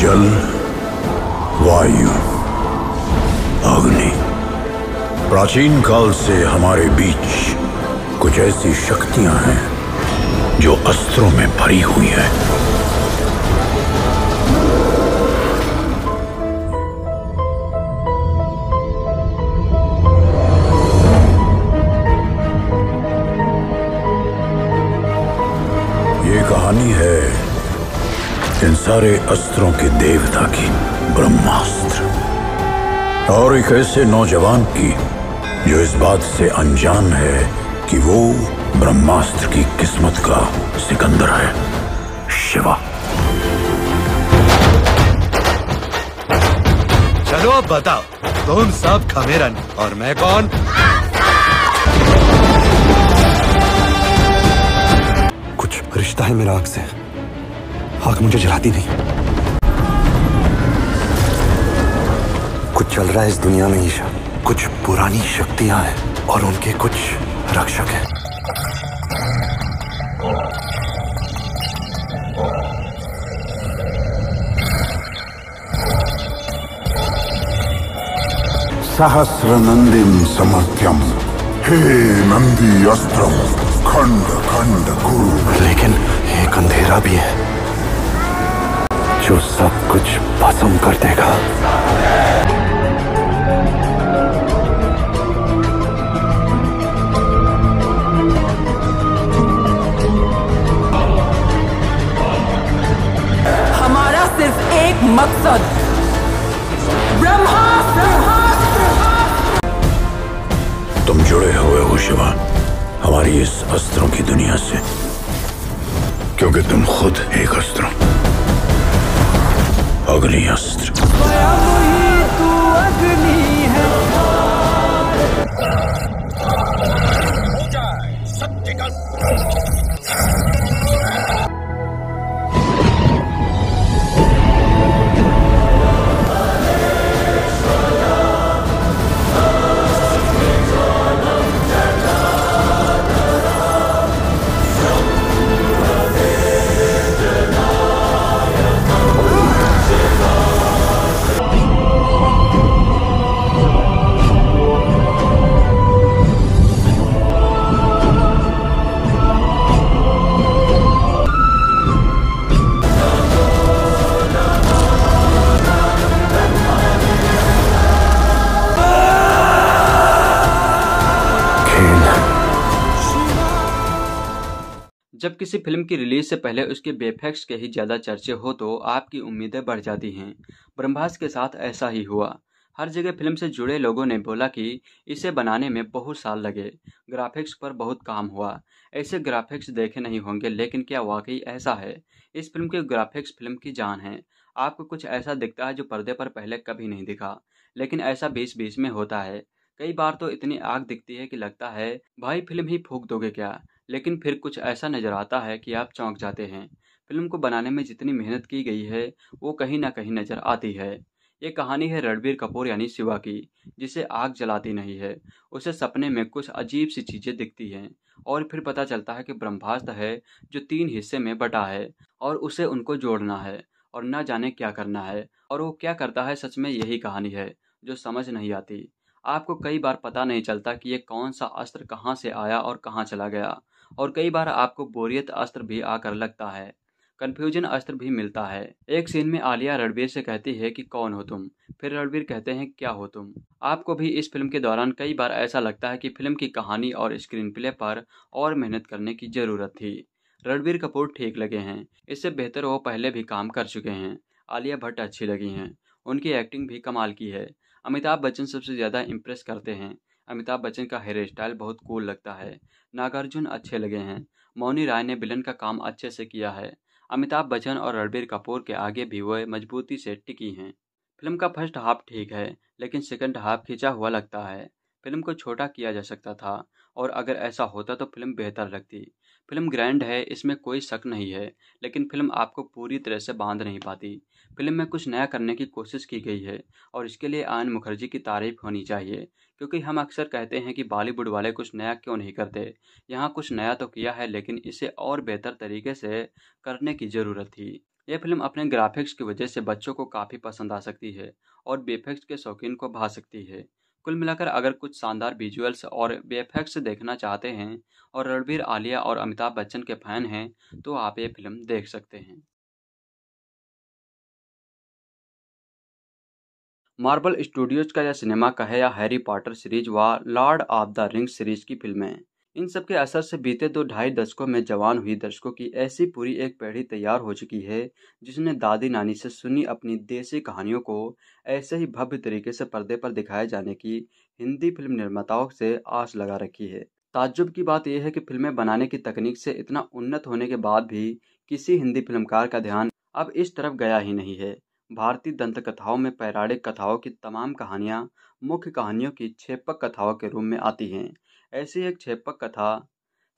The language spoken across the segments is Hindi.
जल वायु अग्नि प्राचीन काल से हमारे बीच कुछ ऐसी शक्तियां हैं जो अस्त्रों में भरी हुई है ये कहानी है इन सारे अस्त्रों के देवता की ब्रह्मास्त्र और एक ऐसे नौजवान की जो इस बात से अनजान है कि वो ब्रह्मास्त्र की किस्मत का सिकंदर है शिवा चलो अब बताओ तुम सब खमेरन और मैं कौन कुछ रिश्ता है मेरा आग से आग मुझे जलाती नहीं कुछ चल रहा है इस दुनिया में ईशा कुछ पुरानी शक्तियां हैं और उनके कुछ रक्षक हैं सहस्र नंदिम समर्थ्यम हे नंदी अस्त्र खंड खंड गुरु लेकिन एक अंधेरा भी है जो सब कुछ पसंद कर देगा हमारा सिर्फ एक मकसद तुम जुड़े हुए हो शिवा हमारी इस अस्त्रों की दुनिया से क्योंकि तुम खुद एक अस्त्र हो Agnias किसी फिल्म की रिलीज से पहले उसके बेफेक्स के ही ज़्यादा चर्चे हो तो आपकी उम्मीदें बढ़ जाती हैं ब्रह्मास के साथ ऐसा ही हुआ हर जगह फिल्म से जुड़े लोगों ने बोला कि इसे बनाने में बहुत साल लगे ग्राफिक्स पर बहुत काम हुआ ऐसे ग्राफिक्स देखे नहीं होंगे लेकिन क्या वाकई ऐसा है इस फिल्म के ग्राफिक्स फिल्म की जान है आपको कुछ ऐसा दिखता है जो पर्दे पर पहले कभी नहीं दिखा लेकिन ऐसा बीच बीच में होता है कई बार तो इतनी आग दिखती है कि लगता है भाई फिल्म ही फूक दोगे क्या लेकिन फिर कुछ ऐसा नज़र आता है कि आप चौंक जाते हैं फिल्म को बनाने में जितनी मेहनत की गई है वो कहीं ना कहीं नज़र आती है ये कहानी है रणबीर कपूर यानी शिवा की जिसे आग जलाती नहीं है उसे सपने में कुछ अजीब सी चीज़ें दिखती हैं और फिर पता चलता है कि ब्रह्मास्त्र है जो तीन हिस्से में बटा है और उसे उनको जोड़ना है और न जाने क्या करना है और वो क्या करता है सच में यही कहानी है जो समझ नहीं आती आपको कई बार पता नहीं चलता कि ये कौन सा अस्त्र कहाँ से आया और कहाँ चला गया और कई बार आपको बोरियत अस्त्र भी आकर लगता है कन्फ्यूजन अस्त्र भी मिलता है एक सीन में आलिया रणबीर से कहती है कि कौन हो तुम फिर रणबीर कहते हैं क्या हो तुम आपको भी इस फिल्म के दौरान कई बार ऐसा लगता है कि फिल्म की कहानी और स्क्रीन प्ले पर और मेहनत करने की ज़रूरत थी रणबीर कपूर ठीक लगे हैं इससे बेहतर वो पहले भी काम कर चुके हैं आलिया भट्ट अच्छी लगी हैं उनकी एक्टिंग भी कमाल की है अमिताभ बच्चन सबसे ज़्यादा इम्प्रेस करते हैं अमिताभ बच्चन का हेयर स्टाइल बहुत कूल लगता है नागार्जुन अच्छे लगे हैं मौनी राय ने विलन का काम अच्छे से किया है अमिताभ बच्चन और रणबीर कपूर के आगे भी वह मजबूती से टिकी हैं फिल्म का फर्स्ट हाफ ठीक है लेकिन सेकंड हाफ खिंचा हुआ लगता है फिल्म को छोटा किया जा सकता था और अगर ऐसा होता तो फिल्म बेहतर लगती फिल्म ग्रैंड है इसमें कोई शक नहीं है लेकिन फिल्म आपको पूरी तरह से बांध नहीं पाती फिल्म में कुछ नया करने की कोशिश की गई है और इसके लिए आयन मुखर्जी की तारीफ होनी चाहिए क्योंकि हम अक्सर कहते हैं कि बॉलीवुड वाले कुछ नया क्यों नहीं करते यहाँ कुछ नया तो किया है लेकिन इसे और बेहतर तरीके से करने की ज़रूरत थी यह फिल्म अपने ग्राफिक्स की वजह से बच्चों को काफ़ी पसंद आ सकती है और बेफिक्स के शौकीन को भा सकती है कुल मिलाकर अगर कुछ शानदार विजुअल्स और बेफेक्ट्स देखना चाहते हैं और रणबीर आलिया और अमिताभ बच्चन के फैन हैं तो आप ये फिल्म देख सकते हैं मार्बल स्टूडियोज का यह सिनेमा कहे या हैरी पॉटर सीरीज व Lord of the Rings series की फिल्में इन सब के असर से बीते दो ढाई दशकों में जवान हुई दर्शकों की ऐसी पूरी एक पीढ़ी तैयार हो चुकी है जिसने दादी नानी से सुनी अपनी देसी कहानियों को ऐसे ही भव्य तरीके से पर्दे पर दिखाए जाने की हिंदी फिल्म निर्माताओं से आस लगा रखी है ताज्जुब की बात यह है कि फिल्में बनाने की तकनीक से इतना उन्नत होने के बाद भी किसी हिंदी फिल्मकार का ध्यान अब इस तरफ गया ही नहीं है भारतीय दंतकथाओं में पैराणिक कथाओं की तमाम कहानियाँ मुख्य कहानियों की छेपक कथाओं के रूप में आती हैं ऐसी एक छेपक कथा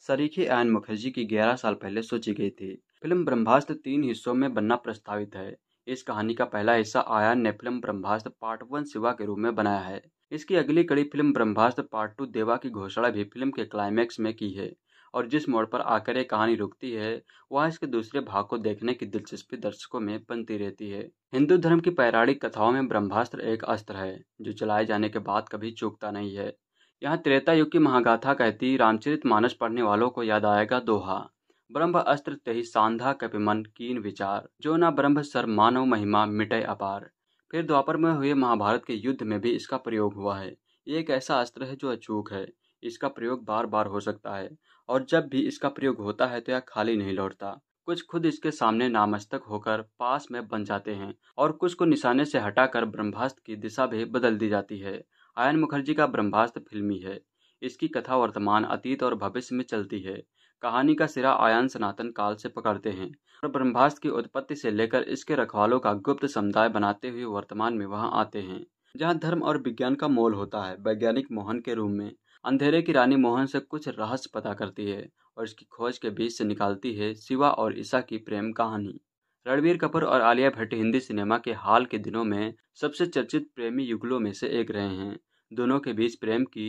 सरीखी आयन मुखर्जी की ग्यारह साल पहले सोची गई थी फिल्म ब्रह्मास्त्र तीन हिस्सों में बनना प्रस्तावित है इस कहानी का पहला हिस्सा आयान ने फिल्म ब्रह्मास्त्र पार्ट वन सिवा के रूप में बनाया है इसकी अगली कड़ी फिल्म ब्रह्मास्त्र पार्ट टू देवा की घोषणा भी फिल्म के क्लाइमैक्स में की है और जिस मोड़ पर आकर ये कहानी रुकती है वहाँ इसके दूसरे भाग को देखने की दिलचस्पी दर्शकों में बनती रहती है हिंदू धर्म की पैराणिक कथाओं में ब्रह्मास्त्र एक अस्त्र है जो चलाए जाने के बाद कभी चूकता नहीं है यहाँ त्रेता युग की महागाथा कहती रामचरित मानस पढ़ने वालों को याद आएगा दोहा ब्रह्म अस्त्र तेहि सांधा कपिमन कीन विचार जो ना ब्रह्म सर मानव महिमा मिटे अपार फिर द्वापर में हुए महाभारत के युद्ध में भी इसका प्रयोग हुआ है ये एक ऐसा अस्त्र है जो अचूक है इसका प्रयोग बार बार हो सकता है और जब भी इसका प्रयोग होता है तो यह खाली नहीं लौटता कुछ खुद इसके सामने नामस्तक होकर पास में बन जाते हैं और कुछ को निशाने से हटाकर ब्रह्मास्त्र की दिशा भी बदल दी जाती है आयन मुखर्जी का ब्रह्मास्त्र फिल्मी है इसकी कथा वर्तमान अतीत और भविष्य में चलती है कहानी का सिरा आयन सनातन काल से पकड़ते हैं और ब्रह्मास्त्र की उत्पत्ति से लेकर इसके रखवालों का गुप्त समुदाय बनाते हुए वर्तमान में वहां आते हैं जहां धर्म और विज्ञान का मोल होता है वैज्ञानिक मोहन के रूम में अंधेरे की रानी मोहन से कुछ रहस्य पता करती है और इसकी खोज के बीच से निकालती है शिवा और ईसा की प्रेम कहानी रणबीर कपूर और आलिया भट्ट हिंदी सिनेमा के हाल के दिनों में सबसे चर्चित प्रेमी युगलों में से एक रहे हैं दोनों के बीच प्रेम की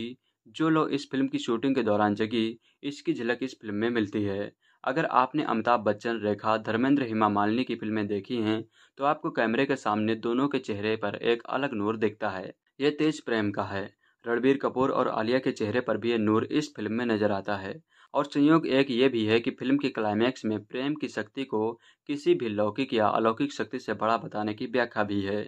जो लोग इस फिल्म की शूटिंग के दौरान जगी इसकी झलक इस फिल्म में मिलती है अगर आपने अमिताभ बच्चन रेखा धर्मेंद्र हिमा मालिनी की फिल्में देखी हैं तो आपको कैमरे के सामने दोनों के चेहरे पर एक अलग नूर दिखता है यह तेज प्रेम का है रणबीर कपूर और आलिया के चेहरे पर भी यह नूर इस फिल्म में नजर आता है और संयोग एक ये भी है कि फिल्म के क्लाइमैक्स में प्रेम की शक्ति को किसी भी लौकिक या अलौकिक शक्ति से बड़ा बताने की व्याख्या भी है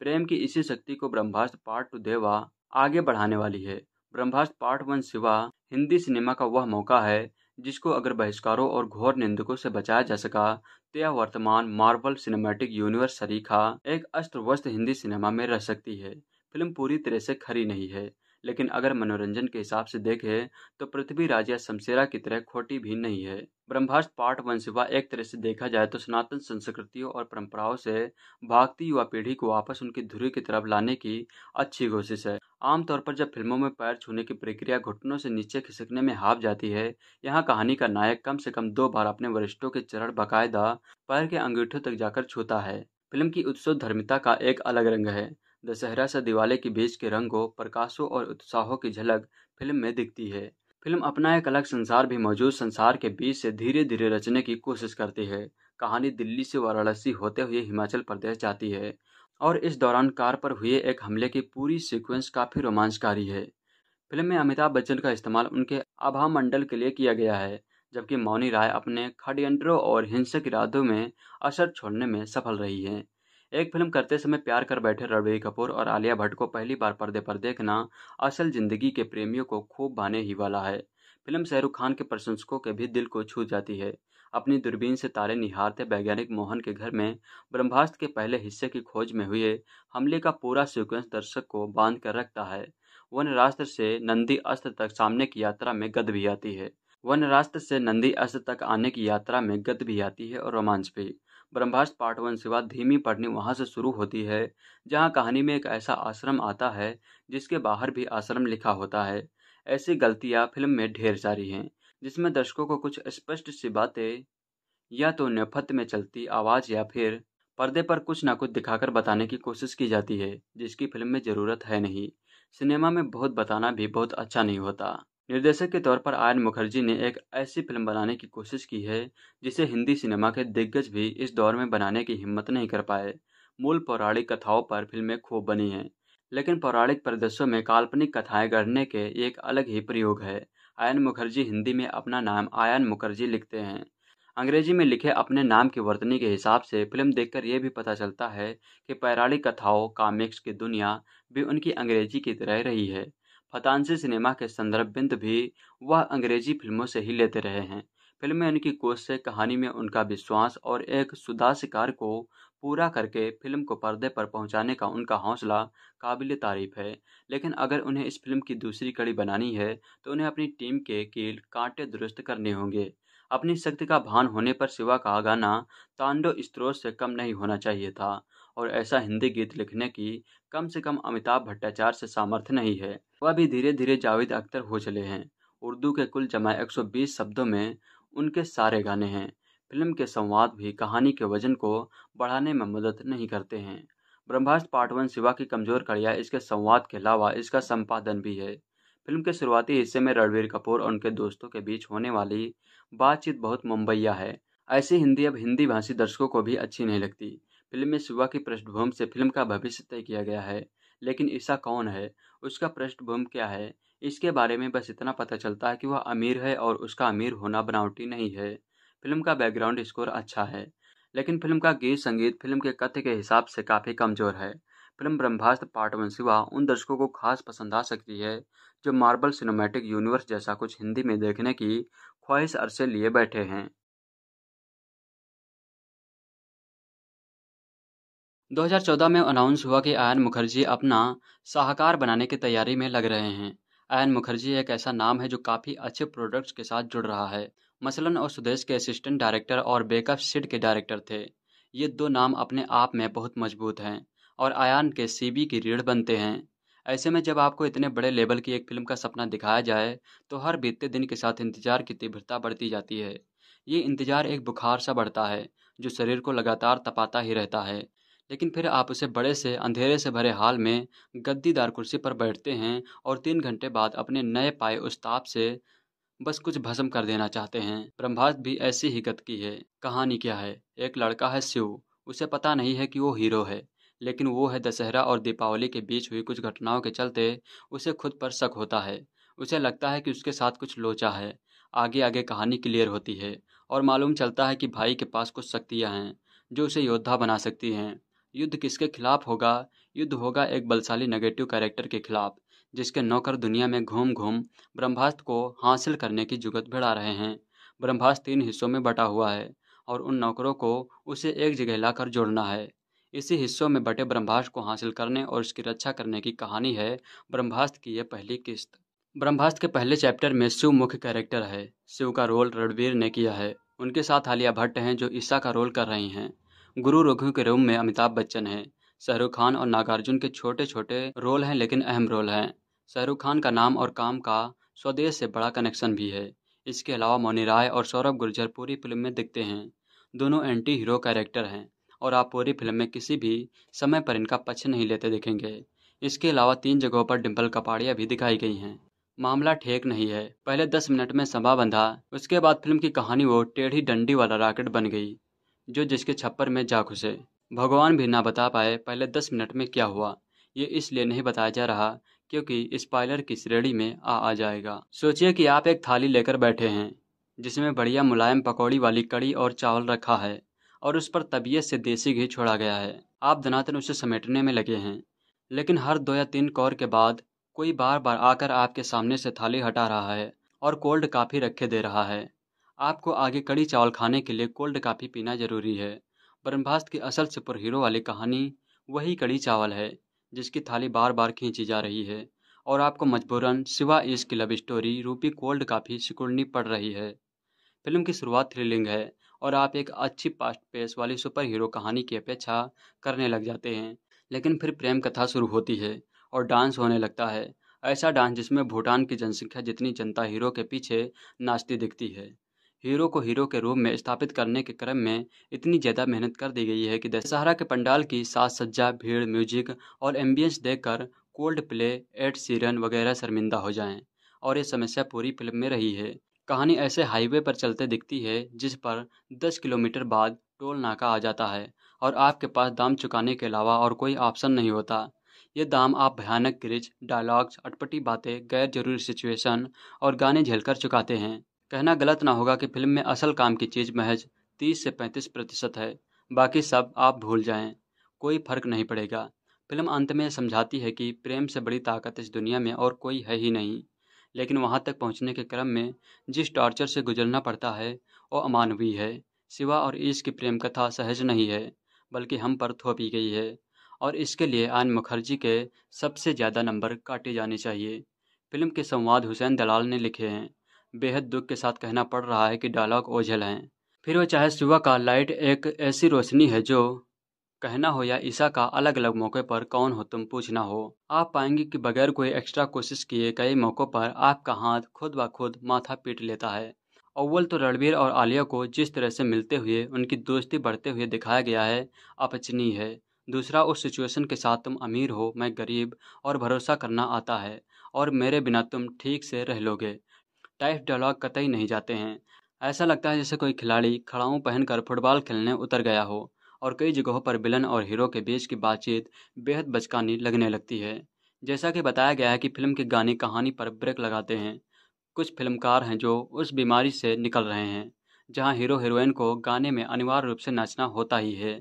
प्रेम की इसी शक्ति को ब्रह्मास्त्र पार्ट टू देवा आगे बढ़ाने वाली है Brahmastra part one Shiva Hindi cinema का वह मौका है जिसको अगर बहिष्कारों और घोर निंदकों से बचाया जा सका तो यह वर्तमान मार्बल सिनेमैटिक यूनिवर्स शरीखा एक अस्त्रवस्त्र हिंदी सिनेमा में रह सकती है फिल्म पूरी तरह से खरी नहीं है लेकिन अगर मनोरंजन के हिसाब से देखें तो पृथ्वी राज या शमशेरा की तरह खोटी भी नहीं है ब्रह्मास्त्र पार्ट वन सिवा एक तरह से देखा जाए तो सनातन संस्कृतियों और परंपराओं से भागती युवा पीढ़ी को वापस उनकी धुरी की तरफ लाने की अच्छी कोशिश है आमतौर पर जब फिल्मों में पैर छूने की प्रक्रिया घुटनों से नीचे खिसकने में हाफ जाती है यहाँ कहानी का नायक कम से कम दो बार अपने वरिष्ठों के चरण बाकायदा पैर के अंगूठों तक जाकर छूता है फिल्म की उत्सव धर्मिता का एक अलग रंग है दशहरा से दिवाली के बीच के रंगों प्रकाशों और उत्साहों की झलक फिल्म में दिखती है फिल्म अपना एक अलग संसार भी मौजूद संसार के बीच से धीरे धीरे रचने की कोशिश करती है कहानी दिल्ली से वाराणसी होते हुए हिमाचल प्रदेश जाती है और इस दौरान कार पर हुए एक हमले की पूरी सीक्वेंस काफ़ी रोमांचकारी है फिल्म में अमिताभ बच्चन का इस्तेमाल उनके आभा मंडल के लिए किया गया है जबकि मौनी राय अपने षडयंत्रों और हिंसक इरादों में असर छोड़ने में सफल रही हैं एक फिल्म करते समय प्यार कर बैठे रणवीर कपूर और आलिया भट्ट को पहली बार पर्दे पर देखना असल जिंदगी के प्रेमियों को खूब भाने ही वाला है फिल्म शाहरुख खान के प्रशंसकों के भी दिल को छू जाती है अपनी दूरबीन से तारे निहारते वैज्ञानिक मोहन के घर में ब्रह्मास्त्र के पहले हिस्से की खोज में हुए हमले का पूरा सीक्वेंस दर्शक को बांध कर रखता है वन रास्त्र से नंदी अस्त्र तक सामने की यात्रा में गद भी आती है वन रास्त्र से नंदी अस्त्र तक आने की यात्रा में गद भी आती है और रोमांच भी ब्रह्मास्त्र पार्ट वन से बाद धीमी पढ़नी वहाँ से शुरू होती है जहाँ कहानी में एक ऐसा आश्रम आता है जिसके बाहर भी आश्रम लिखा होता है ऐसी गलतियाँ फिल्म में ढेर सारी हैं जिसमें दर्शकों को कुछ स्पष्ट सी बातें या तो नफत में चलती आवाज़ या फिर पर्दे पर कुछ ना कुछ दिखाकर बताने की कोशिश की जाती है जिसकी फिल्म में ज़रूरत है नहीं सिनेमा में बहुत बताना भी बहुत अच्छा नहीं होता निर्देशक के तौर पर आर मुखर्जी ने एक ऐसी फिल्म बनाने की कोशिश की है जिसे हिंदी सिनेमा के दिग्गज भी इस दौर में बनाने की हिम्मत नहीं कर पाए मूल पौराणिक कथाओं पर फिल्में खूब बनी हैं लेकिन पौराणिक परिदृश्यों में काल्पनिक कथाएं गढ़ने के एक अलग ही प्रयोग है आयन मुखर्जी हिंदी में अपना नाम आयन मुखर्जी लिखते हैं अंग्रेजी में लिखे अपने नाम की वर्तनी के हिसाब से फिल्म देखकर यह भी पता चलता है कि पौराणिक कथाओं कामिक्स की दुनिया भी उनकी अंग्रेजी की तरह रही है फतानसी सिनेमा के संदर्भ बिंद भी वह अंग्रेजी फिल्मों से ही लेते रहे हैं फिल्म में उनकी कोच से कहानी में उनका विश्वास और एक सुधा शिकार को पूरा करके फिल्म को पर्दे पर पहुंचाने का उनका हौसला काबिल तारीफ है लेकिन अगर उन्हें इस फिल्म की दूसरी कड़ी बनानी है तो उन्हें अपनी टीम के कील कांटे दुरुस्त करने होंगे अपनी शक्ति का भान होने पर शिवा का गाना तांडो स्त्रोत से कम नहीं होना चाहिए था और ऐसा हिंदी गीत लिखने की कम से कम अमिताभ भट्टाचार्य से सामर्थ्य नहीं है वह भी धीरे धीरे जावेद अख्तर हो चले हैं उर्दू के कुल जमा 120 शब्दों में उनके सारे गाने हैं फिल्म के संवाद भी कहानी के वजन को बढ़ाने में मदद नहीं करते हैं ब्रह्मास्त्र पार्ट वन शिवा की कमजोर कड़िया इसके संवाद के अलावा इसका संपादन भी है फिल्म के शुरुआती हिस्से में रणवीर कपूर और उनके दोस्तों के बीच होने वाली बातचीत बहुत मुंबईया है ऐसी हिंदी अब हिंदी भाषी दर्शकों को भी अच्छी नहीं लगती फिल्म में शिवा की पृष्ठभूमि से फिल्म का भविष्य तय किया गया है लेकिन ईसा कौन है उसका पृष्ठभूमि क्या है इसके बारे में बस इतना पता चलता है कि वह अमीर है और उसका अमीर होना बनावटी नहीं है फिल्म का बैकग्राउंड स्कोर अच्छा है लेकिन फिल्म का गीत संगीत फिल्म के कथ्य के हिसाब से काफ़ी कमज़ोर है फिल्म ब्रह्मास्त्र पार्ट वन सिवा उन दर्शकों को खास पसंद आ सकती है जो मार्बल सिनेमैटिक यूनिवर्स जैसा कुछ हिंदी में देखने की ख्वाहिश अरसे लिए बैठे हैं 2014 में अनाउंस हुआ कि आयन मुखर्जी अपना सहाकार बनाने की तैयारी में लग रहे हैं आयन मुखर्जी एक ऐसा नाम है जो काफ़ी अच्छे प्रोडक्ट्स के साथ जुड़ रहा है मसलन और सुदेश के असिस्टेंट डायरेक्टर और बेकअप सिड के डायरेक्टर थे ये दो नाम अपने आप में बहुत मजबूत हैं और आयान के सीबी की रीढ़ बनते हैं ऐसे में जब आपको इतने बड़े लेवल की एक फिल्म का सपना दिखाया जाए तो हर बीतते दिन के साथ इंतजार की तीव्रता बढ़ती जाती है ये इंतजार एक बुखार सा बढ़ता है जो शरीर को लगातार तपाता ही रहता है लेकिन फिर आप उसे बड़े से अंधेरे से भरे हाल में गद्दीदार कुर्सी पर बैठते हैं और तीन घंटे बाद अपने नए पाए उस्ताब से बस कुछ भस्म कर देना चाहते हैं ब्रह्मास्त्र भी ऐसी ही गत की है कहानी क्या है एक लड़का है शिव उसे पता नहीं है कि वो हीरो है लेकिन वो है दशहरा और दीपावली के बीच हुई कुछ घटनाओं के चलते उसे खुद पर शक होता है उसे लगता है कि उसके साथ कुछ लोचा है आगे आगे कहानी क्लियर होती है और मालूम चलता है कि भाई के पास कुछ शक्तियाँ हैं जो उसे योद्धा बना सकती हैं युद्ध किसके खिलाफ होगा युद्ध होगा एक बलशाली नेगेटिव कैरेक्टर के खिलाफ जिसके नौकर दुनिया में घूम घूम ब्रह्मास्त्र को हासिल करने की जुगत भिड़ा रहे हैं ब्रह्मास्त्र तीन हिस्सों में बटा हुआ है और उन नौकरों को उसे एक जगह लाकर जोड़ना है इसी हिस्सों में बटे ब्रह्मास्त्र को हासिल करने और उसकी रक्षा करने की कहानी है ब्रह्मास्त्र की यह पहली किस्त ब्रह्मास्त्र के पहले चैप्टर में शिव मुख्य कैरेक्टर है शिव का रोल रणवीर ने किया है उनके साथ आलिया भट्ट हैं जो ईसा का रोल कर रही हैं गुरु रघु के रूम में अमिताभ बच्चन हैं शाहरुख खान और नागार्जुन के छोटे छोटे रोल हैं लेकिन अहम रोल हैं शाहरुख खान का नाम और काम का स्वदेश से बड़ा कनेक्शन भी है इसके अलावा मौनी राय और सौरभ गुर्जर पूरी फिल्म में दिखते हैं दोनों एंटी हीरो कैरेक्टर हैं और आप पूरी फिल्म में किसी भी समय पर इनका पक्ष नहीं लेते देखेंगे इसके अलावा तीन जगहों पर डिम्पल कपाड़िया भी दिखाई गई हैं मामला ठेक नहीं है पहले दस मिनट में सभा बंधा उसके बाद फिल्म की कहानी वो टेढ़ी डंडी वाला राकेट बन गई जो जिसके छप्पर में जा घुसे भगवान भी ना बता पाए पहले दस मिनट में क्या हुआ ये इसलिए नहीं बताया जा रहा क्योंकि स्पाइलर की श्रेणी में आ आ जाएगा सोचिए कि आप एक थाली लेकर बैठे हैं जिसमें बढ़िया मुलायम पकौड़ी वाली कड़ी और चावल रखा है और उस पर तबीयत से देसी घी छोड़ा गया है आप धनातन उसे समेटने में लगे हैं लेकिन हर दो या तीन कौर के बाद कोई बार बार आकर आपके सामने से थाली हटा रहा है और कोल्ड काफ़ी रखे दे रहा है आपको आगे कड़ी चावल खाने के लिए कोल्ड कॉफ़ी पीना जरूरी है ब्रह्मास्त्र की असल सुपर हीरो वाली कहानी वही कड़ी चावल है जिसकी थाली बार बार खींची जा रही है और आपको मजबूरन सिवा इसकी लव स्टोरी रूपी कोल्ड काफ़ी सिकुड़नी पड़ रही है फिल्म की शुरुआत थ्रिलिंग है और आप एक अच्छी पास्ट पेस वाली सुपर हीरो कहानी की अपेक्षा करने लग जाते हैं लेकिन फिर प्रेम कथा शुरू होती है और डांस होने लगता है ऐसा डांस जिसमें भूटान की जनसंख्या जितनी जनता हीरो के पीछे नाचती दिखती है हीरो को हीरो के रूप में स्थापित करने के क्रम में इतनी ज़्यादा मेहनत कर दी गई है कि दशहरा के पंडाल की साज सज्जा भीड़ म्यूजिक और एम्बियंस देखकर कोल्ड प्ले एड सीरन वगैरह शर्मिंदा हो जाएं और ये समस्या पूरी फिल्म में रही है कहानी ऐसे हाईवे पर चलते दिखती है जिस पर दस किलोमीटर बाद टोल नाका आ जाता है और आपके पास दाम चुकाने के अलावा और कोई ऑप्शन नहीं होता ये दाम आप भयानक क्रिज डायलॉग्स अटपटी बातें गैर जरूरी सिचुएशन और गाने झेलकर चुकाते हैं कहना गलत ना होगा कि फिल्म में असल काम की चीज़ महज 30 से 35 प्रतिशत है बाकी सब आप भूल जाएं कोई फर्क नहीं पड़ेगा फिल्म अंत में समझाती है कि प्रेम से बड़ी ताकत इस दुनिया में और कोई है ही नहीं लेकिन वहाँ तक पहुँचने के क्रम में जिस टॉर्चर से गुजरना पड़ता है वो अमानवीय है सिवा और ईश की प्रेम कथा सहज नहीं है बल्कि हम पर थोपी गई है और इसके लिए आन मुखर्जी के सबसे ज़्यादा नंबर काटे जाने चाहिए फिल्म के संवाद हुसैन दलाल ने लिखे हैं बेहद दुख के साथ कहना पड़ रहा है कि डायलॉग ओझल हैं फिर वो चाहे सुबह का लाइट एक ऐसी रोशनी है जो कहना हो या ईसा का अलग अलग मौके पर कौन हो तुम पूछना हो आप पाएंगे कि बगैर कोई एक्स्ट्रा कोशिश किए कई मौक़ों पर आपका हाथ खुद ब खुद माथा पीट लेता है अव्वल तो रणबीर और आलिया को जिस तरह से मिलते हुए उनकी दोस्ती बढ़ते हुए दिखाया गया है अपचनी है दूसरा उस सिचुएशन के साथ तुम अमीर हो मैं गरीब और भरोसा करना आता है और मेरे बिना तुम ठीक से रह लोगे टाइप डायलॉग कतई नहीं जाते हैं ऐसा लगता है जैसे कोई खिलाड़ी खड़ाऊँ पहनकर फुटबॉल खेलने उतर गया हो और कई जगहों पर विलन और हीरो के बीच की बातचीत बेहद बचकानी लगने लगती है जैसा कि बताया गया है कि फिल्म के गाने कहानी पर ब्रेक लगाते हैं कुछ फिल्मकार हैं जो उस बीमारी से निकल रहे हैं जहां हीरो हीरोइन को गाने में अनिवार्य रूप से नाचना होता ही है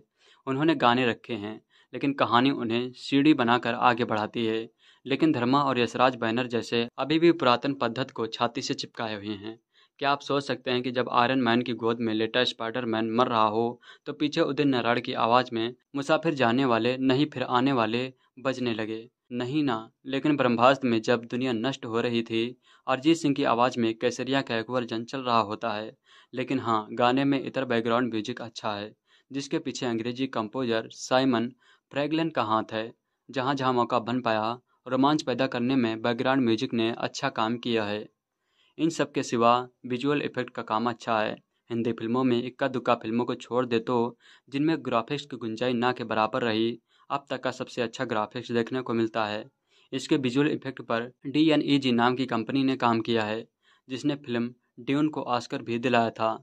उन्होंने गाने रखे हैं लेकिन कहानी उन्हें सीढ़ी बनाकर आगे बढ़ाती है लेकिन धर्मा और यशराज बैनर जैसे अभी भी पुरातन पद्धत को छाती से चिपकाए हुए हैं क्या आप सोच सकते हैं कि जब आयरन मैन की गोद में लेटा स्पाइडर मैन मर रहा हो तो पीछे उदय नारायण की आवाज़ में मुसाफिर जाने वाले नहीं फिर आने वाले बजने लगे नहीं ना लेकिन ब्रह्मास्त्र में जब दुनिया नष्ट हो रही थी अरिजीत सिंह की आवाज़ में कैसरिया का एक वर्जन चल रहा होता है लेकिन हाँ गाने में इतर बैकग्राउंड म्यूजिक अच्छा है जिसके पीछे अंग्रेजी कंपोजर साइमन फ्रैगलन का हाथ है जहाँ जहाँ मौका बन पाया रोमांच पैदा करने में बैकग्राउंड म्यूजिक ने अच्छा काम किया है इन सब के सिवा विजुअल इफेक्ट का काम अच्छा है हिंदी फिल्मों में इक्का दुक्का फिल्मों को छोड़ दे तो जिनमें ग्राफिक्स की गुंजाइश ना के बराबर रही अब तक का सबसे अच्छा ग्राफिक्स देखने को मिलता है इसके विजुअल इफेक्ट पर डी एन ई जी नाम की कंपनी ने काम किया है जिसने फिल्म ड्यून को आस्कर भी दिलाया था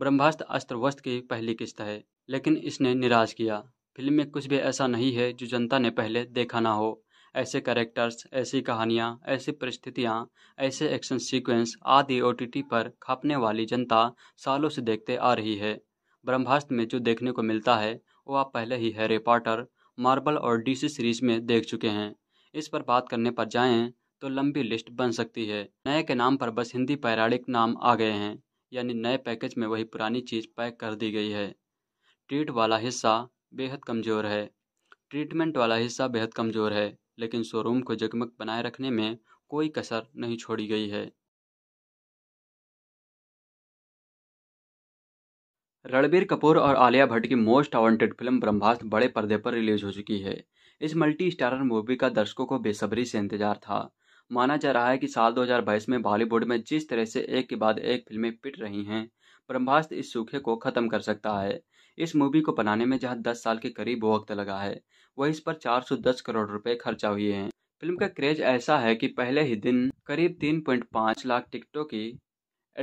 ब्रह्मास्त्र अस्त्र वस्त्र की पहली किस्त है लेकिन इसने निराश किया फिल्म में कुछ भी ऐसा नहीं है जो जनता ने पहले देखा ना हो ऐसे कैरेक्टर्स ऐसी कहानियाँ ऐसी परिस्थितियाँ ऐसे एक्शन सीक्वेंस आदि ओ पर खपने वाली जनता सालों से देखते आ रही है ब्रह्मास्त्र में जो देखने को मिलता है वो आप पहले ही हैरी पॉटर मार्बल और डीसी सीरीज में देख चुके हैं इस पर बात करने पर जाएं तो लंबी लिस्ट बन सकती है नए के नाम पर बस हिंदी पैराडिक नाम आ गए हैं यानी नए पैकेज में वही पुरानी चीज़ पैक कर दी गई है ट्रीट वाला हिस्सा बेहद कमज़ोर है ट्रीटमेंट वाला हिस्सा बेहद कमज़ोर है लेकिन शोरूम को जगमग बनाए रखने में कोई कसर नहीं छोड़ी गई है रणबीर कपूर और आलिया भट्ट की मोस्ट वांटेड फिल्म ब्रह्मास्त्र बड़े पर्दे पर रिलीज हो चुकी है इस मल्टी स्टारर मूवी का दर्शकों को बेसब्री से इंतजार था माना जा रहा है कि साल 2022 में बॉलीवुड में जिस तरह से एक के बाद एक फिल्में पिट रही हैं ब्रह्मास्त्र इस सूखे को खत्म कर सकता है इस मूवी को बनाने में जहां 10 साल के करीब वक्त लगा है वही इस पर 410 करोड़ रुपए खर्चा हुए हैं फिल्म का क्रेज ऐसा है कि पहले ही दिन करीब 3.5 लाख टिकटों की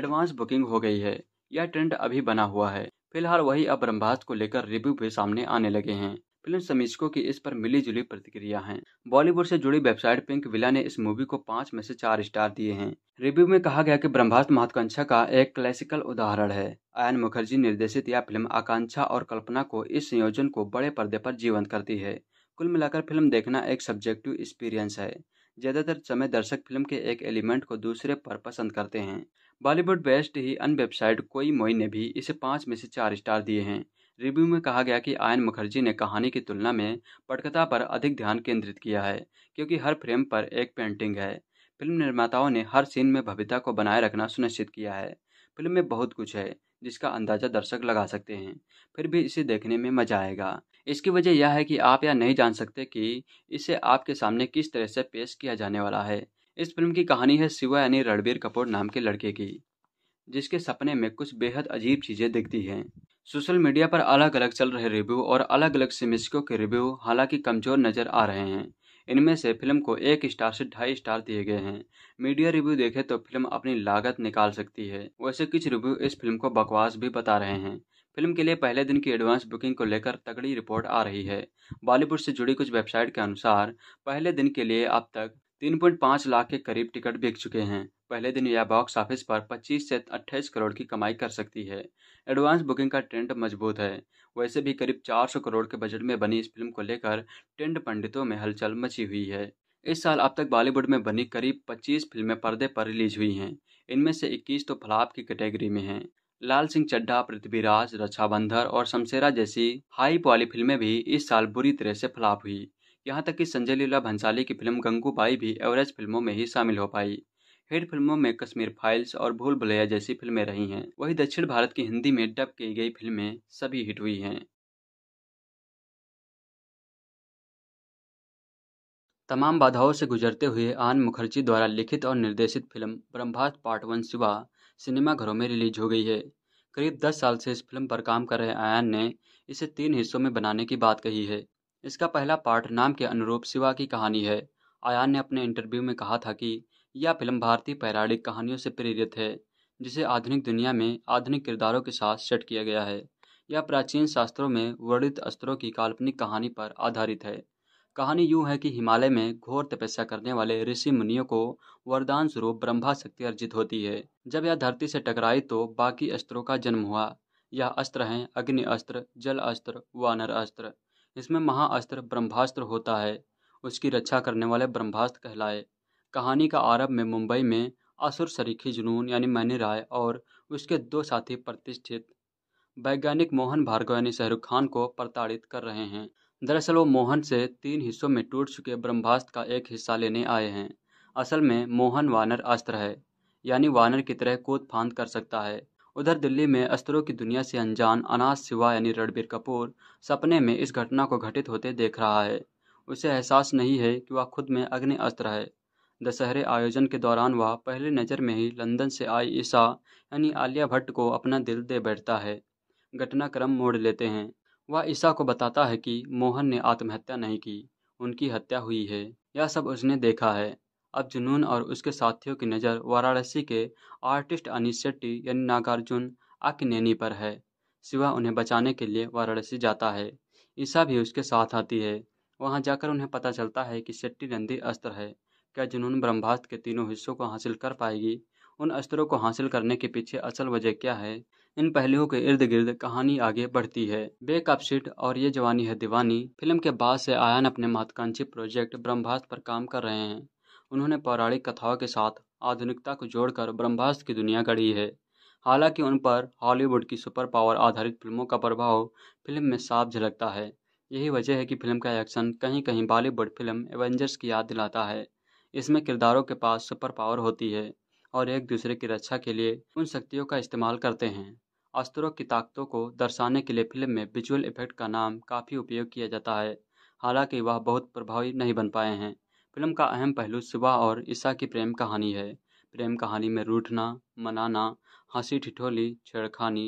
एडवांस बुकिंग हो गई है यह ट्रेंड अभी बना हुआ है फिलहाल वही अब ब्रह्मास्त्र को लेकर रिव्यू भी सामने आने लगे हैं फिल्म समीक्षकों की इस पर मिली जुली प्रतिक्रिया है बॉलीवुड से जुड़ी वेबसाइट पिंक विला ने इस मूवी को पाँच में से चार स्टार दिए हैं रिव्यू में कहा गया कि ब्रह्मास्त्र महत्वाकांक्षा का एक क्लासिकल उदाहरण है आयन मुखर्जी निर्देशित यह फिल्म आकांक्षा और कल्पना को इस संयोजन को बड़े पर्दे पर जीवंत करती है कुल मिलाकर फिल्म देखना एक सब्जेक्टिव एक्सपीरियंस है ज़्यादातर समय दर्शक फिल्म के एक एलिमेंट को दूसरे पर पसंद करते हैं बॉलीवुड बेस्ट ही अन वेबसाइट कोई मोई ने भी इसे पाँच में से चार स्टार दिए हैं रिव्यू में कहा गया कि आयन मुखर्जी ने कहानी की तुलना में पटकथा पर अधिक ध्यान केंद्रित किया है क्योंकि हर फ्रेम पर एक पेंटिंग है फिल्म निर्माताओं ने हर सीन में भव्यता को बनाए रखना सुनिश्चित किया है फिल्म में बहुत कुछ है जिसका अंदाजा दर्शक लगा सकते हैं फिर भी इसे देखने में मजा आएगा इसकी वजह यह है कि आप यह नहीं जान सकते कि इसे आपके सामने किस तरह से पेश किया जाने वाला है इस फिल्म की कहानी है शिवा यानी रणबीर कपूर नाम के लड़के की जिसके सपने में कुछ बेहद अजीब चीज़ें दिखती हैं सोशल मीडिया पर अलग अलग चल रहे रिव्यू और अलग अलग सिमिस्को के रिव्यू हालांकि कमजोर नजर आ रहे हैं इनमें से फिल्म को एक स्टार से ढाई स्टार दिए गए हैं मीडिया रिव्यू देखे तो फिल्म अपनी लागत निकाल सकती है वैसे कुछ रिव्यू इस फिल्म को बकवास भी बता रहे हैं फिल्म के लिए पहले दिन की एडवांस बुकिंग को लेकर तगड़ी रिपोर्ट आ रही है बॉलीवुड से जुड़ी कुछ वेबसाइट के अनुसार पहले दिन के लिए अब तक पाँच लाख के करीब टिकट बिक चुके हैं पहले दिन यह बॉक्स ऑफिस पर 25 से 28 करोड़ की कमाई कर सकती है एडवांस बुकिंग का ट्रेंड मजबूत है वैसे भी करीब 400 करोड़ के बजट में बनी इस फिल्म को लेकर ट्रेंड पंडितों में हलचल मची हुई है इस साल अब तक बॉलीवुड में बनी करीब 25 फिल्में पर्दे पर रिलीज हुई हैं इनमें से 21 तो फलाप की कैटेगरी में हैं लाल सिंह चड्ढा पृथ्वीराज रक्षाबंधर और शमशेरा जैसी हाइप वाली फिल्में भी इस साल बुरी तरह से फलाप हुई यहाँ तक कि संजय लीला भंसाली की फिल्म गंगूबाई भी एवरेज फिल्मों में ही शामिल हो पाई हिट फिल्मों में कश्मीर फाइल्स और भूल भुलैया जैसी फिल्में रही हैं वहीं दक्षिण भारत की हिंदी में डब की गई फिल्में सभी हिट हुई हैं तमाम बाधाओं से गुजरते हुए आन मुखर्जी द्वारा लिखित और निर्देशित film Brahmastra part one Shiva सिनेमाघरों में रिलीज हो गई है करीब दस साल से इस फिल्म पर काम कर रहे आयान ने इसे तीन हिस्सों में बनाने की बात कही है इसका पहला पार्ट नाम के अनुरूप शिवा की कहानी है आयान ने अपने इंटरव्यू में कहा था कि यह फिल्म भारतीय पैराणिक कहानियों से प्रेरित है जिसे आधुनिक दुनिया में आधुनिक किरदारों के साथ सेट किया गया है यह प्राचीन शास्त्रों में वर्णित अस्त्रों की काल्पनिक कहानी पर आधारित है कहानी यूँ है कि हिमालय में घोर तपस्या करने वाले ऋषि मुनियों को वरदान स्वरूप ब्रह्मा शक्ति अर्जित होती है जब यह धरती से टकराई तो बाकी अस्त्रों का जन्म हुआ यह अस्त्र हैं अग्नि अस्त्र जल अस्त्र वानर अस्त्र इसमें महाअस्त्र ब्रह्मास्त्र होता है उसकी रक्षा करने वाले ब्रह्मास्त्र कहलाए कहानी का आरंभ में मुंबई में असुर शरीखी जुनून यानी मैनी राय और उसके दो साथी प्रतिष्ठित वैज्ञानिक मोहन भार्गव यानी शाहरुख खान को प्रताड़ित कर रहे हैं दरअसल वो मोहन से तीन हिस्सों में टूट चुके ब्रह्मास्त्र का एक हिस्सा लेने आए हैं असल में मोहन वानर अस्त्र है यानी वानर की तरह कूद फांद कर सकता है उधर दिल्ली में अस्त्रों की दुनिया से अनजान अनाज सिवा यानी रणबीर कपूर सपने में इस घटना को घटित होते देख रहा है उसे एहसास नहीं है कि वह खुद में अग्नि अस्त्र है दशहरे आयोजन के दौरान वह पहली नज़र में ही लंदन से आई ईशा यानी आलिया भट्ट को अपना दिल दे बैठता है घटनाक्रम मोड़ लेते हैं वह ईशा को बताता है कि मोहन ने आत्महत्या नहीं की उनकी हत्या हुई है यह सब उसने देखा है अब जुनून और उसके साथियों की नज़र वाराणसी के आर्टिस्ट अनिश शेट्टी यानी नागार्जुन आकिनेनी पर है शिवा उन्हें बचाने के लिए वाराणसी जाता है ईसा भी उसके साथ आती है वहां जाकर उन्हें पता चलता है कि शेट्टी नंदी अस्त्र है क्या जुनून ब्रह्मास्त्र के तीनों हिस्सों को हासिल कर पाएगी उन स्तरों को हासिल करने के पीछे असल वजह क्या है इन पहलुओं के इर्द गिर्द कहानी आगे बढ़ती है बेक अप और ये जवानी है दीवानी फिल्म के बाद से आयान अपने महत्वाकांक्षी प्रोजेक्ट ब्रह्मास्त्र पर काम कर रहे हैं उन्होंने पौराणिक कथाओं के साथ आधुनिकता को जोड़कर ब्रह्मास्त्र की दुनिया गढ़ी है हालांकि उन पर हॉलीवुड की सुपर पावर आधारित फिल्मों का प्रभाव फिल्म में साफ झलकता है यही वजह है कि फिल्म का एक्शन कहीं कहीं बॉलीवुड फिल्म एवेंजर्स की याद दिलाता है इसमें किरदारों के पास सुपर पावर होती है और एक दूसरे की रक्षा के लिए उन शक्तियों का इस्तेमाल करते हैं अस्त्रों की ताकतों को दर्शाने के लिए फिल्म में विजुअल इफेक्ट का नाम काफ़ी उपयोग किया जाता है हालांकि वह बहुत प्रभावी नहीं बन पाए हैं फिल्म का अहम पहलू सुबह और ईसा की प्रेम कहानी है प्रेम कहानी में रूठना मनाना हंसी ठिठोली छेड़खानी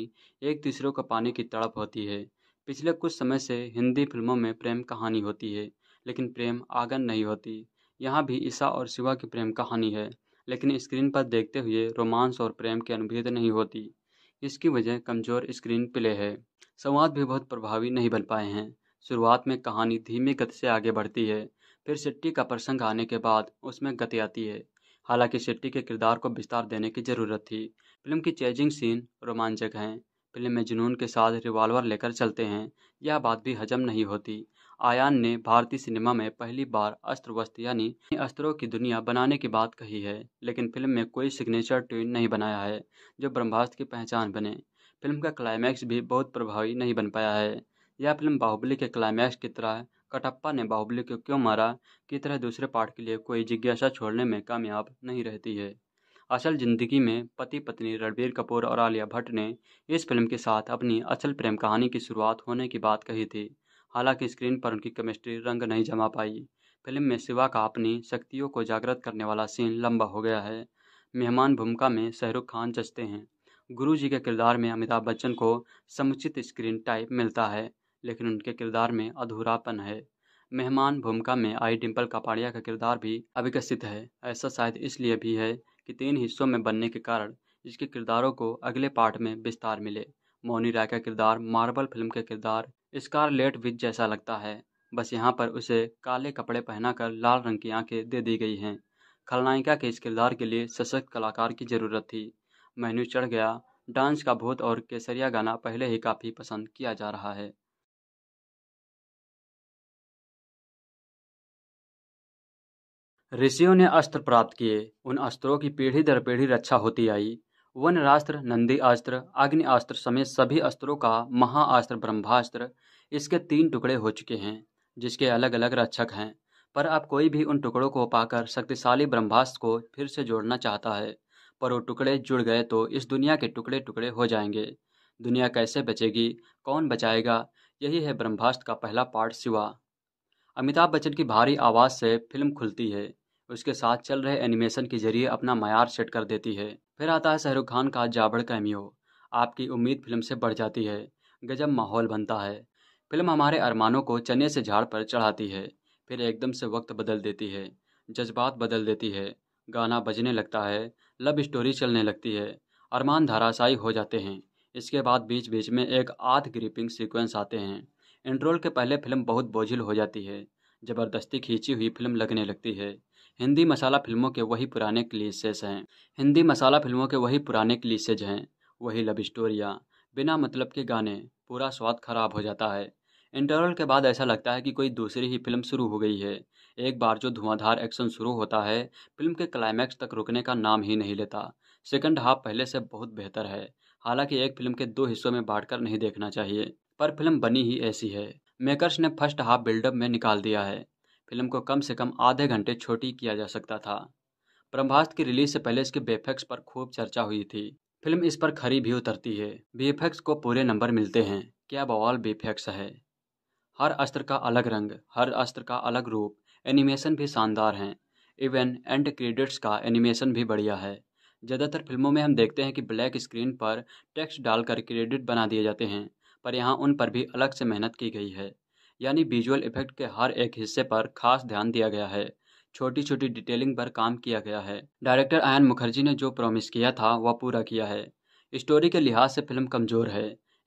एक दूसरे को पाने की तड़प होती है पिछले कुछ समय से हिंदी फिल्मों में प्रेम कहानी होती है लेकिन प्रेम आगन नहीं होती यहाँ भी ईसा और शिवा के प्रेम कहानी है लेकिन स्क्रीन पर देखते हुए रोमांस और प्रेम की अनुभूत नहीं होती इसकी वजह कमज़ोर स्क्रीन प्ले है संवाद भी बहुत प्रभावी नहीं बन पाए हैं शुरुआत में कहानी धीमी गति से आगे बढ़ती है फिर सिट्टी का प्रसंग आने के बाद उसमें गति आती है हालांकि सिट्टी के किरदार को विस्तार देने की ज़रूरत थी फिल्म की चेजिंग सीन रोमांचक हैं फिल्म में जुनून के साथ रिवॉल्वर लेकर चलते हैं यह बात भी हजम नहीं होती आयान ने भारतीय सिनेमा में पहली बार अस्त्र वस्त्र यानी अस्त्रों की दुनिया बनाने की बात कही है लेकिन फिल्म में कोई सिग्नेचर ट्विन नहीं बनाया है जो ब्रह्मास्त्र की पहचान बने फिल्म का क्लाइमैक्स भी बहुत प्रभावी नहीं बन पाया है यह फिल्म बाहुबली के क्लाइमैक्स की तरह कटप्पा ने बाहुबली को क्यों मारा की तरह दूसरे पार्ट के लिए कोई जिज्ञासा छोड़ने में कामयाब नहीं रहती है असल जिंदगी में पति पत्नी रणबीर कपूर और आलिया भट्ट ने इस फिल्म के साथ अपनी असल प्रेम कहानी की शुरुआत होने की बात कही थी हालांकि स्क्रीन पर उनकी केमिस्ट्री रंग नहीं जमा पाई फिल्म में शिवा का अपनी शक्तियों को जागृत करने वाला सीन लंबा हो गया है मेहमान भूमिका में शाहरुख खान जचते हैं गुरु जी के किरदार में अमिताभ बच्चन को समुचित स्क्रीन टाइप मिलता है लेकिन उनके किरदार में अधूरापन है मेहमान भूमिका में आई डिम्पल कपाड़िया का किरदार भी अविकसित है ऐसा शायद इसलिए भी है कि तीन हिस्सों में बनने के कारण इसके किरदारों को अगले पार्ट में विस्तार मिले मौनी राय का किरदार मार्बल फिल्म के किरदार स्कारलेट विच जैसा लगता है बस यहाँ पर उसे काले कपड़े पहनाकर लाल रंग की आंखें दे दी गई हैं खलनायिका के इस किरदार के लिए सशक्त कलाकार की ज़रूरत थी मेन्यू चढ़ गया डांस का भूत और केसरिया गाना पहले ही काफ़ी पसंद किया जा रहा है ऋषियों ने अस्त्र प्राप्त किए उन अस्त्रों की पीढ़ी दर पीढ़ी रक्षा होती आई वनरास्त्र नंदीअस्त्र अग्निअस्त्र समेत सभी अस्त्रों का महाअस्त्र ब्रह्मास्त्र इसके तीन टुकड़े हो चुके हैं जिसके अलग अलग रक्षक हैं पर अब कोई भी उन टुकड़ों को पाकर शक्तिशाली ब्रह्मास्त्र को फिर से जोड़ना चाहता है पर वो टुकड़े जुड़ गए तो इस दुनिया के टुकड़े टुकड़े हो जाएंगे दुनिया कैसे बचेगी कौन बचाएगा यही है ब्रह्मास्त्र का पहला पार्ट सिवा अमिताभ बच्चन की भारी आवाज़ से फिल्म खुलती है उसके साथ चल रहे एनिमेशन के जरिए अपना मैार सेट कर देती है फिर आता है शाहरुख खान का जाबड़ कैमियो आपकी उम्मीद फिल्म से बढ़ जाती है गजब माहौल बनता है फिल्म हमारे अरमानों को चने से झाड़ पर चढ़ाती है फिर एकदम से वक्त बदल देती है जज्बात बदल देती है गाना बजने लगता है लव स्टोरी चलने लगती है अरमान धाराशायी हो जाते हैं इसके बाद बीच बीच में एक आध ग्रिपिंग सीक्वेंस आते हैं इंट्रोल के पहले फिल्म बहुत बोझिल हो जाती है ज़बरदस्ती खींची हुई फिल्म लगने लगती है हिंदी मसाला फिल्मों के वही पुराने क्लीसेस हैं हिंदी मसाला फिल्मों के वही पुराने क्लीसेज हैं वही लव स्टोरियाँ बिना मतलब के गाने पूरा स्वाद खराब हो जाता है इंटरवल के बाद ऐसा लगता है कि कोई दूसरी ही फिल्म शुरू हो गई है एक बार जो धुआंधार एक्शन शुरू होता है फिल्म के क्लाइमैक्स तक रुकने का नाम ही नहीं लेता सेकंड हाफ पहले से बहुत बेहतर है हालांकि एक फिल्म के दो हिस्सों में बांटकर नहीं देखना चाहिए पर फिल्म बनी ही ऐसी है मेकर्स ने फर्स्ट हाफ बिल्डअप में निकाल दिया है फिल्म को कम से कम आधे घंटे छोटी किया जा सकता था ब्रह्मास्त्र की रिलीज से पहले इसके बेफेक्स पर खूब चर्चा हुई थी फिल्म इस पर खरी भी उतरती है बेफेक्स को पूरे नंबर मिलते हैं क्या बवाल बेफेक्स है हर अस्त्र का अलग रंग हर अस्त्र का अलग रूप एनिमेशन भी शानदार हैं इवन एंड क्रेडिट्स का एनिमेशन भी बढ़िया है ज़्यादातर फिल्मों में हम देखते हैं कि ब्लैक स्क्रीन पर टेक्स्ट डालकर क्रेडिट बना दिए जाते हैं पर यहाँ उन पर भी अलग से मेहनत की गई है यानी विजुअल इफेक्ट के हर एक हिस्से पर खास ध्यान दिया गया है छोटी छोटी डिटेलिंग पर काम किया गया है डायरेक्टर आयन मुखर्जी ने जो प्रॉमिस किया था वह पूरा किया है स्टोरी के लिहाज से फिल्म कमज़ोर है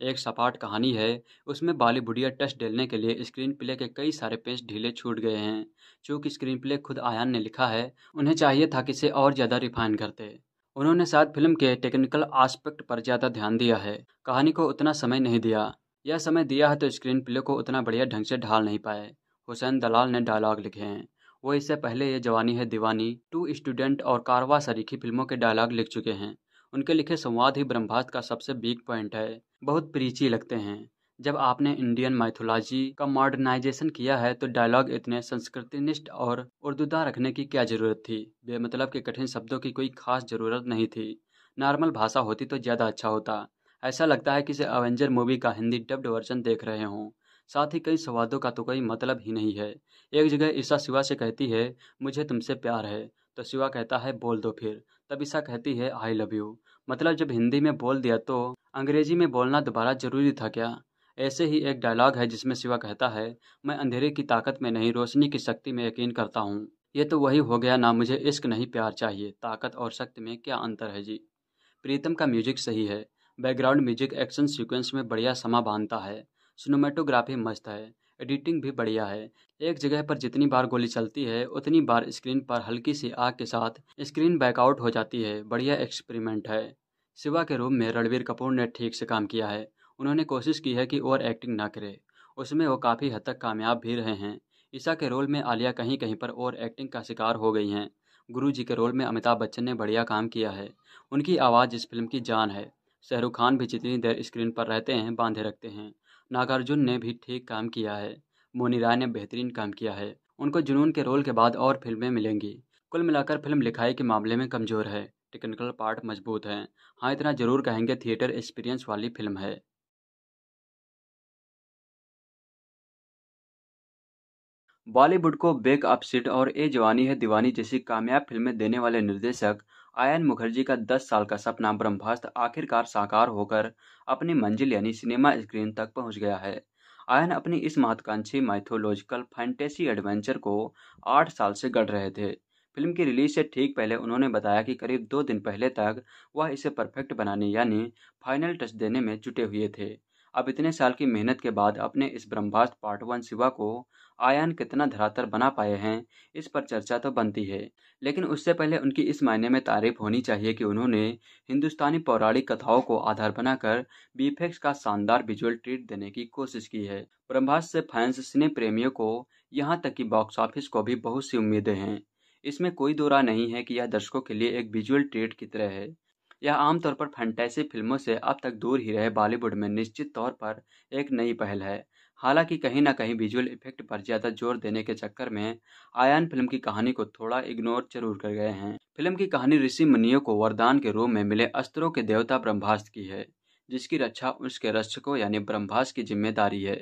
एक सपाट कहानी है उसमें बॉलीवुडिया टच डेलने के लिए स्क्रीन प्ले के कई सारे पेज ढीले छूट गए हैं चूँकि स्क्रीन प्ले खुद आयान ने लिखा है उन्हें चाहिए था कि इसे और ज़्यादा रिफाइन करते उन्होंने साथ फिल्म के टेक्निकल आस्पेक्ट पर ज़्यादा ध्यान दिया है कहानी को उतना समय नहीं दिया यह समय दिया है तो स्क्रीन प्ले को उतना बढ़िया ढंग से ढाल नहीं पाए हुसैन दलाल ने डायलॉग लिखे हैं वो इससे पहले ये जवानी है दीवानी टू स्टूडेंट और कारवा सरीखी फिल्मों के डायलॉग लिख चुके हैं उनके लिखे संवाद ही ब्रह्मास्त्र का सबसे बीक पॉइंट है बहुत प्रीची लगते हैं जब आपने इंडियन माइथोलॉजी का मॉडर्नाइजेशन किया है तो डायलॉग इतने संस्कृतिनिष्ठ और उर्दूदा रखने की क्या ज़रूरत थी बेमतलब के कठिन शब्दों की कोई खास ज़रूरत नहीं थी नॉर्मल भाषा होती तो ज़्यादा अच्छा होता ऐसा लगता है किसी अवेंजर मूवी का हिंदी डब्ड वर्जन देख रहे हों साथ ही कई संवादों का तो कोई मतलब ही नहीं है एक जगह ईशा शिवा से कहती है मुझे तुमसे प्यार है तो शिवा कहता है बोल दो फिर तब ईशा कहती है आई लव यू मतलब जब हिंदी में बोल दिया तो अंग्रेजी में बोलना दोबारा जरूरी था क्या ऐसे ही एक डायलॉग है जिसमें शिवा कहता है मैं अंधेरे की ताकत में नहीं रोशनी की शक्ति में यकीन करता हूँ ये तो वही हो गया ना मुझे इश्क नहीं प्यार चाहिए ताकत और शक्ति में क्या अंतर है जी प्रीतम का म्यूजिक सही है बैकग्राउंड म्यूजिक एक्शन सीक्वेंस में बढ़िया समा बांधता है सिनेमाटोग्राफी मस्त है एडिटिंग भी बढ़िया है एक जगह पर जितनी बार गोली चलती है उतनी बार स्क्रीन पर हल्की सी आग के साथ स्क्रीन बैकआउट हो जाती है बढ़िया एक्सपेरिमेंट है शिवा के रूप में रणवीर कपूर ने ठीक से काम किया है उन्होंने कोशिश की है कि ओवर एक्टिंग ना करे उसमें वो काफ़ी हद तक कामयाब भी रहे हैं ईशा के रोल में आलिया कहीं कहीं पर ओवर एक्टिंग का शिकार हो गई हैं गुरु जी के रोल में अमिताभ बच्चन ने बढ़िया काम किया है उनकी आवाज़ इस फिल्म की जान है शाहरुख खान भी जितनी देर स्क्रीन पर रहते हैं बांधे रखते हैं नागार्जुन ने भी ठीक काम किया है मोनी राय ने बेहतरीन काम किया है उनको जुनून के रोल के बाद और फिल्में मिलेंगी कुल मिलाकर फिल्म लिखाई के मामले में कमज़ोर है टेक्निकल पार्ट मजबूत है हाँ इतना ज़रूर कहेंगे थिएटर एक्सपीरियंस वाली फिल्म है बॉलीवुड को बेक अपसिट और ए जवानी है दीवानी जैसी कामयाब फिल्में देने वाले निर्देशक आयन मुखर्जी का 10 साल का सपना ब्रह्मास्त्र आखिरकार साकार होकर अपनी मंजिल यानी सिनेमा स्क्रीन तक पहुंच गया है आयन अपनी इस महत्वाकांक्षी माइथोलॉजिकल फैंटेसी एडवेंचर को आठ साल से गढ़ रहे थे फिल्म की रिलीज से ठीक पहले उन्होंने बताया कि करीब दो दिन पहले तक वह इसे परफेक्ट बनाने यानी फाइनल टच देने में जुटे हुए थे अब इतने साल की मेहनत के बाद अपने इस ब्रह्मास्त्र पार्ट वन शिवा को आयान कितना धरातल बना पाए हैं इस पर चर्चा तो बनती है लेकिन उससे पहले उनकी इस मायने में तारीफ होनी चाहिए कि उन्होंने हिंदुस्तानी पौराणिक कथाओं को आधार बनाकर बीफेक्स का शानदार विजुअल ट्रीट देने की कोशिश की है ब्रह्मास से फैंस सिने प्रेमियों को यहाँ तक कि बॉक्स ऑफिस को भी बहुत सी उम्मीदें हैं इसमें कोई दौरा नहीं है कि यह दर्शकों के लिए एक विजुअल ट्रीट की तरह है यह आमतौर पर फैंटेसी फिल्मों से अब तक दूर ही रहे बॉलीवुड में निश्चित तौर पर एक नई पहल है हालांकि कहीं ना कहीं विजुअल इफेक्ट पर ज़्यादा जोर देने के चक्कर में आयान फिल्म की कहानी को थोड़ा इग्नोर जरूर कर गए हैं फिल्म की कहानी ऋषि मुनियो को वरदान के रूप में मिले अस्त्रों के देवता ब्रह्मास्त्र की है जिसकी रक्षा उसके रक्षकों यानी ब्रह्मास्त्र की जिम्मेदारी है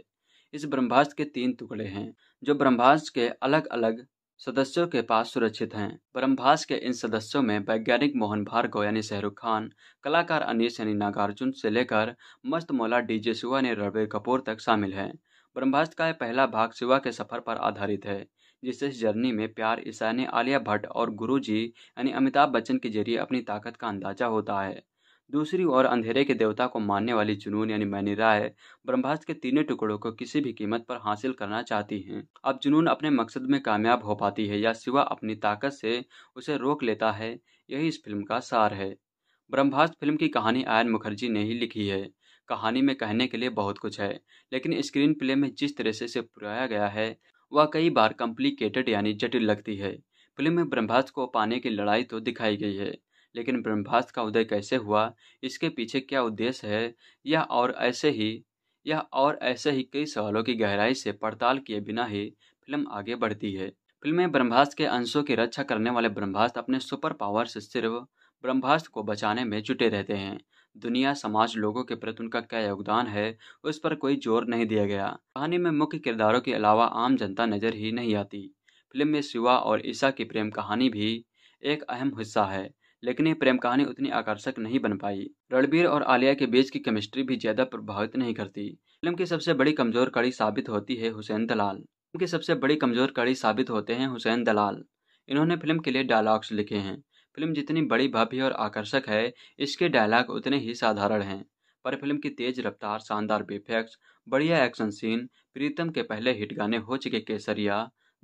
इस ब्रह्मास्त्र के तीन टुकड़े हैं जो ब्रह्मास्त्र के अलग अलग सदस्यों के पास सुरक्षित हैं ब्रह्मास्त्र के इन सदस्यों में वैज्ञानिक मोहन भार्गव यानी शाहरुख खान कलाकार अनीस यानी नागार्जुन से लेकर मस्त मौला डीजे सुआ ने रणबीर कपूर तक शामिल हैं ब्रह्मास्त्र का यह पहला भाग शिवा के सफर पर आधारित है जिससे इस जर्नी में प्यार ईसाने आलिया भट्ट और गुरु जी यानी अमिताभ बच्चन के जरिए अपनी ताकत का अंदाजा होता है दूसरी ओर अंधेरे के देवता को मानने वाली जुनून यानी मैनी राय ब्रह्मास्त्र के तीनों टुकड़ों को किसी भी कीमत पर हासिल करना चाहती हैं अब जुनून अपने मकसद में कामयाब हो पाती है या सिवा अपनी ताकत से उसे रोक लेता है यही इस फिल्म का सार है ब्रह्मास्त्र फिल्म की कहानी आयन मुखर्जी ने ही लिखी है कहानी में कहने के लिए बहुत कुछ है लेकिन स्क्रीन प्ले में जिस तरह से इसे पुराया गया है वह कई बार कॉम्प्लिकेटेड यानी जटिल लगती है फिल्म में ब्रह्मास्त्र को पाने की लड़ाई तो दिखाई गई है लेकिन ब्रह्मास्त्र का उदय कैसे हुआ इसके पीछे क्या उद्देश्य है यह और ऐसे ही यह और ऐसे ही कई सवालों की गहराई से पड़ताल किए बिना ही फिल्म आगे बढ़ती है फिल्म में ब्रह्मास्त्र के अंशों की रक्षा करने वाले ब्रह्मास्त्र अपने सुपर पावर से सिर्फ ब्रह्मास्त्र को बचाने में जुटे रहते हैं दुनिया समाज लोगों के प्रति उनका क्या योगदान है उस पर कोई जोर नहीं दिया गया कहानी में मुख्य किरदारों के अलावा आम जनता नज़र ही नहीं आती फिल्म में शिवा और ईसा की प्रेम कहानी भी एक अहम हिस्सा है लेकिन ये प्रेम कहानी उतनी आकर्षक नहीं बन पाई रणबीर और आलिया के बीच की केमिस्ट्री भी ज़्यादा प्रभावित नहीं करती फिल्म की सबसे बड़ी कमजोर कड़ी साबित होती है हुसैन दलाल फिल्म की सबसे बड़ी कमजोर कड़ी साबित होते हैं हुसैन दलाल इन्होंने फिल्म के लिए डायलॉग्स लिखे हैं फिल्म जितनी बड़ी भव्य और आकर्षक है इसके डायलॉग उतने ही साधारण हैं पर फिल्म की तेज रफ्तार शानदार वीफेक्स बढ़िया एक्शन सीन प्रीतम के पहले हिट गाने हो चुके केसरिया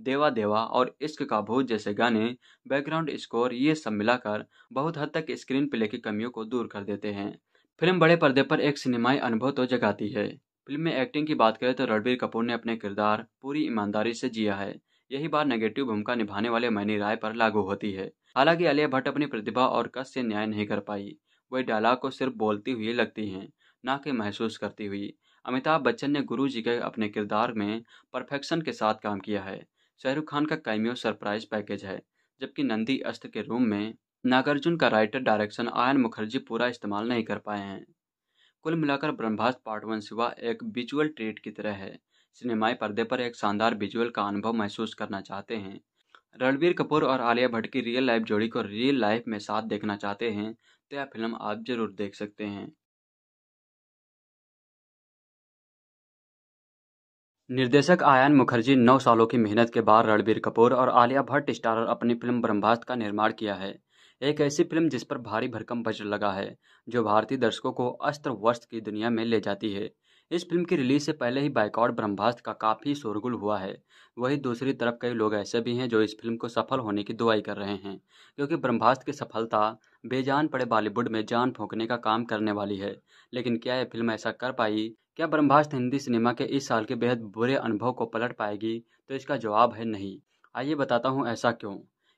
देवा देवा और इश्क का भूत जैसे गाने बैकग्राउंड स्कोर ये सब मिलाकर बहुत हद तक स्क्रीन प्ले की कमियों को दूर कर देते हैं फिल्म बड़े पर्दे पर एक सिनेमाई अनुभव तो जगाती है फिल्म में एक्टिंग की बात करें तो रणबीर कपूर ने अपने किरदार पूरी ईमानदारी से जिया है यही बात नेगेटिव भूमिका निभाने वाले मैनी राय पर लागू होती है हालांकि आलिया भट्ट अपनी प्रतिभा और कस से न्याय नहीं कर पाई वह डायलॉग को सिर्फ बोलती हुई लगती हैं ना कि महसूस करती हुई अमिताभ बच्चन ने गुरु जी के अपने किरदार में परफेक्शन के साथ काम किया है शाहरुख खान का कैमियो सरप्राइज पैकेज है जबकि नंदी अस्त्र के रूम में नागार्जुन का राइटर डायरेक्शन आयन मुखर्जी पूरा इस्तेमाल नहीं कर पाए हैं कुल मिलाकर ब्रह्मास्त्र पार्ट वन सिवा एक विजुअल ट्रीट की तरह है सिनेमाई पर्दे पर एक शानदार विजुअल का अनुभव महसूस करना चाहते हैं रणबीर कपूर और आलिया भट्ट की रियल लाइफ जोड़ी को रियल लाइफ में साथ देखना चाहते हैं तो यह फिल्म आप जरूर देख सकते हैं निर्देशक आयन मुखर्जी नौ सालों की मेहनत के बाद रणबीर कपूर और आलिया भट्ट स्टारर अपनी फिल्म ब्रह्मास्त्र का निर्माण किया है एक ऐसी फिल्म जिस पर भारी भरकम वज्र लगा है जो भारतीय दर्शकों को अस्त्र वस्त्र की दुनिया में ले जाती है इस फिल्म की रिलीज से पहले ही बाइकआउट ब्रह्मास्त्र का काफ़ी शोरगुल हुआ है वहीं दूसरी तरफ कई लोग ऐसे भी हैं जो इस फिल्म को सफल होने की दुआई कर रहे हैं क्योंकि ब्रह्मास्त्र की सफलता बेजान पड़े बॉलीवुड में जान फूकने का काम करने वाली है लेकिन क्या यह फिल्म ऐसा कर पाई क्या ब्रह्मास्त्र हिंदी सिनेमा के इस साल के बेहद बुरे अनुभव को पलट पाएगी तो इसका जवाब है नहीं आइए बताता हूँ ऐसा क्यों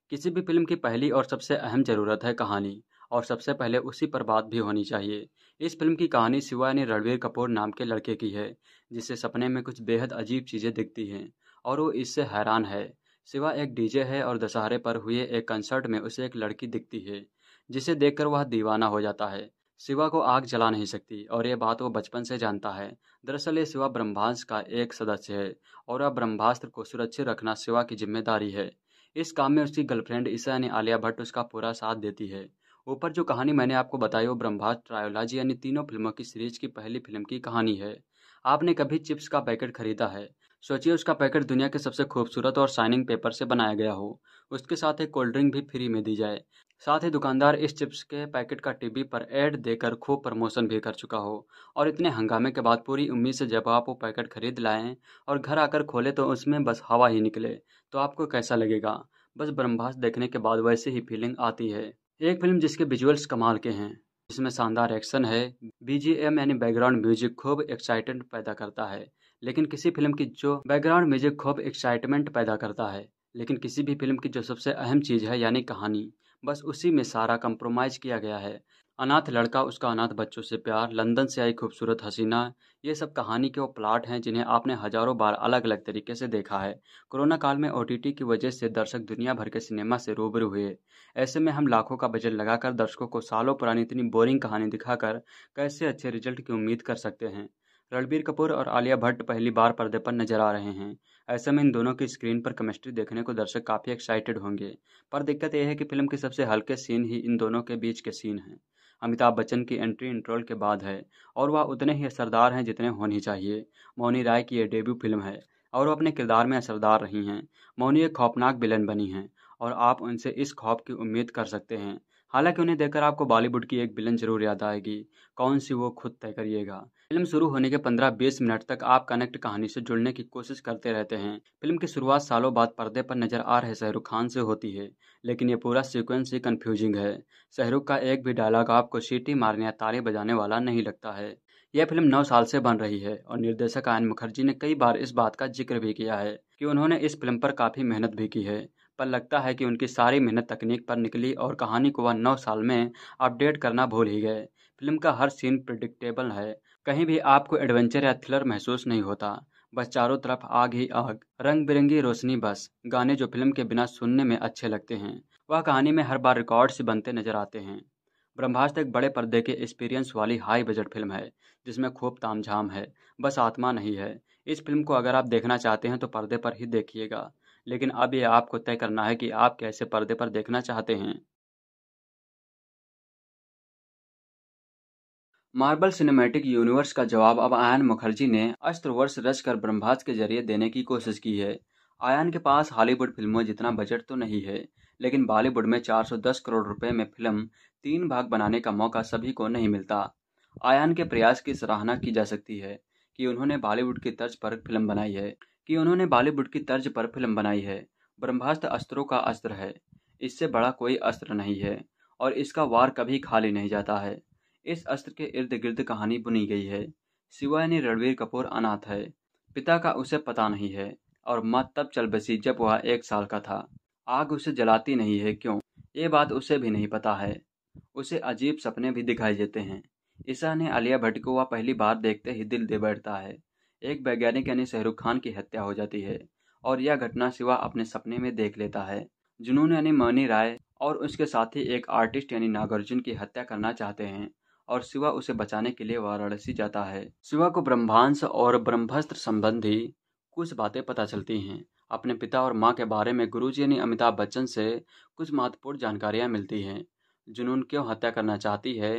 किसी भी फिल्म की पहली और सबसे अहम ज़रूरत है कहानी और सबसे पहले उसी पर बात भी होनी चाहिए इस फिल्म की कहानी शिवा ने रणवीर कपूर नाम के लड़के की है जिसे सपने में कुछ बेहद अजीब चीज़ें दिखती हैं और वो इससे हैरान है शिवा एक डीजे है और दशहरे पर हुए एक कंसर्ट में उसे एक लड़की दिखती है जिसे देखकर वह दीवाना हो जाता है शिवा को आग जला नहीं सकती और यह बात वो बचपन से जानता है दरअसल ये शिवा ब्रह्मास्त्र का एक सदस्य है और अब ब्रह्मास्त्र को सुरक्षित रखना शिवा की जिम्मेदारी है इस काम में उसकी गर्लफ्रेंड ईसा यानी आलिया भट्ट उसका पूरा साथ देती है ऊपर जो कहानी मैंने आपको बताई वो ब्रह्मास्त्र ट्रायोलॉजी यानी तीनों फिल्मों की सीरीज की पहली फिल्म की कहानी है आपने कभी चिप्स का पैकेट खरीदा है सोचिए उसका पैकेट दुनिया के सबसे खूबसूरत और शाइनिंग पेपर से बनाया गया हो उसके साथ एक कोल्ड ड्रिंक भी फ्री में दी जाए साथ ही दुकानदार इस चिप्स के पैकेट का टीवी पर ऐड देकर खूब प्रमोशन भी कर चुका हो और इतने हंगामे के बाद पूरी उम्मीद से जब आप वो पैकेट खरीद लाएं और घर आकर खोले तो उसमें बस हवा ही निकले तो आपको कैसा लगेगा बस ब्रह्मास्त्र देखने के बाद वैसे ही फीलिंग आती है एक फिल्म जिसके विजुअल्स कमाल के हैं जिसमें शानदार एक्शन है बीजीएम यानी बैकग्राउंड म्यूजिक खूब एक्साइटमेंट पैदा करता है लेकिन किसी फिल्म की जो बैकग्राउंड म्यूजिक खूब एक्साइटमेंट पैदा करता है लेकिन किसी भी फिल्म की जो सबसे अहम चीज़ है यानी कहानी बस उसी में सारा कंप्रोमाइज़ किया गया है अनाथ लड़का उसका अनाथ बच्चों से प्यार लंदन से आई खूबसूरत हसीना ये सब कहानी के वो प्लाट हैं जिन्हें आपने हजारों बार अलग अलग तरीके से देखा है कोरोना काल में ओ की वजह से दर्शक दुनिया भर के सिनेमा से रूबरू हुए ऐसे में हम लाखों का बजट लगाकर दर्शकों को सालों पुरानी इतनी बोरिंग कहानी दिखाकर कैसे अच्छे रिजल्ट की उम्मीद कर सकते हैं रणबीर कपूर और आलिया भट्ट पहली बार पर्दे पर नजर आ रहे हैं ऐसे में इन दोनों की स्क्रीन पर केमिस्ट्री देखने को दर्शक काफ़ी एक्साइटेड होंगे पर दिक्कत यह है कि फिल्म के सबसे हल्के सीन ही इन दोनों के बीच के सीन हैं अमिताभ बच्चन की एंट्री इंट्रोल के बाद है और वह उतने ही असरदार हैं जितने होनी चाहिए मौनी राय की यह डेब्यू फिल्म है और वह अपने किरदार में असरदार रही हैं मौनी एक खौफनाक विलन बनी हैं और आप उनसे इस खौफ की उम्मीद कर सकते हैं हालांकि उन्हें देखकर आपको बॉलीवुड की एक विलन जरूर याद आएगी कौन सी वो खुद तय करिएगा फिल्म शुरू होने के 15-20 मिनट तक आप कनेक्ट कहानी से जुड़ने की कोशिश करते रहते हैं फिल्म की शुरुआत सालों बाद पर्दे पर नजर आ रहे शाहरुख खान से होती है लेकिन यह पूरा सीक्वेंस ही कन्फ्यूजिंग है शाहरुख का एक भी डायलॉग आपको सीटी मारने या ताले बजाने वाला नहीं लगता है यह फिल्म नौ साल से बन रही है और निर्देशक आयन मुखर्जी ने कई बार इस बात का जिक्र भी किया है कि उन्होंने इस फिल्म पर काफ़ी मेहनत भी की है पर लगता है कि उनकी सारी मेहनत तकनीक पर निकली और कहानी को वह नौ साल में अपडेट करना भूल ही गए फिल्म का हर सीन प्रिडिक्टेबल है कहीं भी आपको एडवेंचर या थ्रिलर महसूस नहीं होता बस चारों तरफ आग ही आग रंग बिरंगी रोशनी बस गाने जो फिल्म के बिना सुनने में अच्छे लगते हैं वह कहानी में हर बार रिकॉर्ड से बनते नजर आते हैं ब्रह्मास्त्र एक बड़े पर्दे के एक्सपीरियंस वाली हाई बजट फिल्म है जिसमें खूब तामझाम है बस आत्मा नहीं है इस फिल्म को अगर आप देखना चाहते हैं तो पर्दे पर ही देखिएगा लेकिन अब यह आपको तय करना है कि आप कैसे पर्दे पर देखना चाहते हैं मार्बल सिनेमैटिक यूनिवर्स का जवाब अब आयन मुखर्जी ने वर्ष रच कर ब्रह्मास्त के जरिए देने की कोशिश की है आयन के पास हॉलीवुड फिल्मों जितना बजट तो नहीं है लेकिन बॉलीवुड में 410 करोड़ रुपए में फिल्म तीन भाग बनाने का मौका सभी को नहीं मिलता आयन के प्रयास की सराहना की जा सकती है कि उन्होंने बॉलीवुड की तर्ज पर फिल्म बनाई है कि उन्होंने बॉलीवुड की तर्ज पर फिल्म बनाई है ब्रह्मास्त्र अस्त्रों का अस्त्र है इससे बड़ा कोई अस्त्र नहीं है और इसका वार कभी खाली नहीं जाता है इस अस्त्र के इर्द गिर्द कहानी बुनी गई है यानी रणवीर कपूर अनाथ है पिता का उसे पता नहीं है और मत तब चल बसी जब वह एक साल का था आग उसे जलाती नहीं है क्यों ये बात उसे भी नहीं पता है उसे अजीब सपने भी दिखाई देते हैं ईसा ने आलिया भट्ट को वह पहली बार देखते ही दिल दे बैठता है एक वैज्ञानिक यानी शाहरुख खान की हत्या हो जाती है और यह घटना शिवा अपने सपने में देख लेता है जुनून यानी मनी राय और उसके साथी एक आर्टिस्ट यानी नागार्जुन की हत्या करना चाहते हैं और शिवा उसे बचाने के लिए वाराणसी जाता है शिवा को ब्रह्मांश और ब्रह्मस्त्र संबंधी कुछ बातें पता चलती हैं अपने पिता और माँ के बारे में गुरुजी यानी अमिताभ बच्चन से कुछ महत्वपूर्ण जानकारियाँ मिलती हैं जुनून क्यों हत्या करना चाहती है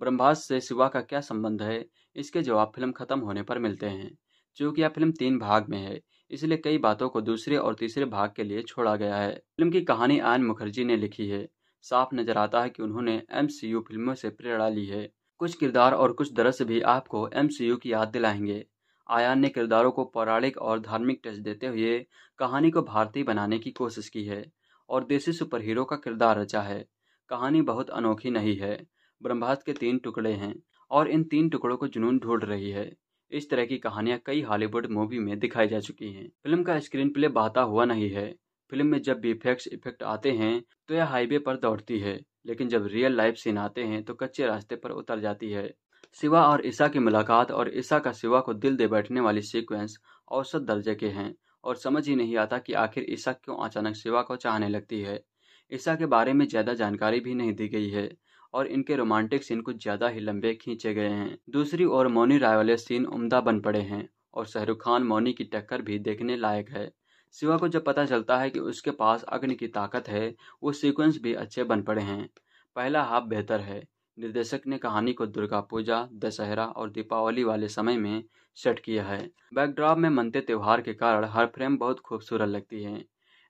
ब्रह्मास्त्र से शिवा का क्या संबंध है इसके जवाब फिल्म खत्म होने पर मिलते हैं चूँकि यह फिल्म तीन भाग में है इसलिए कई बातों को दूसरे और तीसरे भाग के लिए छोड़ा गया है फिल्म की कहानी आयन मुखर्जी ने लिखी है साफ नजर आता है कि उन्होंने एम फिल्मों से प्रेरणा ली है कुछ किरदार और कुछ दृश्य भी आपको एम की याद दिलाएंगे आयान ने किरदारों को पौराणिक और धार्मिक टच देते हुए कहानी को भारतीय बनाने की कोशिश की है और देसी सुपर हीरो का किरदार रचा है कहानी बहुत अनोखी नहीं है ब्रह्मास्त्र के तीन टुकड़े हैं और इन तीन टुकड़ों को जुनून ढूंढ रही है इस तरह की कहानियां कई हॉलीवुड मूवी में दिखाई जा चुकी हैं फिल्म का स्क्रीन प्ले बहता हुआ नहीं है फिल्म में जब भी इफेक्ट्स इफेक्ट आते हैं तो यह हाईवे पर दौड़ती है लेकिन जब रियल लाइफ सीन आते हैं तो कच्चे रास्ते पर उतर जाती है शिवा और ईसा की मुलाकात और ईसा का शिवा को दिल दे बैठने वाली सीक्वेंस औसत दर्जे के हैं और समझ ही नहीं आता कि आखिर ईसा क्यों अचानक शिवा को चाहने लगती है ईसा के बारे में ज़्यादा जानकारी भी नहीं दी गई है और इनके रोमांटिक सीन कुछ ज़्यादा ही लंबे खींचे गए हैं दूसरी ओर मौनी राय वाले सीन उम्दा बन पड़े हैं और शाहरुख खान मौनी की टक्कर भी देखने लायक है शिवा को जब पता चलता है कि उसके पास अग्नि की ताकत है वो सीक्वेंस भी अच्छे बन पड़े हैं पहला हाफ बेहतर है निर्देशक ने कहानी को दुर्गा पूजा दशहरा और दीपावली वाले समय में सेट किया है बैकड्रॉप में मनते त्यौहार के कारण हर फ्रेम बहुत खूबसूरत लगती है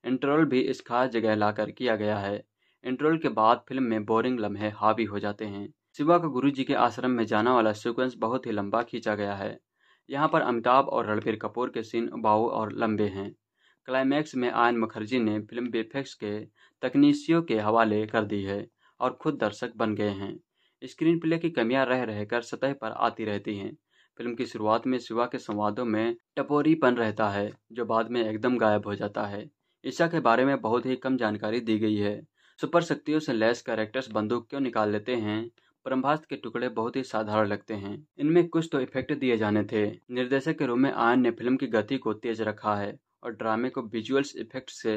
इंटरवल भी इस खास जगह लाकर किया गया है इंटरवल के बाद फिल्म में बोरिंग लम्हे हावी हो जाते हैं शिवा का गुरु जी के आश्रम में जाना वाला सीक्वेंस बहुत ही लंबा खींचा गया है यहाँ पर अमिताभ और रणबीर कपूर के सीन उबाऊ और लंबे हैं क्लाइमैक्स में आयन मुखर्जी ने फिल्म बेफेक्स के तकनीशियों के हवाले कर दी है और खुद दर्शक बन गए हैं स्क्रीन प्ले की कमियां रह रहकर सतह पर आती रहती हैं फिल्म की शुरुआत में शिवा के संवादों में टपोरीपन रहता है जो बाद में एकदम गायब हो जाता है ईशा के बारे में बहुत ही कम जानकारी दी गई है सुपर शक्तियों से लैस कैरेक्टर्स बंदूक क्यों निकाल लेते हैं परम्भास्त के टुकड़े बहुत ही साधारण लगते हैं इनमें कुछ तो इफेक्ट दिए जाने थे निर्देशक के रूप में आयन ने फिल्म की गति को तेज रखा है और ड्रामे को विजुअल्स इफेक्ट से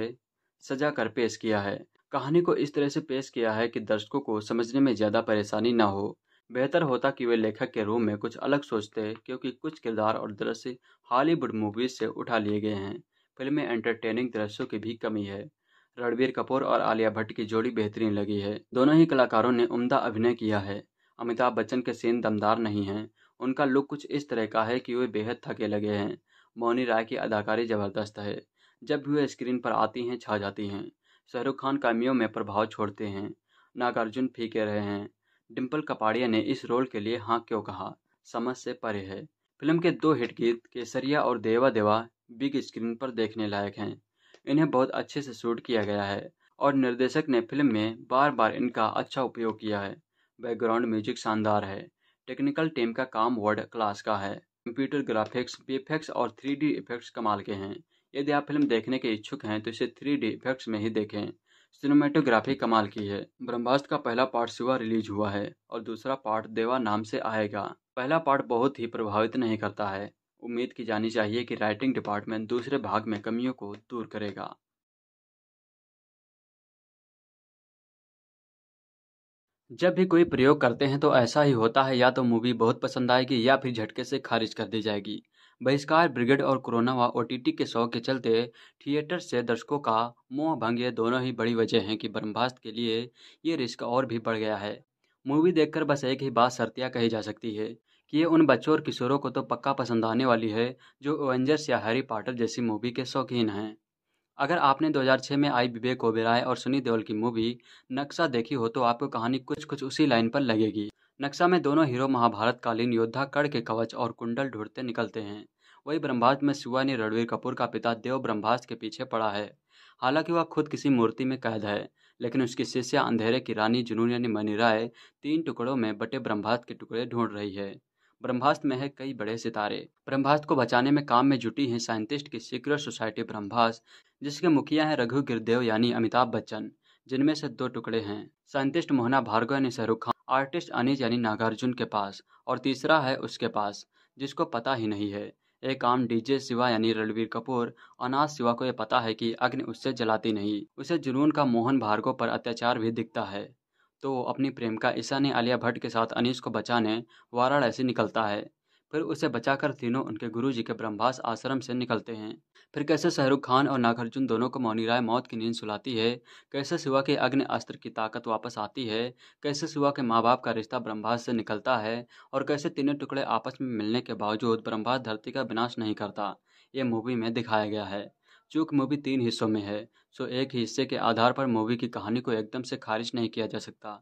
सजा कर पेश किया है कहानी को इस तरह से पेश किया है कि दर्शकों को समझने में ज़्यादा परेशानी ना हो बेहतर होता कि वे लेखक के रूप में कुछ अलग सोचते क्योंकि कुछ किरदार और दृश्य हॉलीवुड मूवीज से उठा लिए गए हैं फिल्म में एंटरटेनिंग दृश्यों की भी कमी है रणबीर कपूर और आलिया भट्ट की जोड़ी बेहतरीन लगी है दोनों ही कलाकारों ने उम्दा अभिनय किया है अमिताभ बच्चन के सीन दमदार नहीं हैं उनका लुक कुछ इस तरह का है कि वे बेहद थके लगे हैं मौनी राय की अदाकारी ज़बरदस्त है जब भी वह स्क्रीन पर आती हैं छा जाती हैं शाहरुख खान कामियों में प्रभाव छोड़ते हैं नागार्जुन फीके रहे हैं डिम्पल कपाड़िया ने इस रोल के लिए हाँ क्यों कहा समझ से परे है फिल्म के दो हिट गीत केसरिया और देवा देवा बिग स्क्रीन पर देखने लायक हैं इन्हें बहुत अच्छे से शूट किया गया है और निर्देशक ने फिल्म में बार बार इनका अच्छा उपयोग किया है बैकग्राउंड म्यूजिक शानदार है टेक्निकल टीम का काम वर्ल्ड क्लास का है कंप्यूटर ग्राफिक्स, वीएफएक्स और डी इफेक्ट्स कमाल के हैं यदि आप फिल्म देखने के इच्छुक हैं तो इसे थ्री डी इफेक्ट्स में ही देखें सिनेमेटोग्राफी कमाल की है ब्रह्मास्त्र का पहला पार्ट सिवा रिलीज हुआ है और दूसरा पार्ट देवा नाम से आएगा पहला पार्ट बहुत ही प्रभावित नहीं करता है उम्मीद की जानी चाहिए कि राइटिंग डिपार्टमेंट दूसरे भाग में कमियों को दूर करेगा जब भी कोई प्रयोग करते हैं तो ऐसा ही होता है या तो मूवी बहुत पसंद आएगी या फिर झटके से खारिज कर दी जाएगी बहिष्कार ब्रिगेड और कोरोना व ओ के शौक के चलते थिएटर से दर्शकों का मोह भंग ये दोनों ही बड़ी वजह हैं कि ब्रह्मास्त्र के लिए ये रिस्क और भी बढ़ गया है मूवी देखकर बस एक ही बात सरतिया कही जा सकती है कि ये उन बच्चों और किशोरों को तो पक्का पसंद आने वाली है जो एवेंजर्स या हैरी पॉटर जैसी मूवी के शौकीन हैं अगर आपने 2006 में आई विवेक ओबेराय और सुनी देओल की मूवी नक्शा देखी हो तो आपको कहानी कुछ कुछ उसी लाइन पर लगेगी नक्शा में दोनों हीरो महाभारत कालीन योद्धा कड़ के कवच और कुंडल ढूंढते निकलते हैं वही ब्रह्मास्त में शिवानी रणवीर कपूर का पिता देव ब्रह्मास्त के पीछे पड़ा है हालांकि वह खुद किसी मूर्ति में कैद है लेकिन उसकी शिष्या अंधेरे की रानी जुनून यानी मनी राय तीन टुकड़ों में बटे ब्रह्मास्त के टुकड़े ढूंढ रही है ब्रह्मास्त्र में है कई बड़े सितारे ब्रह्मास्त्र को बचाने में काम में जुटी हैं साइंटिस्ट की सीक्रेट सोसाइटी ब्रह्मास्त्र जिसके मुखिया हैं रघु गिरदेव यानी अमिताभ बच्चन जिनमें से दो टुकड़े हैं साइंटिस्ट मोहना भार्गव यानी शाहरुख खान आर्टिस्ट अनिज यानी नागार्जुन के पास और तीसरा है उसके पास जिसको पता ही नहीं है एक काम डीजे शिवा यानी रणवीर कपूर अनाज शिवा को यह पता है कि अग्नि उससे जलाती नहीं उसे जुनून का मोहन भार्गव पर अत्याचार भी दिखता है तो अपनी प्रेमिका ईशा ने आलिया भट्ट के साथ अनीश को बचाने वाराणसी निकलता है फिर उसे बचाकर तीनों उनके गुरु जी के ब्रह्मास आश्रम से निकलते हैं फिर कैसे शाहरुख खान और नागार्जुन दोनों को मौनी राय मौत की नींद सुलाती है कैसे शिवा के अग्नि अस्त्र की ताकत वापस आती है कैसे शिवा के माँ बाप का रिश्ता ब्रह्मास से निकलता है और कैसे तीनों टुकड़े आपस में मिलने के बावजूद ब्रह्मास धरती का विनाश नहीं करता ये मूवी में दिखाया गया है चूँक मूवी तीन हिस्सों में है सो एक हिस्से के आधार पर मूवी की कहानी को एकदम से खारिज नहीं किया जा सकता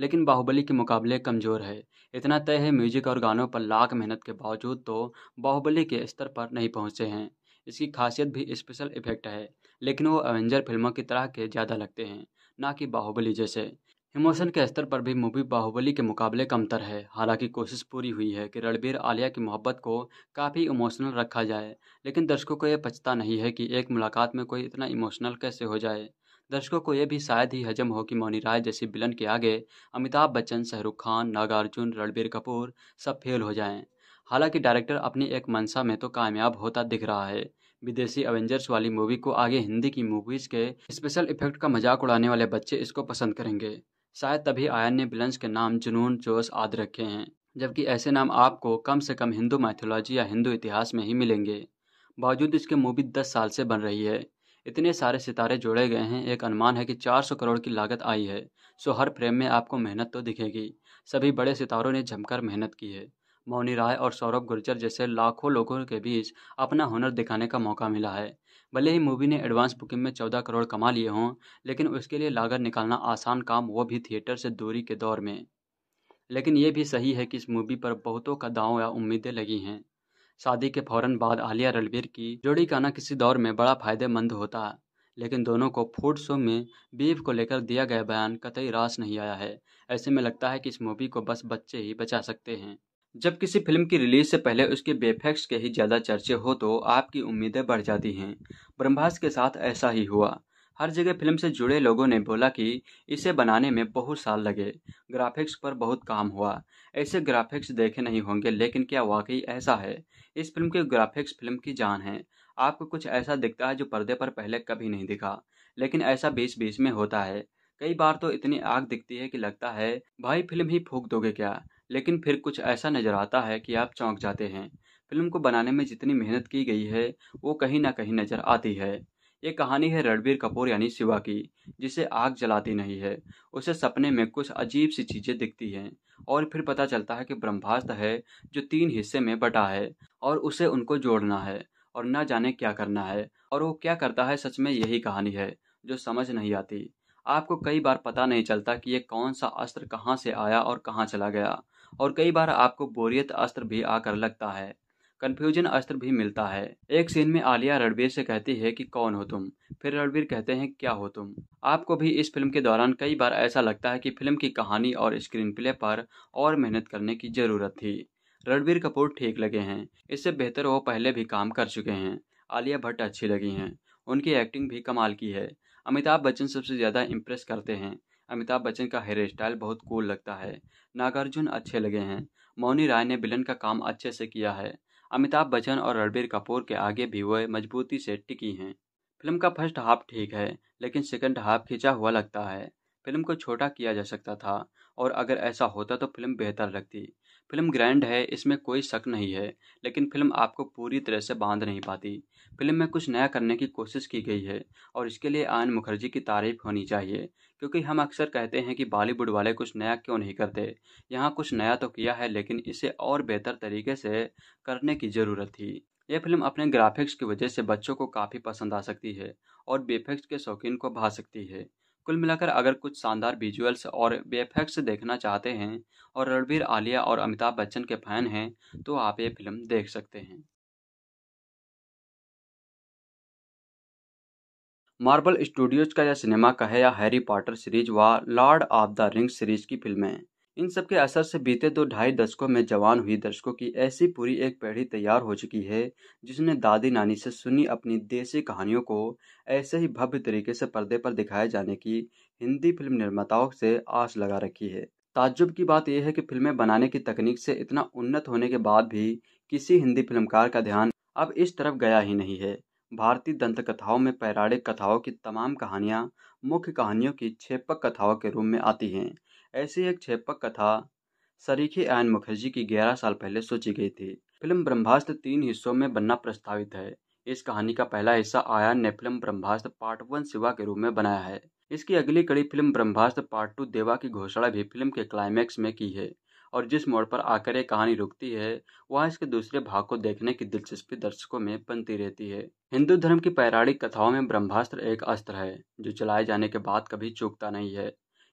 लेकिन बाहुबली के मुकाबले कमज़ोर है इतना तय है म्यूजिक और गानों पर लाख मेहनत के बावजूद तो बाहुबली के स्तर पर नहीं पहुँचे हैं इसकी खासियत भी स्पेशल इफेक्ट है लेकिन वो एवेंजर फिल्मों की तरह के ज़्यादा लगते हैं ना कि बाहुबली जैसे इमोशन के स्तर पर भी मूवी बाहुबली के मुकाबले कमतर है हालांकि कोशिश पूरी हुई है कि रणबीर आलिया की मोहब्बत को काफ़ी इमोशनल रखा जाए लेकिन दर्शकों को यह पछता नहीं है कि एक मुलाकात में कोई इतना इमोशनल कैसे हो जाए दर्शकों को यह भी शायद ही हजम हो कि मौनी राय जैसी बिलन के आगे अमिताभ बच्चन शाहरुख खान नागार्जुन रणबीर कपूर सब फेल हो जाएं हालांकि डायरेक्टर अपनी एक मंशा में तो कामयाब होता दिख रहा है विदेशी एवेंजर्स वाली मूवी को आगे हिंदी की मूवीज़ के स्पेशल इफेक्ट का मजाक उड़ाने वाले बच्चे इसको पसंद करेंगे शायद तभी आयन ने बिलंस के नाम जुनून जोश आदि रखे हैं जबकि ऐसे नाम आपको कम से कम हिंदू माइथोलॉजी या हिंदू इतिहास में ही मिलेंगे बावजूद इसके मूवी दस साल से बन रही है इतने सारे सितारे जोड़े गए हैं एक अनुमान है कि 400 करोड़ की लागत आई है सो हर फ्रेम में आपको मेहनत तो दिखेगी सभी बड़े सितारों ने जमकर मेहनत की है मौनी राय और सौरभ गुर्जर जैसे लाखों लोगों के बीच अपना हुनर दिखाने का मौका मिला है भले ही मूवी ने एडवांस बुकिंग में चौदह करोड़ कमा लिए हों लेकिन उसके लिए लागत निकालना आसान काम वो भी थिएटर से दूरी के दौर में लेकिन ये भी सही है कि इस मूवी पर बहुतों का दाव या उम्मीदें लगी हैं शादी के फौरन बाद आलिया रणबीर की जोड़ी का ना किसी दौर में बड़ा फायदेमंद होता लेकिन दोनों को फूड शो में बीफ को लेकर दिया गया बयान कतई रास नहीं आया है ऐसे में लगता है कि इस मूवी को बस बच्चे ही बचा सकते हैं जब किसी फिल्म की रिलीज से पहले उसके बेफेक्ट्स के ही ज़्यादा चर्चे हो तो आपकी उम्मीदें बढ़ जाती हैं ब्रह्मास के साथ ऐसा ही हुआ हर जगह फिल्म से जुड़े लोगों ने बोला कि इसे बनाने में बहुत साल लगे ग्राफिक्स पर बहुत काम हुआ ऐसे ग्राफिक्स देखे नहीं होंगे लेकिन क्या वाकई ऐसा है इस फिल्म के ग्राफिक्स फिल्म की जान है आपको कुछ ऐसा दिखता है जो पर्दे पर पहले कभी नहीं दिखा लेकिन ऐसा बीच बीच में होता है कई बार तो इतनी आग दिखती है कि लगता है भाई फिल्म ही फूक दोगे क्या लेकिन फिर कुछ ऐसा नज़र आता है कि आप चौंक जाते हैं फिल्म को बनाने में जितनी मेहनत की गई है वो कहीं ना कहीं नज़र आती है ये कहानी है रणबीर कपूर यानी शिवा की जिसे आग जलाती नहीं है उसे सपने में कुछ अजीब सी चीज़ें दिखती हैं और फिर पता चलता है कि ब्रह्मास्त्र है जो तीन हिस्से में बटा है और उसे उनको जोड़ना है और ना जाने क्या करना है और वो क्या करता है सच में यही कहानी है जो समझ नहीं आती आपको कई बार पता नहीं चलता कि ये कौन सा अस्त्र कहाँ से आया और कहाँ चला गया और कई बार आपको बोरियत अस्त्र भी आकर लगता है कन्फ्यूजन अस्त्र भी मिलता है एक सीन में आलिया रणबीर से कहती है कि कौन हो तुम फिर रणबीर कहते हैं क्या हो तुम आपको भी इस फिल्म के दौरान कई बार ऐसा लगता है कि फिल्म की कहानी और स्क्रीन प्ले पर और मेहनत करने की ज़रूरत थी रणबीर कपूर ठीक लगे हैं इससे बेहतर वो पहले भी काम कर चुके हैं आलिया भट्ट अच्छी लगी हैं उनकी एक्टिंग भी कमाल की है अमिताभ बच्चन सबसे ज़्यादा इम्प्रेस करते हैं अमिताभ बच्चन का हेयर स्टाइल बहुत कूल लगता है नागार्जुन अच्छे लगे हैं मौनी राय ने विलन का काम अच्छे से किया है अमिताभ बच्चन और रणबीर कपूर के आगे भी वह मजबूती से टिकी हैं फिल्म का फर्स्ट हाफ ठीक है लेकिन सेकंड हाफ खिंचा हुआ लगता है फिल्म को छोटा किया जा सकता था और अगर ऐसा होता तो फिल्म बेहतर लगती फिल्म ग्रैंड है इसमें कोई शक नहीं है लेकिन फिल्म आपको पूरी तरह से बांध नहीं पाती फिल्म में कुछ नया करने की कोशिश की गई है और इसके लिए आयन मुखर्जी की तारीफ होनी चाहिए क्योंकि हम अक्सर कहते हैं कि बॉलीवुड वाले कुछ नया क्यों नहीं करते यहाँ कुछ नया तो किया है लेकिन इसे और बेहतर तरीके से करने की ज़रूरत थी ये फिल्म अपने ग्राफिक्स की वजह से बच्चों को काफ़ी पसंद आ सकती है और बेफेक्स के शौकीन को भा सकती है कुल मिलाकर अगर कुछ शानदार विजुअल्स और बेफेक्स देखना चाहते हैं और रणबीर आलिया और अमिताभ बच्चन के फैन हैं तो आप ये फिल्म देख सकते हैं मार्बल स्टूडियोज का यह सिनेमा कहे या हैरी पॉटर सीरीज व Lord of the Rings series की फिल्में इन सब के असर से बीते दो ढाई दशकों में जवान हुई दर्शकों की ऐसी पूरी एक पीढ़ी तैयार हो चुकी है जिसने दादी नानी से सुनी अपनी देसी कहानियों को ऐसे ही भव्य तरीके से पर्दे पर दिखाए जाने की हिंदी फिल्म निर्माताओं से आस लगा रखी है ताज्जुब की बात यह है कि फिल्में बनाने की तकनीक से इतना उन्नत होने के बाद भी किसी हिंदी फिल्मकार का ध्यान अब इस तरफ गया ही नहीं है भारतीय दंत कथाओं में पैराणिक कथाओं की तमाम कहानियाँ मुख्य कहानियों की छेपक कथाओं के रूप में आती हैं ऐसी एक छेपक कथा सरीखी आयन मुखर्जी की ग्यारह साल पहले सोची गई थी फिल्म ब्रह्मास्त्र तीन हिस्सों में बनना प्रस्तावित है इस कहानी का पहला हिस्सा आयन ने film Brahmastra part one Shiva के रूप में बनाया है इसकी अगली कड़ी फिल्म ब्रह्मास्त्र पार्ट टू देवा की घोषणा भी फिल्म के क्लाइमैक्स में की है और जिस मोड़ पर आकर यह कहानी रुकती है वहाँ इसके दूसरे भाग को देखने की दिलचस्पी दर्शकों में बनती रहती है हिंदू धर्म की पैराणिक कथाओं में ब्रह्मास्त्र एक अस्त्र है जो चलाए जाने के बाद कभी चूकता नहीं है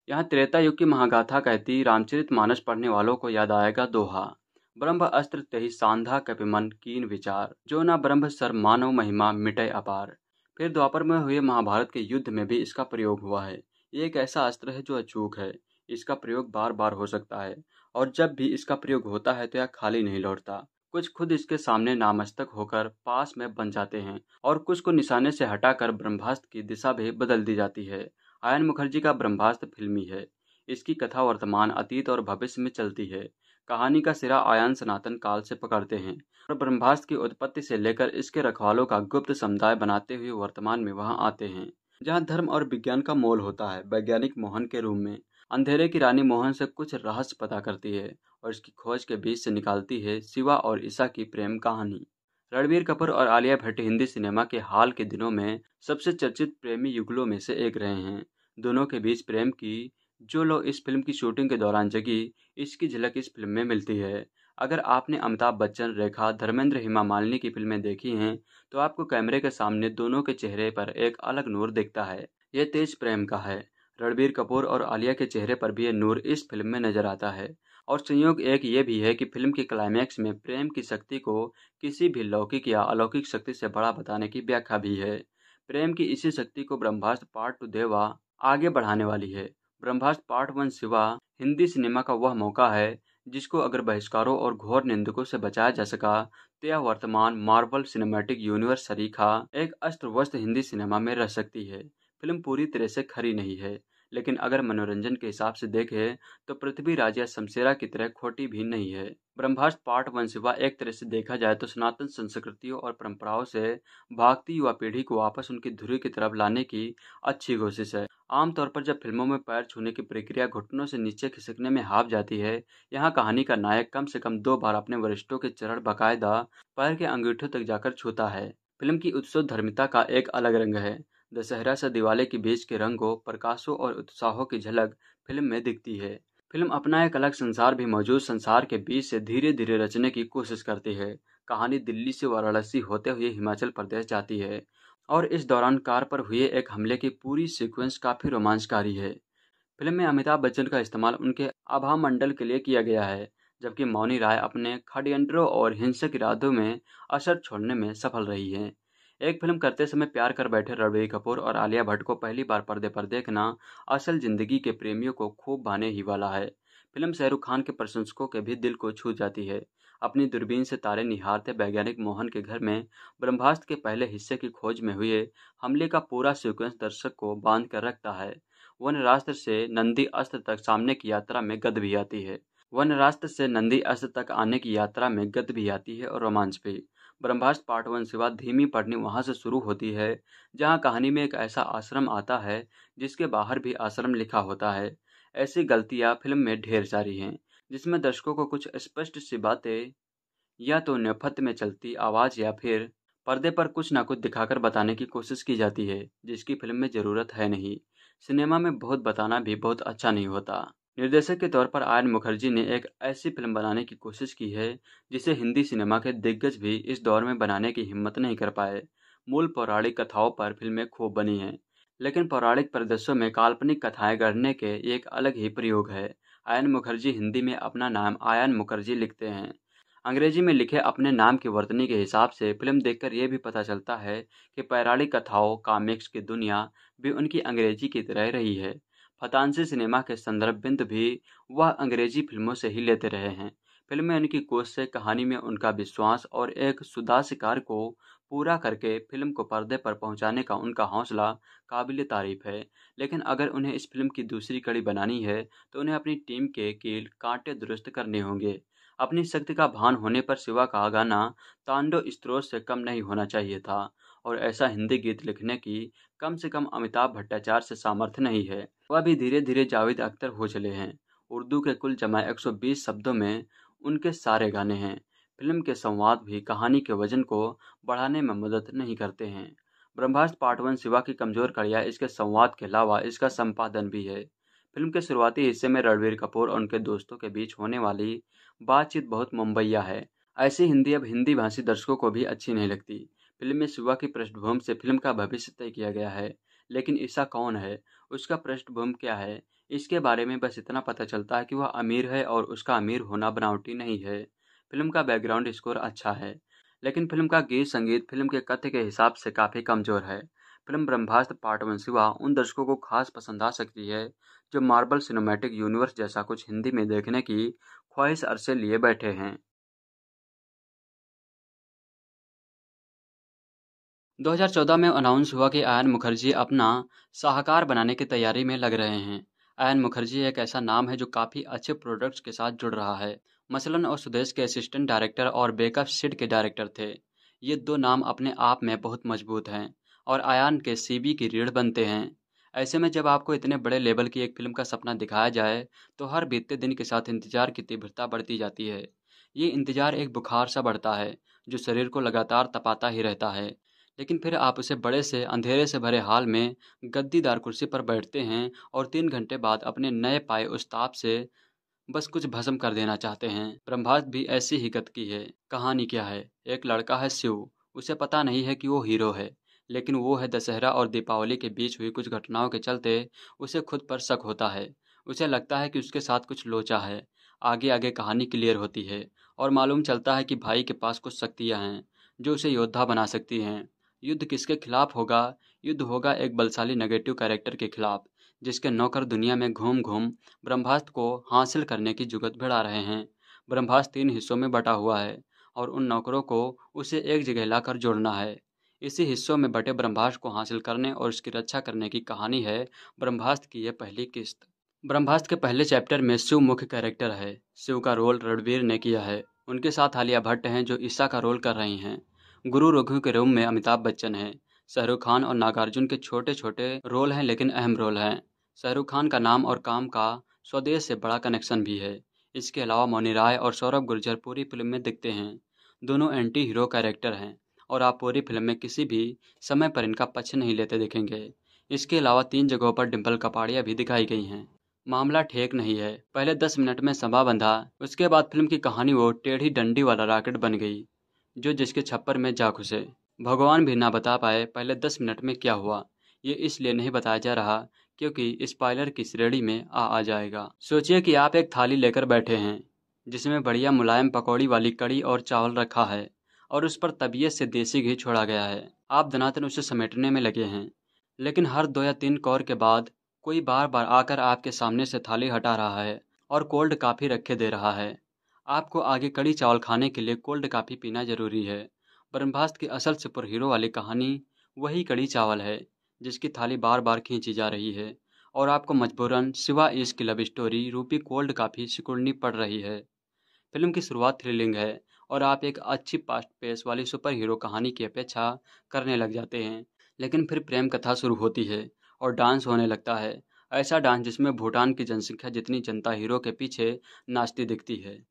यहाँ त्रेता युग की महागाथा कहती रामचरित मानस पढ़ने वालों को याद आएगा दोहा ब्रह्म अस्त्र तेहि सांधा कपिमन कीन विचार जो ना ब्रह्म सर मानव महिमा मिटे अपार फिर द्वापर में हुए महाभारत के युद्ध में भी इसका प्रयोग हुआ है ये एक ऐसा अस्त्र है जो अचूक है इसका प्रयोग बार बार हो सकता है और जब भी इसका प्रयोग होता है तो यह खाली नहीं लौटता कुछ खुद इसके सामने नामस्तक होकर पास में बन जाते हैं और कुछ को निशाने से हटाकर ब्रह्मास्त्र की दिशा भी बदल दी जाती है आयन मुखर्जी का ब्रह्मास्त्र फिल्मी है इसकी कथा वर्तमान अतीत और भविष्य में चलती है कहानी का सिरा आयन सनातन काल से पकड़ते हैं और ब्रह्मास्त्र की उत्पत्ति से लेकर इसके रखवालों का गुप्त समुदाय बनाते हुए वर्तमान में वहाँ आते हैं जहाँ धर्म और विज्ञान का मोल होता है वैज्ञानिक मोहन के रूप में अंधेरे की रानी मोहन से कुछ रहस्य पता करती है और इसकी खोज के बीच से निकालती है शिवा और ईसा की प्रेम कहानी रणबीर कपूर और आलिया भट्ट हिंदी सिनेमा के हाल के दिनों में सबसे चर्चित प्रेमी युगलों में से एक रहे हैं दोनों के बीच प्रेम की जो लो इस फिल्म की शूटिंग के दौरान जगी इसकी झलक इस फिल्म में मिलती है अगर आपने अमिताभ बच्चन रेखा धर्मेंद्र हिमा मालिनी की फिल्में देखी हैं तो आपको कैमरे के सामने दोनों के चेहरे पर एक अलग नूर दिखता है ये तेज प्रेम का है रणबीर कपूर और आलिया के चेहरे पर भी ये नूर इस फिल्म में नजर आता है और संयोग एक ये भी है कि फिल्म के क्लाइमैक्स में प्रेम की शक्ति को किसी भी लौकिक या अलौकिक शक्ति से बड़ा बताने की व्याख्या भी है प्रेम की इसी शक्ति को ब्रह्मास्त्र पार्ट टू देवा आगे बढ़ाने वाली है Brahmastra part one Shiva Hindi cinema का वह मौका है जिसको अगर बहिष्कारों और घोर निंदकों से बचाया जा सका तो यह वर्तमान मार्बल सिनेमैटिक यूनिवर्स शरीखा एक अस्त्र वस्त्र हिंदी सिनेमा में रह सकती है फिल्म पूरी तरह से खरी नहीं है लेकिन अगर मनोरंजन के हिसाब से देखें तो पृथ्वी राज या शमशेरा की तरह खोटी भी नहीं है ब्रह्मास्त्र पार्ट वन सिवा एक तरह से देखा जाए तो सनातन संस्कृतियों और परंपराओं से भागती युवा पीढ़ी को वापस उनकी धुरी की तरफ लाने की अच्छी कोशिश है आमतौर पर जब फिल्मों में पैर छूने की प्रक्रिया घुटनों से नीचे खिसकने में हाफ जाती है यहाँ कहानी का नायक कम से कम दो बार अपने वरिष्ठों के चरण बाकायदा पैर के अंगूठों तक जाकर छूता है फिल्म की उत्सव धर्मिता का एक अलग रंग है दशहरा से दिवाली के बीच के रंगों प्रकाशों और उत्साहों की झलक फिल्म में दिखती है फिल्म अपना एक अलग संसार भी मौजूद संसार के बीच से धीरे धीरे रचने की कोशिश करती है कहानी दिल्ली से वाराणसी होते हुए हिमाचल प्रदेश जाती है और इस दौरान कार पर हुए एक हमले की पूरी सीक्वेंस काफ़ी रोमांचकारी है फिल्म में अमिताभ बच्चन का इस्तेमाल उनके आभा मंडल के लिए किया गया है जबकि मौनी राय अपने खडयंत्रों और हिंसक इरादों में असर छोड़ने में सफल रही हैं एक फिल्म करते समय प्यार कर बैठे रणवीर कपूर और आलिया भट्ट को पहली बार पर्दे पर देखना असल जिंदगी के प्रेमियों को खूब भाने ही वाला है फिल्म शाहरुख खान के प्रशंसकों के भी दिल को छू जाती है अपनी दूरबीन से तारे निहारते वैज्ञानिक मोहन के घर में ब्रह्मास्त्र के पहले हिस्से की खोज में हुए हमले का पूरा सीक्वेंस दर्शक को बांध कर रखता है वन रास्त्र से नंदी अस्त्र तक सामने की यात्रा में गद भी आती है वन रास्त्र से नंदी अस्त्र तक आने की यात्रा में गद भी आती है और रोमांच भी ब्रह्मास्त्र वन से बाद धीमी पढ़नी वहाँ से शुरू होती है जहाँ कहानी में एक ऐसा आश्रम आता है जिसके बाहर भी आश्रम लिखा होता है ऐसी गलतियाँ फिल्म में ढेर सारी हैं जिसमें दर्शकों को कुछ स्पष्ट सी बातें या तो नफत में चलती आवाज़ या फिर पर्दे पर कुछ ना कुछ दिखाकर बताने की कोशिश की जाती है जिसकी फिल्म में ज़रूरत है नहीं सिनेमा में बहुत बताना भी बहुत अच्छा नहीं होता निर्देशक के तौर पर आर्यन मुखर्जी ने एक ऐसी फिल्म बनाने की कोशिश की है जिसे हिंदी सिनेमा के दिग्गज भी इस दौर में बनाने की हिम्मत नहीं कर पाए मूल पौराणिक कथाओं पर फिल्में खूब बनी हैं लेकिन पौराणिक प्रदर्शों में काल्पनिक कथाएं गढ़ने के एक अलग ही प्रयोग है आयन मुखर्जी हिंदी में अपना नाम आयन मुखर्जी लिखते हैं अंग्रेजी में लिखे अपने नाम की वर्तनी के हिसाब से फिल्म देखकर यह भी पता चलता है कि पौराणिक कथाओं कामिक्स की दुनिया भी उनकी अंग्रेजी की तरह रही है फतानसी सिनेमा के संदर्भ बिंदु भी वह अंग्रेजी फिल्मों से ही लेते रहे हैं फिल्में उनकी कोच से कहानी में उनका विश्वास और एक सुधा शिकार को पूरा करके फिल्म को पर्दे पर पहुंचाने का उनका हौसला काबिल तारीफ है लेकिन अगर उन्हें इस फिल्म की दूसरी कड़ी बनानी है तो उन्हें अपनी टीम के कील कांटे दुरुस्त करने होंगे अपनी शक्ति का भान होने पर शिवा का गाना तांडो स्त्रोत से कम नहीं होना चाहिए था और ऐसा हिंदी गीत लिखने की कम से कम अमिताभ भट्टाचार्य से सामर्थ्य नहीं है वह भी धीरे धीरे जावेद अख्तर हो चले हैं उर्दू के कुल जमा 120 शब्दों में उनके सारे गाने हैं फिल्म के संवाद भी कहानी के वजन को बढ़ाने में मदद नहीं करते हैं ब्रह्मास्त्र पार्ट वन शिवा की कमजोर कड़िया इसके संवाद के अलावा इसका संपादन भी है फिल्म के शुरुआती हिस्से में रणवीर कपूर और उनके दोस्तों के बीच होने वाली बातचीत बहुत मुंबईया है ऐसी हिंदी अब हिंदी भाषी दर्शकों को भी अच्छी नहीं लगती फिल्म में शिवा की पृष्ठभूमि से फिल्म का भविष्य तय किया गया है लेकिन ईसा कौन है उसका पृष्ठभूमि क्या है इसके बारे में बस इतना पता चलता है कि वह अमीर है और उसका अमीर होना बनावटी नहीं है फिल्म का बैकग्राउंड स्कोर अच्छा है लेकिन फिल्म का गीत संगीत फिल्म के कथ्य के हिसाब से काफ़ी कमज़ोर है फिल्म ब्रह्मास्त्र पार्ट वन सिवा उन दर्शकों को खास पसंद आ सकती है जो मार्बल सिनेमैटिक यूनिवर्स जैसा कुछ हिंदी में देखने की ख्वाहिश अरसे लिए बैठे हैं 2014 में अनाउंस हुआ कि आयन मुखर्जी अपना साहकार बनाने की तैयारी में लग रहे हैं आयन मुखर्जी एक ऐसा नाम है जो काफ़ी अच्छे प्रोडक्ट्स के साथ जुड़ रहा है मसलन और सुदेश के असिस्टेंट डायरेक्टर और बेकअप सिड के डायरेक्टर थे ये दो नाम अपने आप में बहुत मजबूत हैं और आयान के सी की रीढ़ बनते हैं ऐसे में जब आपको इतने बड़े लेवल की एक फिल्म का सपना दिखाया जाए तो हर बीतते दिन के साथ इंतजार की तीव्रता बढ़ती जाती है ये इंतजार एक बुखार सा बढ़ता है जो शरीर को लगातार तपाता ही रहता है लेकिन फिर आप उसे बड़े से अंधेरे से भरे हाल में गद्दीदार कुर्सी पर बैठते हैं और तीन घंटे बाद अपने नए पाए उस ताप से बस कुछ भस्म कर देना चाहते हैं ब्रह्मास्त भी ऐसी ही गत की है कहानी क्या है एक लड़का है शिव उसे पता नहीं है कि वो हीरो है लेकिन वो है दशहरा और दीपावली के बीच हुई कुछ घटनाओं के चलते उसे खुद पर शक होता है उसे लगता है कि उसके साथ कुछ लोचा है आगे आगे कहानी क्लियर होती है और मालूम चलता है कि भाई के पास कुछ शक्तियाँ हैं जो उसे योद्धा बना सकती हैं युद्ध किसके खिलाफ होगा युद्ध होगा एक बलशाली नेगेटिव कैरेक्टर के खिलाफ जिसके नौकर दुनिया में घूम घूम ब्रह्मास्त्र को हासिल करने की जुगत भिड़ा रहे हैं ब्रह्मास्त्र तीन हिस्सों में बटा हुआ है और उन नौकरों को उसे एक जगह लाकर जोड़ना है इसी हिस्सों में बटे ब्रह्मास्त्र को हासिल करने और उसकी रक्षा करने की कहानी है ब्रह्मास्त्र की यह पहली किस्त ब्रह्मास्त्र के पहले चैप्टर में शिव मुख्य कैरेक्टर है शिव का रोल रणवीर ने किया है उनके साथ आलिया भट्ट हैं जो ईसा का रोल कर रही हैं गुरु रघु के रूम में अमिताभ बच्चन हैं शाहरुख खान और नागार्जुन के छोटे छोटे रोल हैं लेकिन अहम रोल हैं शाहरुख खान का नाम और काम का स्वदेश से बड़ा कनेक्शन भी है इसके अलावा मौनी राय और सौरभ गुर्जर पूरी फिल्म में दिखते हैं दोनों एंटी हीरो कैरेक्टर हैं और आप पूरी फिल्म में किसी भी समय पर इनका पक्ष नहीं लेते देखेंगे इसके अलावा तीन जगहों पर डिम्पल कपाड़ियाँ भी दिखाई गई हैं मामला ठेक नहीं है पहले दस मिनट में समा बंधा उसके बाद फिल्म की कहानी वो टेढ़ी डंडी वाला रॉकेट बन गई जो जिसके छप्पर में जा घुसे भगवान भी ना बता पाए पहले दस मिनट में क्या हुआ ये इसलिए नहीं बताया जा रहा क्योंकि स्पाइलर की श्रेणी में आ आ जाएगा सोचिए कि आप एक थाली लेकर बैठे हैं जिसमें बढ़िया मुलायम पकौड़ी वाली कड़ी और चावल रखा है और उस पर तबीयत से देसी घी छोड़ा गया है आप दनातन उसे समेटने में लगे हैं लेकिन हर दो या तीन कौर के बाद कोई बार बार आकर आपके सामने से थाली हटा रहा है और कोल्ड काफ़ी रखे दे रहा है आपको आगे कड़ी चावल खाने के लिए कोल्ड काफ़ी पीना जरूरी है ब्रह्मास्त्र की असल सुपर हीरो वाली कहानी वही कड़ी चावल है जिसकी थाली बार बार खींची जा रही है और आपको मजबूरन सिवा की लव स्टोरी रूपी कोल्ड काफ़ी सिकुड़नी पड़ रही है फिल्म की शुरुआत थ्रिलिंग है और आप एक अच्छी पास्ट पेस वाली सुपर हीरो कहानी की अपेक्षा करने लग जाते हैं लेकिन फिर प्रेम कथा शुरू होती है और डांस होने लगता है ऐसा डांस जिसमें भूटान की जनसंख्या जितनी जनता हीरो के पीछे नाचती दिखती है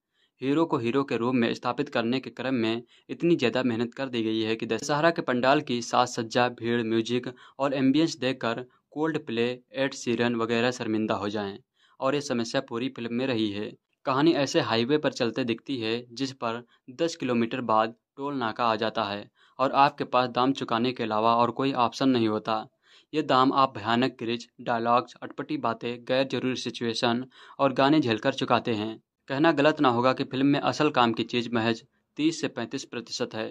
हीरो को हीरो के रूप में स्थापित करने के क्रम में इतनी ज़्यादा मेहनत कर दी गई है कि दशहरा के पंडाल की साज सज्जा भीड़ म्यूजिक और एम्बियंस देखकर कोल्ड प्ले एड सीरन वगैरह शर्मिंदा हो जाएं और ये समस्या पूरी फिल्म में रही है कहानी ऐसे हाईवे पर चलते दिखती है जिस पर दस किलोमीटर बाद टोल नाका आ जाता है और आपके पास दाम चुकाने के अलावा और कोई ऑप्शन नहीं होता ये दाम आप भयानक क्रिज डायलॉग्स अटपटी बातें गैर जरूरी सिचुएशन और गाने झेलकर चुकाते हैं कहना गलत ना होगा कि फिल्म में असल काम की चीज महज 30 से 35 प्रतिशत है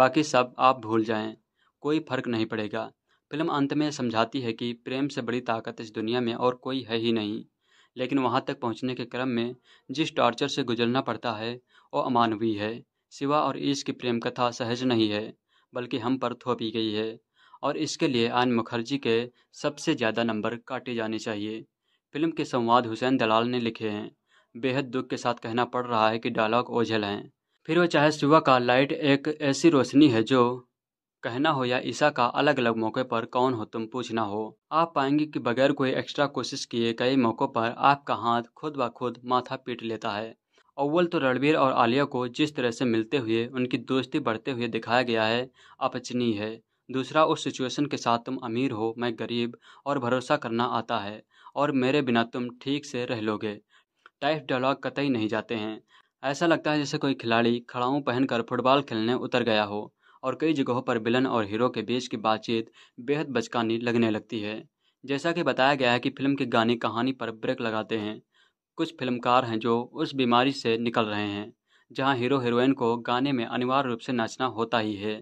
बाकी सब आप भूल जाएं कोई फर्क नहीं पड़ेगा फिल्म अंत में समझाती है कि प्रेम से बड़ी ताकत इस दुनिया में और कोई है ही नहीं लेकिन वहाँ तक पहुँचने के क्रम में जिस टॉर्चर से गुजरना पड़ता है वो अमानवीय है सिवा और ईश की प्रेम कथा सहज नहीं है बल्कि हम पर थोपी गई है और इसके लिए आन मुखर्जी के सबसे ज़्यादा नंबर काटे जाने चाहिए फिल्म के संवाद हुसैन दलाल ने लिखे हैं बेहद दुख के साथ कहना पड़ रहा है कि डायलॉग ओझल हैं फिर वह चाहे सुबह का लाइट एक ऐसी रोशनी है जो कहना हो या ईसा का अलग अलग मौके पर कौन हो तुम पूछना हो आप पाएंगे कि बगैर कोई एक्स्ट्रा कोशिश किए कई मौक़ों पर आपका हाथ खुद ब खुद माथा पीट लेता है अव्वल तो रणबीर और आलिया को जिस तरह से मिलते हुए उनकी दोस्ती बढ़ते हुए दिखाया गया है अपचनी है दूसरा उस सिचुएशन के साथ तुम अमीर हो मैं गरीब और भरोसा करना आता है और मेरे बिना तुम ठीक से रह लोगे टाइप डायलॉग कतई नहीं जाते हैं ऐसा लगता है जैसे कोई खिलाड़ी खड़ाऊँ पहनकर फुटबॉल खेलने उतर गया हो और कई जगहों पर विलन और हीरो के बीच की बातचीत बेहद बचकानी लगने लगती है जैसा कि बताया गया है कि फिल्म के गाने कहानी पर ब्रेक लगाते हैं कुछ फिल्मकार हैं जो उस बीमारी से निकल रहे हैं जहां हीरो हीरोइन को गाने में अनिवार्य रूप से नाचना होता ही है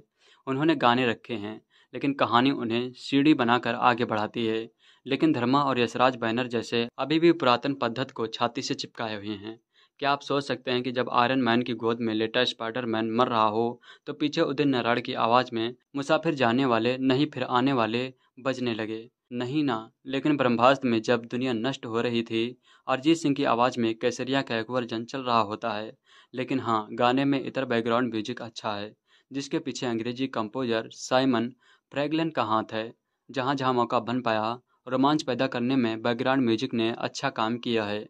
उन्होंने गाने रखे हैं लेकिन कहानी उन्हें सीढ़ी बनाकर आगे बढ़ाती है लेकिन धर्मा और यशराज बैनर जैसे अभी भी पुरातन पद्धत को छाती से चिपकाए हुए हैं क्या आप सोच सकते हैं कि जब आयरन मैन की गोद में लेटा स्पाइडर मैन मर रहा हो तो पीछे उदय नारायण की आवाज़ में मुसाफिर जाने वाले नहीं फिर आने वाले बजने लगे नहीं ना लेकिन ब्रह्मास्त्र में जब दुनिया नष्ट हो रही थी अरिजीत सिंह की आवाज़ में कैसरिया का एक वर्जन चल रहा होता है लेकिन हाँ गाने में इतर बैकग्राउंड म्यूजिक अच्छा है जिसके पीछे अंग्रेजी कंपोजर साइमन फ्रैगलिन का हाथ है जहाँ जहाँ मौका बन पाया रोमांच पैदा करने में बैकग्राउंड म्यूजिक ने अच्छा काम किया है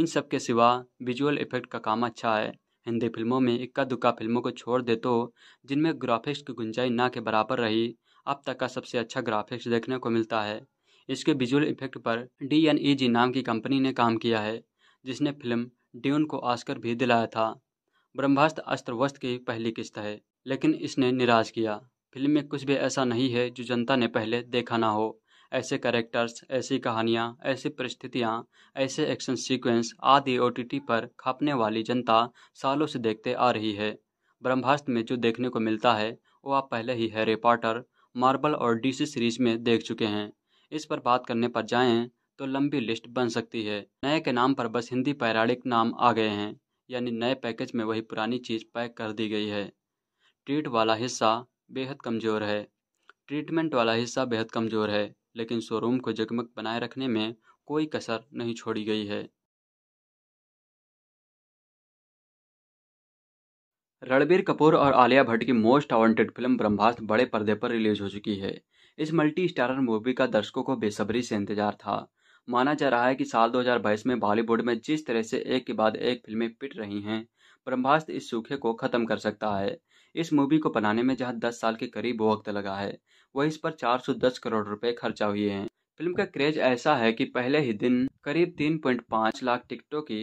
इन सब के सिवा विजुअल इफेक्ट का काम अच्छा है हिंदी फिल्मों में इक्का दुक्का फिल्मों को छोड़ दे तो जिनमें ग्राफिक्स की गुंजाइश ना के बराबर रही अब तक का सबसे अच्छा ग्राफिक्स देखने को मिलता है इसके विजुअल इफेक्ट पर डी एन ई जी नाम की कंपनी ने काम किया है जिसने फिल्म ड्यून को आस्कर भी दिलाया था ब्रह्मास्त्र अस्त्र वस्त्र की पहली किस्त है लेकिन इसने निराश किया फिल्म में कुछ भी ऐसा नहीं है जो जनता ने पहले देखा ना हो ऐसे कैरेक्टर्स ऐसी कहानियाँ ऐसी परिस्थितियाँ ऐसे एक्शन सीक्वेंस आदि ओ पर खपने वाली जनता सालों से देखते आ रही है ब्रह्मास्त्र में जो देखने को मिलता है वो आप पहले ही हैरी पॉटर मार्बल और डीसी सीरीज में देख चुके हैं इस पर बात करने पर जाएं तो लंबी लिस्ट बन सकती है नए के नाम पर बस हिंदी पैराडिक नाम आ गए हैं यानी नए पैकेज में वही पुरानी चीज़ पैक कर दी गई है ट्रीट वाला हिस्सा बेहद कमज़ोर है ट्रीटमेंट वाला हिस्सा बेहद कमज़ोर है लेकिन शोरूम को जगमग बनाए रखने में कोई कसर नहीं छोड़ी गई है रणबीर कपूर और आलिया भट्ट की मोस्ट वांटेड फिल्म ब्रह्मास्त्र बड़े पर्दे पर रिलीज हो चुकी है इस मल्टी स्टारर मूवी का दर्शकों को बेसब्री से इंतजार था माना जा रहा है कि साल 2022 में बॉलीवुड में जिस तरह से एक के बाद एक फिल्में पिट रही हैं ब्रह्मास्त्र इस सूखे को खत्म कर सकता है इस मूवी को बनाने में जहां 10 साल के करीब वक्त लगा है वह इस पर 410 करोड़ रुपए खर्चा हुए हैं फिल्म का क्रेज ऐसा है कि पहले ही दिन करीब 3.5 लाख टिकटों की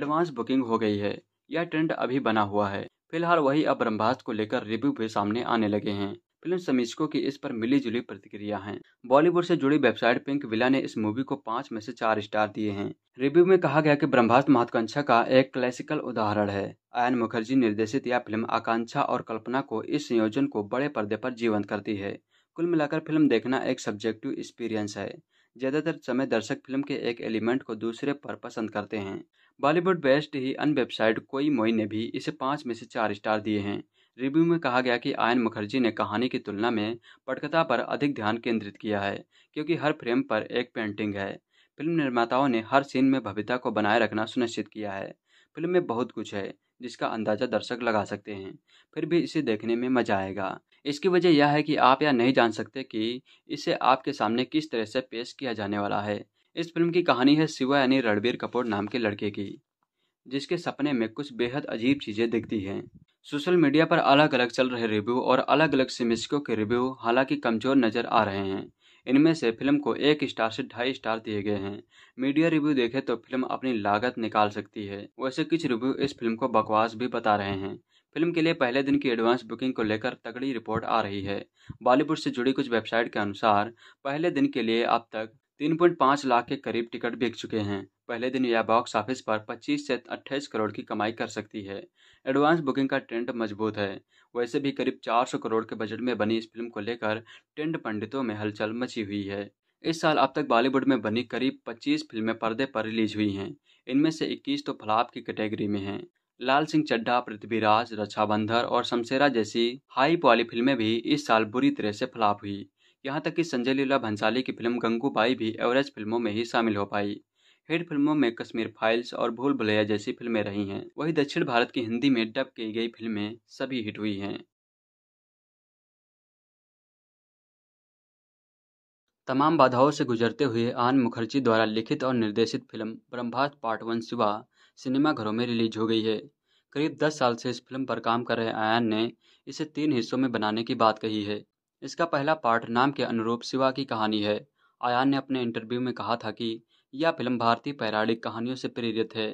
एडवांस बुकिंग हो गई है यह ट्रेंड अभी बना हुआ है फिलहाल वही अब ब्रह्मास्त्र को लेकर रिव्यू भी सामने आने लगे हैं फिल्म समीक्षकों की इस पर मिली जुली प्रतिक्रिया है बॉलीवुड से जुड़ी वेबसाइट पिंक विला ने इस मूवी को पांच में से चार स्टार दिए हैं रिव्यू में कहा गया कि ब्रह्मास्त्र महत्वाकांक्षा का एक क्लासिकल उदाहरण है आयन मुखर्जी निर्देशित यह फिल्म आकांक्षा और कल्पना को इस संयोजन को बड़े पर्दे पर जीवंत करती है कुल मिलाकर फिल्म देखना एक सब्जेक्टिव एक्सपीरियंस है ज़्यादातर समय दर्शक फिल्म के एक एलिमेंट को दूसरे पर पसंद करते हैं बॉलीवुड बेस्ट ही अन वेबसाइट कोई मोई ने भी इसे पाँच में से चार स्टार दिए हैं रिव्यू में कहा गया कि आयन मुखर्जी ने कहानी की तुलना में पटकथा पर अधिक ध्यान केंद्रित किया है क्योंकि हर फ्रेम पर एक पेंटिंग है फिल्म निर्माताओं ने हर सीन में भव्यता को बनाए रखना सुनिश्चित किया है फिल्म में बहुत कुछ है जिसका अंदाजा दर्शक लगा सकते हैं फिर भी इसे देखने में मजा आएगा इसकी वजह यह है कि आप यह नहीं जान सकते कि इसे आपके सामने किस तरह से पेश किया जाने वाला है इस फिल्म की कहानी है शिवा यानी रणबीर कपूर नाम के लड़के की जिसके सपने में कुछ बेहद अजीब चीज़ें दिखती हैं सोशल मीडिया पर अलग अलग चल रहे रिव्यू और अलग अलग समीक्षकों के रिव्यू हालांकि कमज़ोर नज़र आ रहे हैं इनमें से फिल्म को एक स्टार से ढाई स्टार दिए गए हैं मीडिया रिव्यू देखे तो फिल्म अपनी लागत निकाल सकती है वैसे कुछ रिव्यू इस फिल्म को बकवास भी बता रहे हैं फिल्म के लिए पहले दिन की एडवांस बुकिंग को लेकर तगड़ी रिपोर्ट आ रही है बॉलीवुड से जुड़ी कुछ वेबसाइट के अनुसार पहले दिन के लिए अब तक पाँच लाख के करीब टिकट बिक चुके हैं पहले दिन यह बॉक्स ऑफिस पर 25 से 28 करोड़ की कमाई कर सकती है एडवांस बुकिंग का ट्रेंड मजबूत है वैसे भी करीब 400 करोड़ के बजट में बनी इस फिल्म को लेकर ट्रेंड पंडितों में हलचल मची हुई है इस साल अब तक बॉलीवुड में बनी करीब 25 फिल्में पर्दे पर रिलीज हुई हैं इनमें से 21 तो फलाप की कैटेगरी में हैं लाल सिंह चड्ढा पृथ्वीराज रक्षाबंधर और शमशेरा जैसी हाइप वाली फिल्में भी इस साल बुरी तरह से फलाप हुई यहाँ तक कि संजय लीला भंसाली की फिल्म गंगूबाई भी एवरेज फिल्मों में ही शामिल हो पाई हिट फिल्मों में कश्मीर फाइल्स और भूल भुलैया जैसी फिल्में रही हैं वहीं दक्षिण भारत की हिंदी में डब की गई फिल्में सभी हिट हुई हैं तमाम बाधाओं से गुजरते हुए आन मुखर्जी द्वारा लिखित और निर्देशित film Brahmastra part one Shiva सिनेमाघरों में रिलीज हो गई है करीब दस साल से इस फिल्म पर काम कर रहे आयान ने इसे तीन हिस्सों में बनाने की बात कही है इसका पहला पार्ट नाम के अनुरूप शिवा की कहानी है आयान ने अपने इंटरव्यू में कहा था कि यह फिल्म भारतीय पैराणिक कहानियों से प्रेरित है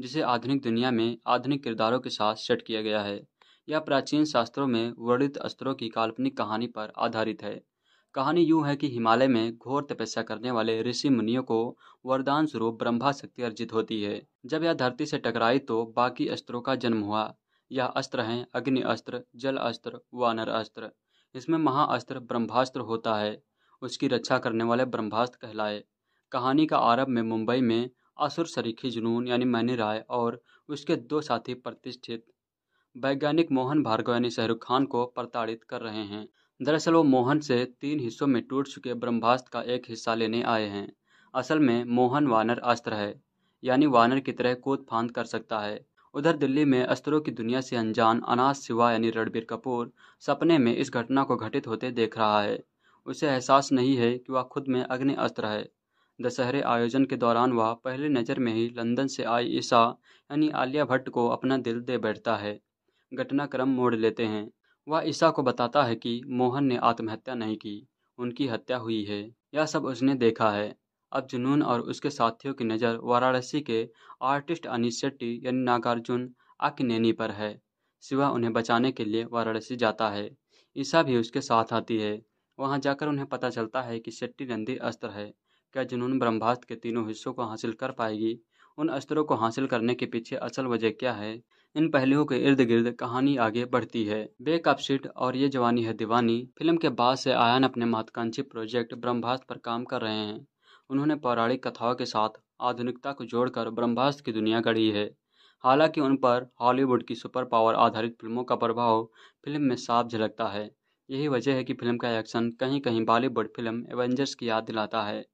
जिसे आधुनिक दुनिया में आधुनिक किरदारों के साथ सेट किया गया है यह प्राचीन शास्त्रों में वर्णित अस्त्रों की काल्पनिक कहानी पर आधारित है कहानी यूँ है कि हिमालय में घोर तपस्या करने वाले ऋषि मुनियों को वरदान स्वरूप ब्रह्मा शक्ति अर्जित होती है जब यह धरती से टकराई तो बाकी अस्त्रों का जन्म हुआ यह अस्त्र हैं अग्नि अस्त्र जल अस्त्र वानर अस्त्र इसमें महाअस्त्र ब्रह्मास्त्र होता है उसकी रक्षा करने वाले ब्रह्मास्त्र कहलाए कहानी का आरंभ में मुंबई में असुर शरीखी जुनून यानी मैनी राय और उसके दो साथी प्रतिष्ठित वैज्ञानिक मोहन भार्गव यानी शाहरुख खान को प्रताड़ित कर रहे हैं दरअसल वो मोहन से तीन हिस्सों में टूट चुके ब्रह्मास्त्र का एक हिस्सा लेने आए हैं असल में मोहन वानर अस्त्र है यानी वानर की तरह कूद फांद कर सकता है उधर दिल्ली में अस्त्रों की दुनिया से अनजान अनाज सिवा यानी रणबीर कपूर सपने में इस घटना को घटित होते देख रहा है उसे एहसास नहीं है कि वह खुद में अग्नि अस्त्र है दशहरे आयोजन के दौरान वह पहले नज़र में ही लंदन से आई ईशा यानी आलिया भट्ट को अपना दिल दे बैठता है घटनाक्रम मोड़ लेते हैं वह ईशा को बताता है कि मोहन ने आत्महत्या नहीं की उनकी हत्या हुई है यह सब उसने देखा है अब जुनून और उसके साथियों की नज़र वाराणसी के आर्टिस्ट अनिश शेट्टी यानी नागार्जुन आकिनेनी पर है शिवा उन्हें बचाने के लिए वाराणसी जाता है ईसा भी उसके साथ आती है वहाँ जाकर उन्हें पता चलता है कि शेट्टी नंदी अस्त्र है क्या जुनून ब्रह्मास्त्र के तीनों हिस्सों को हासिल कर पाएगी उन स्तरों को हासिल करने के पीछे असल वजह क्या है इन पहलुओं के इर्द गिर्द कहानी आगे बढ़ती है बेक और ये जवानी है दीवानी फिल्म के बाद से आयान अपने महत्वाकांक्षी प्रोजेक्ट ब्रह्मास्त्र पर काम कर रहे हैं उन्होंने पौराणिक कथाओं के साथ आधुनिकता को जोड़कर ब्रह्मास्त्र की दुनिया गढ़ी है हालांकि उन पर हॉलीवुड की सुपर पावर आधारित फिल्मों का प्रभाव फिल्म में साफ झलकता है यही वजह है कि फिल्म का एक्शन कहीं कहीं बॉलीवुड फिल्म एवेंजर्स की याद दिलाता है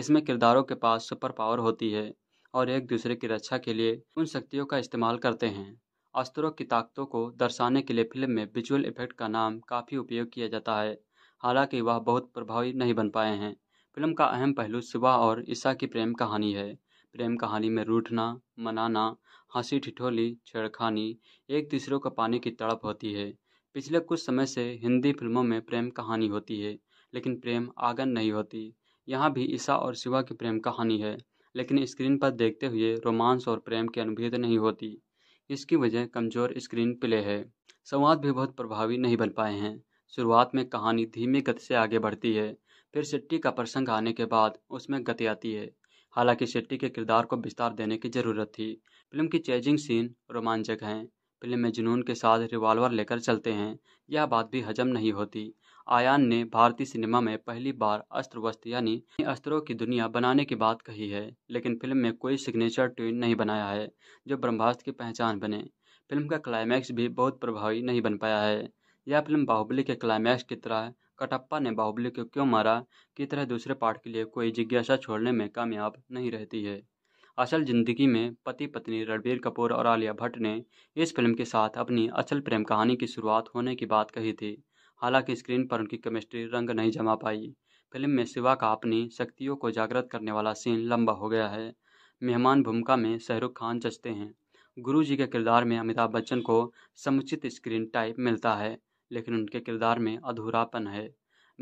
इसमें किरदारों के पास सुपर पावर होती है और एक दूसरे की रक्षा के लिए उन शक्तियों का इस्तेमाल करते हैं अस्त्रों की ताकतों को दर्शाने के लिए फिल्म में विजुअल इफेक्ट का नाम काफ़ी उपयोग किया जाता है हालांकि वह बहुत प्रभावी नहीं बन पाए हैं फिल्म का अहम पहलू सुबह और ईसा की प्रेम कहानी है प्रेम कहानी में रूठना मनाना हंसी ठिठोली छेड़खानी एक दूसरे को पाने की तड़प होती है पिछले कुछ समय से हिंदी फिल्मों में प्रेम कहानी होती है लेकिन प्रेम आगन नहीं होती यहाँ भी ईसा और शिवा की प्रेम कहानी है लेकिन स्क्रीन पर देखते हुए रोमांस और प्रेम की अनुभूति नहीं होती इसकी वजह कमज़ोर स्क्रीन प्ले है संवाद भी बहुत प्रभावी नहीं बन पाए हैं शुरुआत में कहानी धीमी गति से आगे बढ़ती है फिर सिट्टी का प्रसंग आने के बाद उसमें गति आती है हालांकि सिट्टी के किरदार को विस्तार देने की ज़रूरत थी फिल्म की चेजिंग सीन रोमांचक हैं फिल्म में जुनून के साथ रिवॉल्वर लेकर चलते हैं यह बात भी हजम नहीं होती आयान ने भारतीय सिनेमा में पहली बार अस्त्र वस्त्र यानी अस्त्रों की दुनिया बनाने की बात कही है लेकिन फिल्म में कोई सिग्नेचर ट्विन नहीं बनाया है जो ब्रह्मास्त्र की पहचान बने फिल्म का क्लाइमैक्स भी बहुत प्रभावी नहीं बन पाया है यह फिल्म बाहुबली के क्लाइमैक्स की तरह कटप्पा ने बाहुबली को क्यों मारा की तरह दूसरे पार्ट के लिए कोई जिज्ञासा छोड़ने में कामयाब नहीं रहती है असल जिंदगी में पति पत्नी रणबीर कपूर और आलिया भट्ट ने इस फिल्म के साथ अपनी असल प्रेम कहानी की शुरुआत होने की बात कही थी हालांकि स्क्रीन पर उनकी केमिस्ट्री रंग नहीं जमा पाई फिल्म में शिवा का अपनी शक्तियों को जागृत करने वाला सीन लंबा हो गया है मेहमान भूमिका में शाहरुख खान जचते हैं गुरु जी के किरदार में अमिताभ बच्चन को समुचित स्क्रीन टाइप मिलता है लेकिन उनके किरदार में अधूरापन है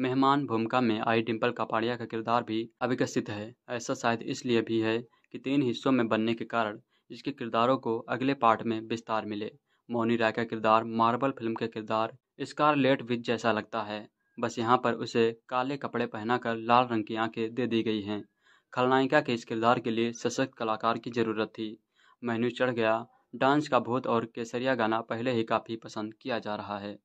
मेहमान भूमिका में आई डिम्पल कपाड़िया का किरदार भी अविकसित है ऐसा शायद इसलिए भी है कि तीन हिस्सों में बनने के कारण इसके किरदारों को अगले पार्ट में विस्तार मिले मौनी राय का किरदार मार्बल फिल्म के किरदार स्कारलेट विच जैसा लगता है बस यहाँ पर उसे काले कपड़े पहनाकर लाल रंग की आंखें दे दी गई हैं खलनायिका के इस किरदार के लिए सशक्त कलाकार की ज़रूरत थी मेन्यू चढ़ गया डांस का भूत और केसरिया गाना पहले ही काफ़ी पसंद किया जा रहा है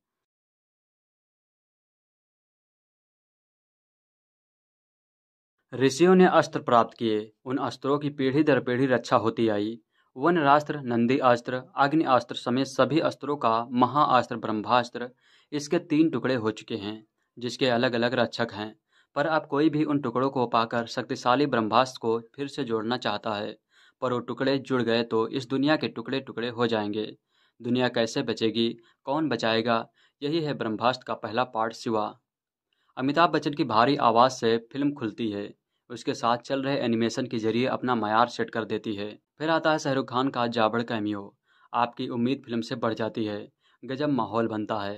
ऋषियों ने अस्त्र प्राप्त किए उन अस्त्रों की पीढ़ी दर पीढ़ी रक्षा होती आई वनरास्त्र नंदीआस्त्र आग्नेयास्त्र समेत सभी अस्त्रों का महाअस्त्र ब्रह्मास्त्र इसके तीन टुकड़े हो चुके हैं जिसके अलग अलग रक्षक हैं पर अब कोई भी उन टुकड़ों को पाकर शक्तिशाली ब्रह्मास्त्र को फिर से जोड़ना चाहता है पर वो टुकड़े जुड़ गए तो इस दुनिया के टुकड़े टुकड़े हो जाएंगे दुनिया कैसे बचेगी कौन बचाएगा यही है ब्रह्मास्त्र का पहला पार्ट शिवा अमिताभ बच्चन की भारी आवाज़ से फिल्म खुलती है उसके साथ चल रहे एनिमेशन के जरिए अपना मैार सेट कर देती है फिर आता है शाहरुख खान का जाबड़ कैमियो आपकी उम्मीद फिल्म से बढ़ जाती है गजब माहौल बनता है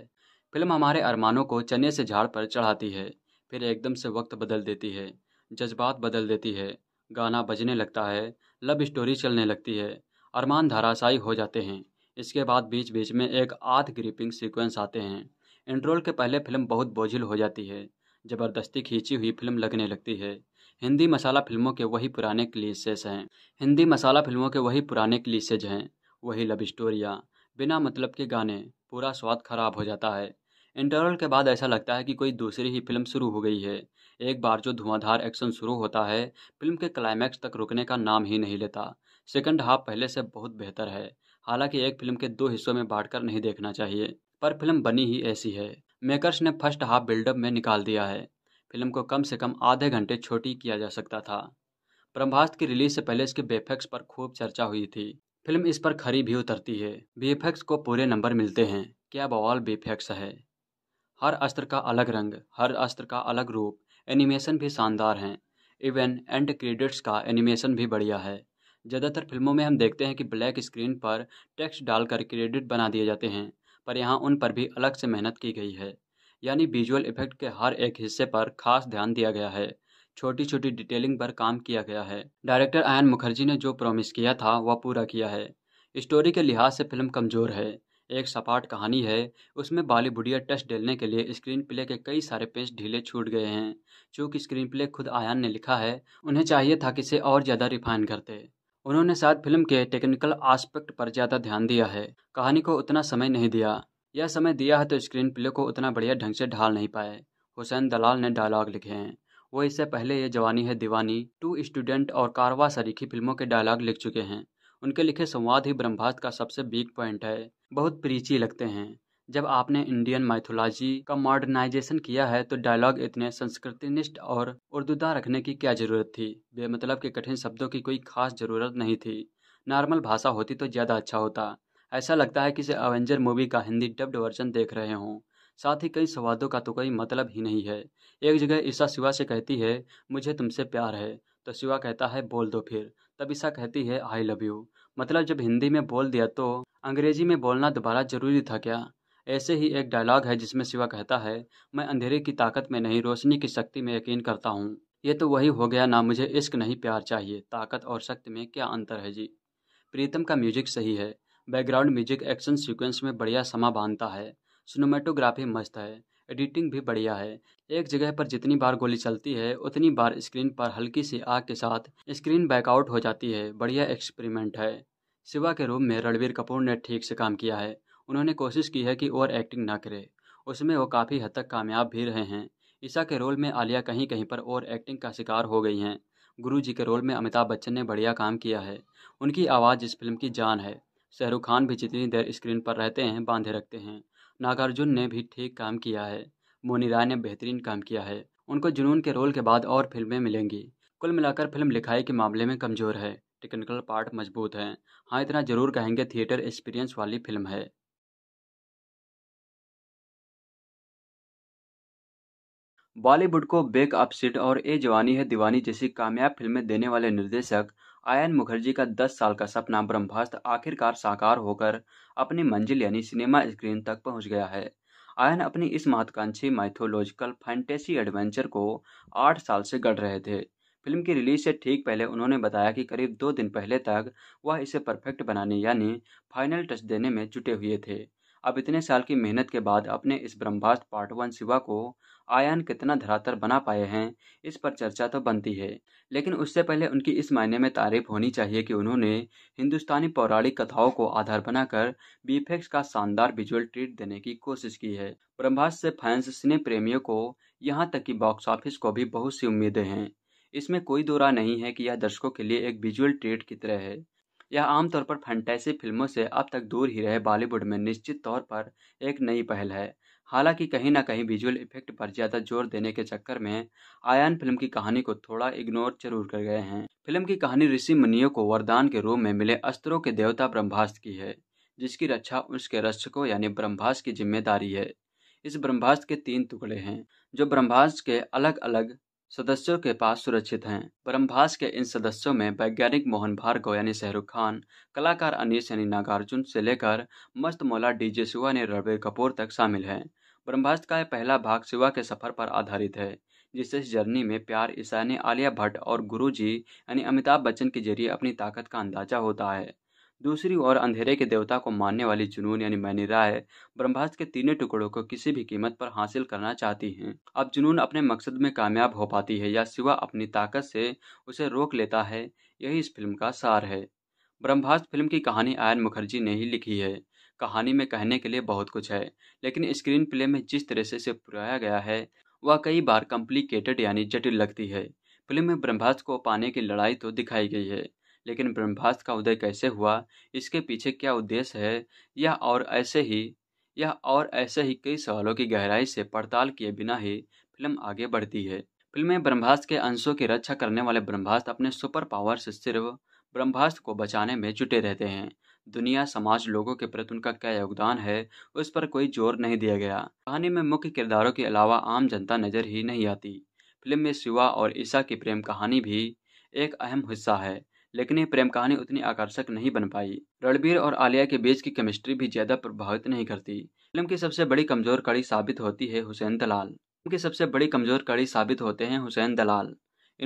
फिल्म हमारे अरमानों को चने से झाड़ पर चढ़ाती है फिर एकदम से वक्त बदल देती है जज्बात बदल देती है गाना बजने लगता है लव स्टोरी चलने लगती है अरमान धाराशायी हो जाते हैं इसके बाद बीच बीच में एक आध ग्रिपिंग सीक्वेंस आते हैं इंट्रोल के पहले फिल्म बहुत बोझिल हो जाती है ज़बरदस्ती खींची हुई फिल्म लगने लगती है हिंदी मसाला फिल्मों के वही पुराने क्लीसेस हैं हिंदी मसाला फिल्मों के वही पुराने क्लीसेज हैं वही लव स्टोरियाँ बिना मतलब के गाने पूरा स्वाद खराब हो जाता है इंटरवल के बाद ऐसा लगता है कि कोई दूसरी ही फिल्म शुरू हो गई है एक बार जो धुआंधार एक्शन शुरू होता है फिल्म के क्लाइमैक्स तक रुकने का नाम ही नहीं लेता सेकंड हाफ पहले से बहुत बेहतर है हालांकि एक फिल्म के दो हिस्सों में बांटकर नहीं देखना चाहिए पर फिल्म बनी ही ऐसी है मेकर्स ने फर्स्ट हाफ बिल्डअप में निकाल दिया है फिल्म को कम से कम आधे घंटे छोटी किया जा सकता था ब्रह्मास्त की रिलीज से पहले इसके बेफेक्स पर खूब चर्चा हुई थी फिल्म इस पर खरी भी उतरती है बीएफएक्स को पूरे नंबर मिलते हैं क्या बवाल बीएफएक्स है हर अस्त्र का अलग रंग हर अस्त्र का अलग रूप एनिमेशन भी शानदार हैं इवन एंड क्रेडिट्स का एनिमेशन भी बढ़िया है ज़्यादातर फिल्मों में हम देखते हैं कि ब्लैक स्क्रीन पर टेक्स्ट डालकर क्रेडिट बना दिए जाते हैं पर यहाँ उन पर भी अलग से मेहनत की गई है यानी विजुअल इफेक्ट के हर एक हिस्से पर खास ध्यान दिया गया है छोटी छोटी डिटेलिंग पर काम किया गया है डायरेक्टर आयन मुखर्जी ने जो प्रॉमिस किया था वह पूरा किया है स्टोरी के लिहाज से फिल्म कमज़ोर है एक सपाट कहानी है उसमें बॉलीवुडिया टच डेलने के लिए स्क्रीन प्ले के कई सारे पेज ढीले छूट गए हैं चूँकि स्क्रीन प्ले खुद आयान ने लिखा है उन्हें चाहिए था कि इसे और ज़्यादा रिफाइन करते उन्होंने शायद फिल्म के टेक्निकल आस्पेक्ट पर ज़्यादा ध्यान दिया है कहानी को उतना समय नहीं दिया यह समय दिया है तो स्क्रीन प्ले को उतना बढ़िया ढंग से ढाल नहीं पाए हुसैन दलाल ने डायलॉग लिखे हैं वो इससे पहले ये जवानी है दीवानी टू स्टूडेंट और कारवा सरीखी फिल्मों के डायलॉग लिख चुके हैं उनके लिखे संवाद ही ब्रह्मास्त का सबसे वीक पॉइंट है बहुत प्रीची लगते हैं जब आपने इंडियन माइथोलॉजी का मॉडर्नाइजेशन किया है तो डायलॉग इतने संस्कृतिनिष्ठ और उर्दूदा रखने की क्या ज़रूरत थी बेमतलब के कठिन शब्दों की कोई खास ज़रूरत नहीं थी नॉर्मल भाषा होती तो ज़्यादा अच्छा होता ऐसा लगता है किसी अवेंजर मूवी का हिंदी डब्ड वर्जन देख रहे हों साथ ही कई संवादों का तो कोई मतलब ही नहीं है एक जगह ईशा शिवा से कहती है मुझे तुमसे प्यार है तो शिवा कहता है बोल दो फिर तब ईशा कहती है आई लव यू मतलब जब हिंदी में बोल दिया तो अंग्रेजी में बोलना दोबारा जरूरी था क्या ऐसे ही एक डायलॉग है जिसमें शिवा कहता है मैं अंधेरे की ताकत में नहीं रोशनी की शक्ति में यकीन करता हूँ ये तो वही हो गया ना मुझे इश्क नहीं प्यार चाहिए ताकत और शक्ति में क्या अंतर है जी प्रीतम का म्यूजिक सही है बैकग्राउंड म्यूजिक एक्शन सीक्वेंस में बढ़िया समा बांधता है सिनेमाटोग्राफी मस्त है एडिटिंग भी बढ़िया है एक जगह पर जितनी बार गोली चलती है उतनी बार स्क्रीन पर हल्की सी आग के साथ स्क्रीन बैकआउट हो जाती है बढ़िया एक्सपेरिमेंट है शिवा के रूप में रणवीर कपूर ने ठीक से काम किया है उन्होंने कोशिश की है कि ओवर एक्टिंग ना करे उसमें वो काफ़ी हद तक कामयाब भी रहे हैं ईशा के रोल में आलिया कहीं कहीं पर ओवर एक्टिंग का शिकार हो गई हैं गुरु जी के रोल में अमिताभ बच्चन ने बढ़िया काम किया है उनकी आवाज़ इस फिल्म की जान है शाहरुख खान भी जितनी देर स्क्रीन पर रहते हैं बांधे रखते हैं नागार्जुन ने भी ठीक काम किया है मोनी राय ने बेहतरीन काम किया है उनको जुनून के रोल के बाद और फिल्में मिलेंगी कुल मिलाकर फिल्म लिखाई के मामले में कमज़ोर है टेक्निकल पार्ट मजबूत है हाँ इतना जरूर कहेंगे थिएटर एक्सपीरियंस वाली फिल्म है बॉलीवुड को बेक अपसिट और ए जवानी है दीवानी जैसी कामयाब फिल्में देने वाले निर्देशक आयन मुखर्जी का 10 साल का सपना ब्रह्मास्त्र आखिरकार साकार होकर अपनी मंजिल यानी सिनेमा स्क्रीन तक पहुंच गया है आयन अपनी इस महत्वाकांक्षी माइथोलॉजिकल फैंटेसी एडवेंचर को आठ साल से गढ़ रहे थे फिल्म की रिलीज से ठीक पहले उन्होंने बताया कि करीब दो दिन पहले तक वह इसे परफेक्ट बनाने यानी फाइनल टच देने में जुटे हुए थे अब इतने साल की मेहनत के बाद अपने इस ब्रह्मास्त्र पार्ट वन शिवा को आयान कितना धरातल बना पाए हैं इस पर चर्चा तो बनती है लेकिन उससे पहले उनकी इस मायने में तारीफ होनी चाहिए कि उन्होंने हिंदुस्तानी पौराणिक कथाओं को आधार बनाकर बीफेक्स का शानदार विजुअल ट्रीट देने की कोशिश की है ब्रह्मास से फैंस सिने प्रेमियों को यहाँ तक कि बॉक्स ऑफिस को भी बहुत सी उम्मीदें हैं इसमें कोई दौरा नहीं है कि यह दर्शकों के लिए एक विजुअल ट्रीट की तरह है यह आमतौर पर फैंटेसी फिल्मों से अब तक दूर ही रहे बॉलीवुड में निश्चित तौर पर एक नई पहल है हालांकि कहीं ना कहीं विजुअल इफेक्ट पर ज़्यादा जोर देने के चक्कर में आयान फिल्म की कहानी को थोड़ा इग्नोर जरूर कर गए हैं फिल्म की कहानी ऋषि मुनियों को वरदान के रूप में मिले अस्त्रों के देवता ब्रह्मास्त्र की है जिसकी रक्षा उसके रक्षकों यानी ब्रह्मास्त्र की जिम्मेदारी है इस ब्रह्मास्त्र के तीन टुकड़े हैं जो ब्रह्मास्त्र के अलग अलग सदस्यों के पास सुरक्षित हैं परमभास के इन सदस्यों में वैज्ञानिक मोहन भार्गव यानी शाहरुख खान कलाकार अनिश यानी नागार्जुन से लेकर मस्त मौला डीजे शिवा ने रणबीर कपूर तक शामिल हैं ब्रह्मास्त्र का यह पहला भाग शिवा के सफर पर आधारित है जिससे इस जर्नी में प्यार ईसानी आलिया भट्ट और गुरुजी यानी अमिताभ बच्चन के जरिए अपनी ताकत का अंदाजा होता है दूसरी ओर अंधेरे के देवता को मानने वाली जुनून यानी मैनी राय ब्रह्मास्त्र के तीनों टुकड़ों को किसी भी कीमत पर हासिल करना चाहती हैं अब जुनून अपने मकसद में कामयाब हो पाती है या सिवा अपनी ताकत से उसे रोक लेता है यही इस फिल्म का सार है ब्रह्मास्त्र फिल्म की कहानी आयन मुखर्जी ने ही लिखी है कहानी में कहने के लिए बहुत कुछ है लेकिन स्क्रीन प्ले में जिस तरह से इसे पुराया गया है वह कई बार कॉम्प्लिकेटेड यानी जटिल लगती है फिल्म में ब्रह्मास्त्र को पाने की लड़ाई तो दिखाई गई है लेकिन ब्रह्मास्त्र का उदय कैसे हुआ इसके पीछे क्या उद्देश्य है यह और ऐसे ही यह और ऐसे ही कई सवालों की गहराई से पड़ताल किए बिना ही फिल्म आगे बढ़ती है फिल्म में ब्रह्मास्त्र के अंशों की रक्षा करने वाले ब्रह्मास्त्र अपने सुपर पावर से सिर्फ ब्रह्मास्त्र को बचाने में जुटे रहते हैं दुनिया समाज लोगों के प्रति उनका क्या योगदान है उस पर कोई जोर नहीं दिया गया कहानी में मुख्य किरदारों के अलावा आम जनता नजर ही नहीं आती फिल्म में शिवा और ईसा की प्रेम कहानी भी एक अहम हिस्सा है लेकिन ये प्रेम कहानी उतनी आकर्षक नहीं बन पाई रणबीर और आलिया के बीच की केमिस्ट्री भी ज्यादा प्रभावित नहीं करती फिल्म की सबसे बड़ी कमजोर कड़ी साबित होती है हुसैन दलाल फिल्म की सबसे बड़ी कमजोर कड़ी साबित होते हैं हुसैन दलाल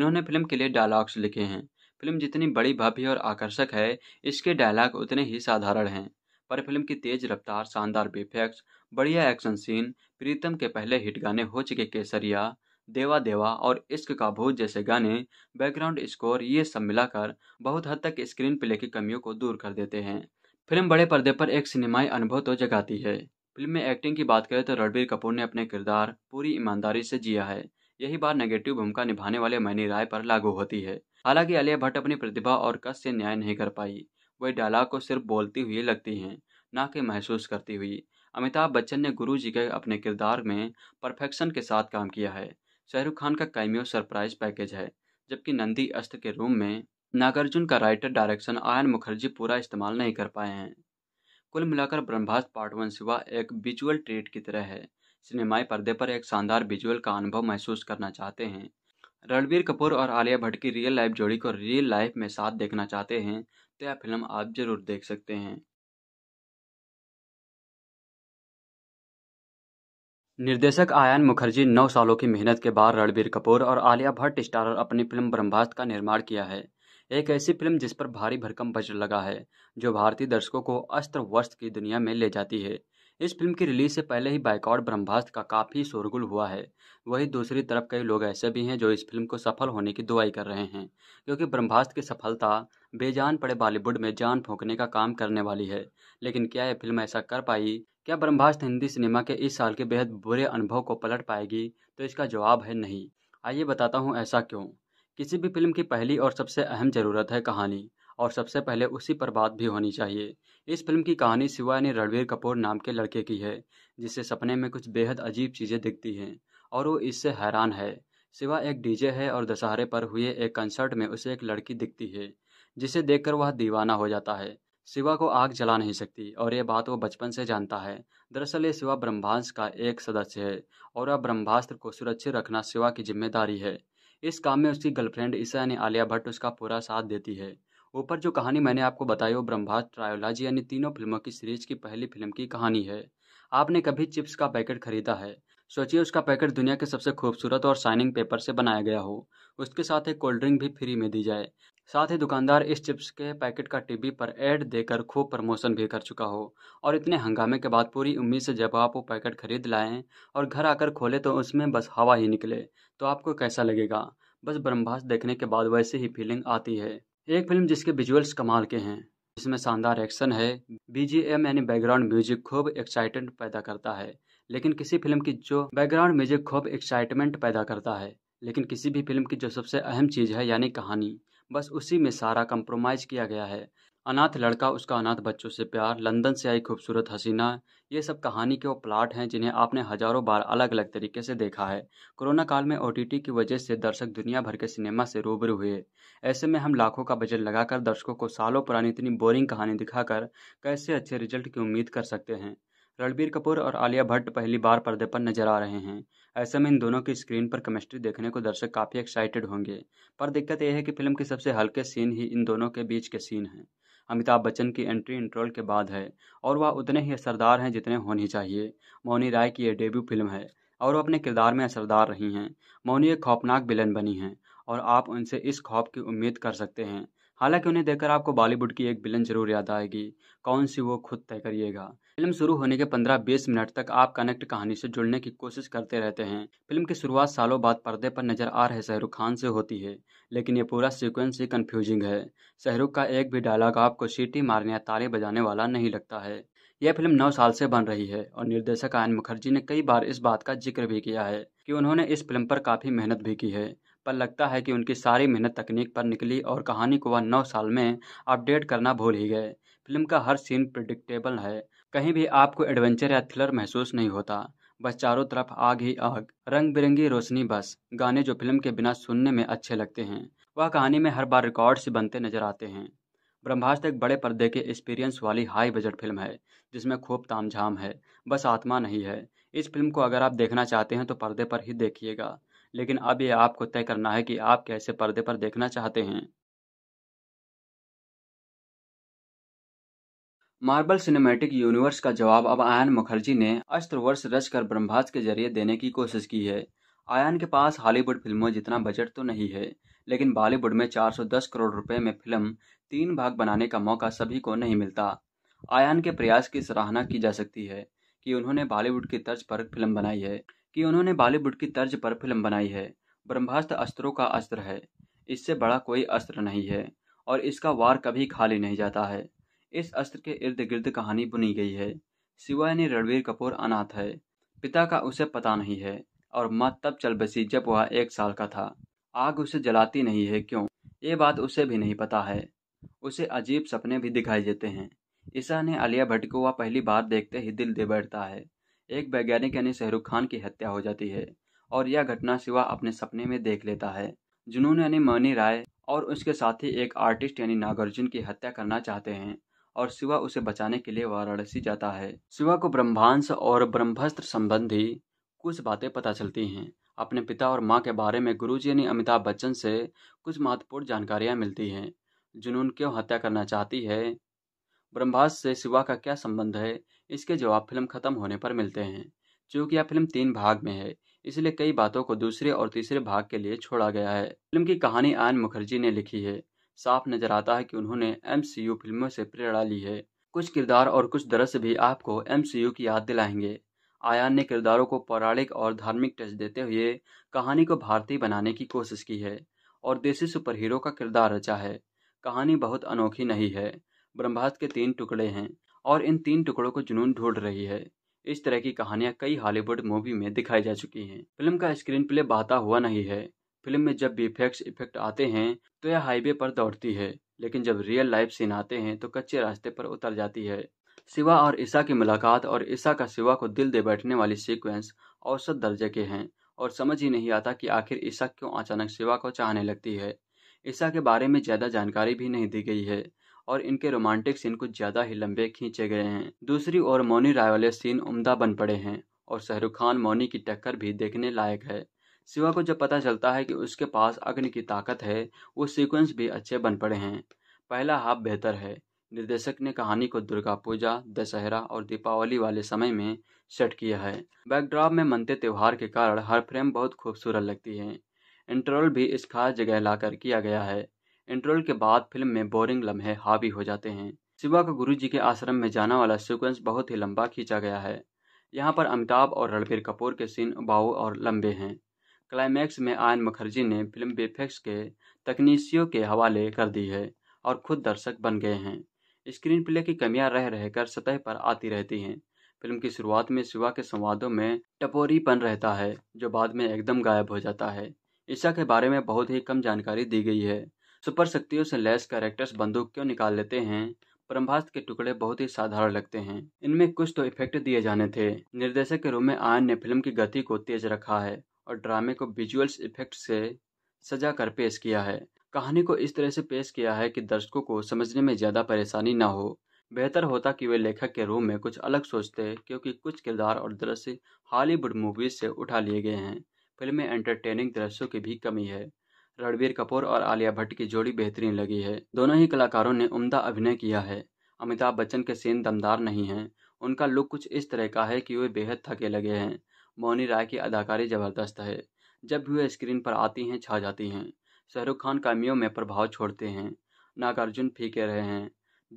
इन्होंने फिल्म के लिए डायलॉग्स लिखे हैं फिल्म जितनी बड़ी भव्य और आकर्षक है इसके डायलॉग उतने ही साधारण हैं पर फिल्म की तेज रफ्तार शानदार वीफेक्स बढ़िया एक्शन सीन प्रीतम के पहले हिट गाने हो चुके केसरिया देवा देवा और इश्क का भूत जैसे गाने बैकग्राउंड स्कोर ये सब मिलाकर बहुत हद तक स्क्रीन प्ले की कमियों को दूर कर देते हैं फिल्म बड़े पर्दे पर एक सिनेमाई अनुभव तो जगाती है फिल्म में एक्टिंग की बात करें तो रणबीर कपूर ने अपने किरदार पूरी ईमानदारी से जिया है यही बात नेगेटिव भूमिका निभाने वाले मैनी राय पर लागू होती है हालांकि आलिया भट्ट अपनी प्रतिभा और कस से न्याय नहीं कर पाई वह डायलॉग को सिर्फ बोलती हुई लगती हैं ना कि महसूस करती हुई अमिताभ बच्चन ने गुरु जी के अपने किरदार में परफेक्शन के साथ काम किया है शाहरुख खान का कैमियो सरप्राइज पैकेज है जबकि नंदी अस्त के रूम में नागार्जुन का राइटर डायरेक्शन आयन मुखर्जी पूरा इस्तेमाल नहीं कर पाए हैं कुल मिलाकर ब्रह्मास्त पार्ट वन सिवा एक विजुअल ट्रीट की तरह है सिनेमाई पर्दे पर एक शानदार विजुअल का अनुभव महसूस करना चाहते हैं रणबीर कपूर और आलिया भट्ट की रियल लाइफ जोड़ी को रियल लाइफ में साथ देखना चाहते हैं तो यह फिल्म आप जरूर देख सकते हैं निर्देशक आयान मुखर्जी नौ सालों की मेहनत के बाद रणबीर कपूर और आलिया भट्ट स्टारर अपनी फिल्म ब्रह्मास्त्र का निर्माण किया है एक ऐसी फिल्म जिस पर भारी भरकम बजट लगा है जो भारतीय दर्शकों को अस्त्र वस्त्र की दुनिया में ले जाती है इस फिल्म की रिलीज से पहले ही बाइकआउट ब्रह्मास्त्र का काफ़ी शोरगुल हुआ है वहीं दूसरी तरफ कई लोग ऐसे भी हैं जो इस फिल्म को सफल होने की दुआई कर रहे हैं क्योंकि ब्रह्मास्त्र की सफलता बेजान पड़े बॉलीवुड में जान फूंकने का काम करने वाली है लेकिन क्या यह फिल्म ऐसा कर पाई क्या ब्रह्मास्त्र हिंदी सिनेमा के इस साल के बेहद बुरे अनुभव को पलट पाएगी तो इसका जवाब है नहीं आइए बताता हूँ ऐसा क्यों किसी भी फिल्म की पहली और सबसे अहम ज़रूरत है कहानी और सबसे पहले उसी पर बात भी होनी चाहिए इस फिल्म की कहानी शिवा ने रणवीर कपूर नाम के लड़के की है जिसे सपने में कुछ बेहद अजीब चीज़ें दिखती हैं और वो इससे हैरान है सिवा एक डीजे है और दशहरे पर हुए एक कंसर्ट में उसे एक लड़की दिखती है जिसे देखकर वह दीवाना हो जाता है शिवा को आग जला नहीं सकती और ये बात वो बचपन से जानता है दरअसल ये शिवा ब्रह्मास्त्र का एक सदस्य है और अब ब्रह्मास्त्र को सुरक्षित रखना शिवा की जिम्मेदारी है इस काम में उसकी गर्लफ्रेंड ईसा यानी आलिया भट्ट उसका पूरा साथ देती है ऊपर जो कहानी मैंने आपको बताई वो ब्रह्मास्त्र ट्रायोलॉजी यानी तीनों फिल्मों की सीरीज की पहली फिल्म की कहानी है आपने कभी चिप्स का पैकेट खरीदा है सोचिए उसका पैकेट दुनिया के सबसे खूबसूरत और शाइनिंग पेपर से बनाया गया हो उसके साथ एक कोल्ड ड्रिंक भी फ्री में दी जाए साथ ही दुकानदार इस चिप्स के पैकेट का टीवी पर ऐड देकर खूब प्रमोशन भी कर चुका हो और इतने हंगामे के बाद पूरी उम्मीद से जब आप वो पैकेट खरीद लाएँ और घर आकर खोले तो उसमें बस हवा ही निकले तो आपको कैसा लगेगा बस ब्रह्मास्त देखने के बाद वैसे ही फीलिंग आती है एक फिल्म जिसके विजुअल्स कमाल के हैं जिसमें शानदार एक्शन है बीजीएम यानी बैकग्राउंड म्यूजिक खूब एक्साइटमेंट पैदा करता है लेकिन किसी फिल्म की जो बैकग्राउंड म्यूजिक खूब एक्साइटमेंट पैदा करता है लेकिन किसी भी फिल्म की जो सबसे अहम चीज़ है यानी कहानी बस उसी में सारा कंप्रोमाइज़ किया गया है अनाथ लड़का उसका अनाथ बच्चों से प्यार लंदन से आई खूबसूरत हसीना ये सब कहानी के वो प्लाट हैं जिन्हें आपने हजारों बार अलग अलग तरीके से देखा है कोरोना काल में ओ की वजह से दर्शक दुनिया भर के सिनेमा से रूबरू हुए ऐसे में हम लाखों का बजट लगाकर दर्शकों को सालों पुरानी इतनी बोरिंग कहानी दिखाकर कैसे अच्छे रिजल्ट की उम्मीद कर सकते हैं रणबीर कपूर और आलिया भट्ट पहली बार पर्दे पर नजर आ रहे हैं ऐसे में इन दोनों की स्क्रीन पर केमिस्ट्री देखने को दर्शक काफ़ी एक्साइटेड होंगे पर दिक्कत यह है कि फिल्म के सबसे हल्के सीन ही इन दोनों के बीच के सीन हैं अमिताभ बच्चन की एंट्री इंट्रोल के बाद है और वह उतने ही असरदार हैं जितने होनी चाहिए मौनी राय की यह डेब्यू फिल्म है और वह अपने किरदार में असरदार रही हैं मौनी एक खौफनाक विलन बनी हैं और आप उनसे इस खौफ की उम्मीद कर सकते हैं हालांकि उन्हें देखकर आपको बॉलीवुड की एक विलन जरूर याद आएगी कौन सी वो खुद तय करिएगा फिल्म शुरू होने के 15-20 मिनट तक आप कनेक्ट कहानी से जुड़ने की कोशिश करते रहते हैं फिल्म की शुरुआत सालों बाद पर्दे पर नजर आ रहे शाहरुख खान से होती है लेकिन ये पूरा सीक्वेंस ही कन्फ्यूजिंग है शाहरुख का एक भी डायलॉग आपको सीटी मारने या तारे बजाने वाला नहीं लगता है यह फिल्म नौ साल से बन रही है और निर्देशक आयन मुखर्जी ने कई बार इस बात का जिक्र भी किया है कि उन्होंने इस फिल्म पर काफ़ी मेहनत भी की है पर लगता है कि उनकी सारी मेहनत तकनीक पर निकली और कहानी को वह नौ साल में अपडेट करना भूल ही गए फिल्म का हर सीन प्रिडिक्टेबल है कहीं भी आपको एडवेंचर या थ्रिलर महसूस नहीं होता बस चारों तरफ आग ही आग रंग बिरंगी रोशनी बस गाने जो फिल्म के बिना सुनने में अच्छे लगते हैं वह कहानी में हर बार रिकॉर्ड से बनते नजर आते हैं ब्रह्मास्त्र एक बड़े पर्दे के एक्सपीरियंस वाली हाई बजट फिल्म है जिसमें खूब तामझाम है बस आत्मा नहीं है इस फिल्म को अगर आप देखना चाहते हैं तो पर्दे पर ही देखिएगा लेकिन अब ये आपको तय करना है कि आप कैसे पर्दे पर देखना चाहते हैं मार्बल सिनेमैटिक यूनिवर्स का जवाब अब आयन मुखर्जी ने अस्त्र रच रचकर ब्रह्मास के जरिए देने की कोशिश की है आयन के पास हॉलीवुड फिल्मों जितना बजट तो नहीं है लेकिन बॉलीवुड में 410 करोड़ रुपए में फिल्म तीन भाग बनाने का मौका सभी को नहीं मिलता आयन के प्रयास की सराहना की जा सकती है कि उन्होंने बॉलीवुड की तर्ज पर फिल्म बनाई है कि उन्होंने बॉलीवुड की तर्ज पर फिल्म बनाई है ब्रह्मास्त्र अस्त्रों का अस्त्र है इससे बड़ा कोई अस्त्र नहीं है और इसका वार कभी खाली नहीं जाता है इस अस्त्र के इर्द गिर्द कहानी बुनी गई है सिवाय ने रणबीर कपूर अनाथ है पिता का उसे पता नहीं है और मत तब चल बसी जब वह एक साल का था आग उसे जलाती नहीं है क्यों ये बात उसे भी नहीं पता है उसे अजीब सपने भी दिखाई देते हैं ईसा ने आलिया भट्ट को वह पहली बार देखते ही दिल दे बैठता है एक वैज्ञानिक यानी शाहरुख खान की हत्या हो जाती है और यह घटना सिवा अपने सपने में देख लेता है जुनून यानी मनी राय और उसके साथी एक आर्टिस्ट यानी नागार्जुन की हत्या करना चाहते हैं और शिवा उसे बचाने के लिए वाराणसी जाता है शिवा को ब्रह्मांश और ब्रह्मस्त्र संबंधी कुछ बातें पता चलती हैं अपने पिता और माँ के बारे में गुरुजी ने अमिताभ बच्चन से कुछ महत्वपूर्ण जानकारियाँ मिलती हैं जुनून क्यों हत्या करना चाहती है ब्रह्मास्त्र से शिवा का क्या संबंध है इसके जवाब फिल्म खत्म होने पर मिलते हैं चूँकि यह फिल्म तीन भाग में है इसलिए कई बातों को दूसरे और तीसरे भाग के लिए छोड़ा गया है फिल्म की कहानी आयन मुखर्जी ने लिखी है साफ नजर आता है कि उन्होंने एम फिल्मों से प्रेरणा ली है कुछ किरदार और कुछ दृश्य भी आपको एम की याद दिलाएंगे आयान ने किरदारों को पौराणिक और धार्मिक टच देते हुए कहानी को भारतीय बनाने की कोशिश की है और देसी सुपर हीरो का किरदार रचा है कहानी बहुत अनोखी नहीं है ब्रह्मास्त्र के तीन टुकड़े हैं और इन तीन टुकड़ों को जुनून ढूंढ रही है इस तरह की कहानियां कई हॉलीवुड मूवी में दिखाई जा चुकी हैं फिल्म का स्क्रीन प्ले बहता हुआ नहीं है फिल्म में जब वीफेक्स इफेक्ट आते हैं तो यह हाईवे पर दौड़ती है लेकिन जब रियल लाइफ सीन आते हैं तो कच्चे रास्ते पर उतर जाती है शिवा और ईसा की मुलाकात और ईसा का शिवा को दिल दे बैठने वाली सीक्वेंस औसत दर्जे के हैं और समझ ही नहीं आता कि आखिर ईसा क्यों अचानक शिवा को चाहने लगती है ईसा के बारे में ज़्यादा जानकारी भी नहीं दी गई है और इनके रोमांटिक सीन कुछ ज़्यादा ही लंबे खींचे गए हैं दूसरी ओर मौनी राय वाले सीन उमदा बन पड़े हैं और शाहरुख खान मौनी की टक्कर भी देखने लायक है शिवा को जब पता चलता है कि उसके पास अग्नि की ताकत है वो सीक्वेंस भी अच्छे बन पड़े हैं पहला हाफ बेहतर है निर्देशक ने कहानी को दुर्गा पूजा दशहरा और दीपावली वाले समय में सेट किया है बैकड्रॉप में मनते त्यौहार के कारण हर फ्रेम बहुत खूबसूरत लगती है इंटरवल भी इस खास जगह लाकर किया गया है इंटरवल के बाद फिल्म में बोरिंग लम्हे हावी हो जाते हैं शिवा का गुरु जी के आश्रम में जाना वाला सीक्वेंस बहुत ही लंबा खींचा गया है यहाँ पर अमिताभ और रणबीर कपूर के सीन उबाऊ और लंबे हैं क्लाइमैक्स में आयन मुखर्जी ने फिल्म बेफेक्स के तकनीशियों के हवाले कर दी है और खुद दर्शक बन गए हैं स्क्रीन प्ले की कमियां रह रहकर सतह पर आती रहती हैं फिल्म की शुरुआत में शिवा के संवादों में टपोरीपन रहता है जो बाद में एकदम गायब हो जाता है ईशा के बारे में बहुत ही कम जानकारी दी गई है सुपर शक्तियों से लैस कैरेक्टर्स बंदूक क्यों निकाल लेते हैं परम्भास्त के टुकड़े बहुत ही साधारण लगते हैं इनमें कुछ तो इफेक्ट दिए जाने थे निर्देशक के रूप में आयन ने फिल्म की गति को तेज रखा है और ड्रामे को विजुअल्स इफेक्ट से सजा कर पेश किया है कहानी को इस तरह से पेश किया है कि दर्शकों को समझने में ज़्यादा परेशानी ना हो बेहतर होता कि वे लेखक के रूप में कुछ अलग सोचते क्योंकि कुछ किरदार और दृश्य हॉलीवुड मूवीज से उठा लिए गए हैं फिल्म में एंटरटेनिंग दृश्यों की भी कमी है रणबीर कपूर और आलिया भट्ट की जोड़ी बेहतरीन लगी है दोनों ही कलाकारों ने उमदा अभिनय किया है अमिताभ बच्चन के सीन दमदार नहीं हैं उनका लुक कुछ इस तरह का है कि वे बेहद थके लगे हैं मौनी राय की अदाकारी ज़बरदस्त है जब भी वह स्क्रीन पर आती हैं छा जाती हैं शाहरुख खान कामियों में प्रभाव छोड़ते हैं नागार्जुन फीके रहे हैं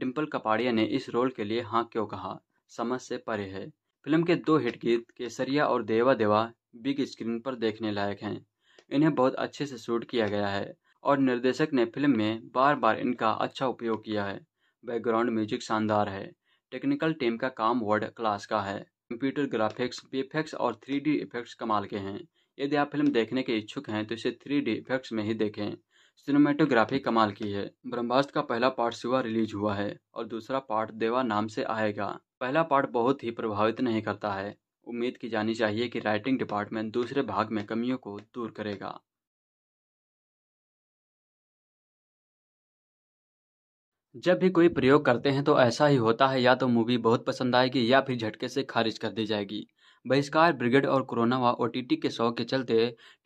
डिम्पल कपाड़िया ने इस रोल के लिए हाँ क्यों कहा समझ से परे है फिल्म के दो हिट गीत केसरिया और देवा देवा बिग स्क्रीन पर देखने लायक हैं इन्हें बहुत अच्छे से शूट किया गया है और निर्देशक ने फिल्म में बार बार इनका अच्छा उपयोग किया है बैकग्राउंड म्यूजिक शानदार है टेक्निकल टीम का काम वर्ल्ड क्लास का है कंप्यूटर ग्राफिक्स वीएफएक्स और थ्री डी इफेक्ट्स कमाल के हैं यदि आप फिल्म देखने के इच्छुक हैं तो इसे थ्री डी इफेक्ट्स में ही देखें सिनेमेटोग्राफी कमाल की है ब्रह्मास्त्र का पहला पार्ट सुबह रिलीज हुआ है और दूसरा पार्ट देवा नाम से आएगा पहला पार्ट बहुत ही प्रभावित नहीं करता है उम्मीद की जानी चाहिए कि राइटिंग डिपार्टमेंट दूसरे भाग में कमियों को दूर करेगा जब भी कोई प्रयोग करते हैं तो ऐसा ही होता है या तो मूवी बहुत पसंद आएगी या फिर झटके से खारिज कर दी जाएगी बहिष्कार ब्रिगेड और कोरोना व ओ के शौक के चलते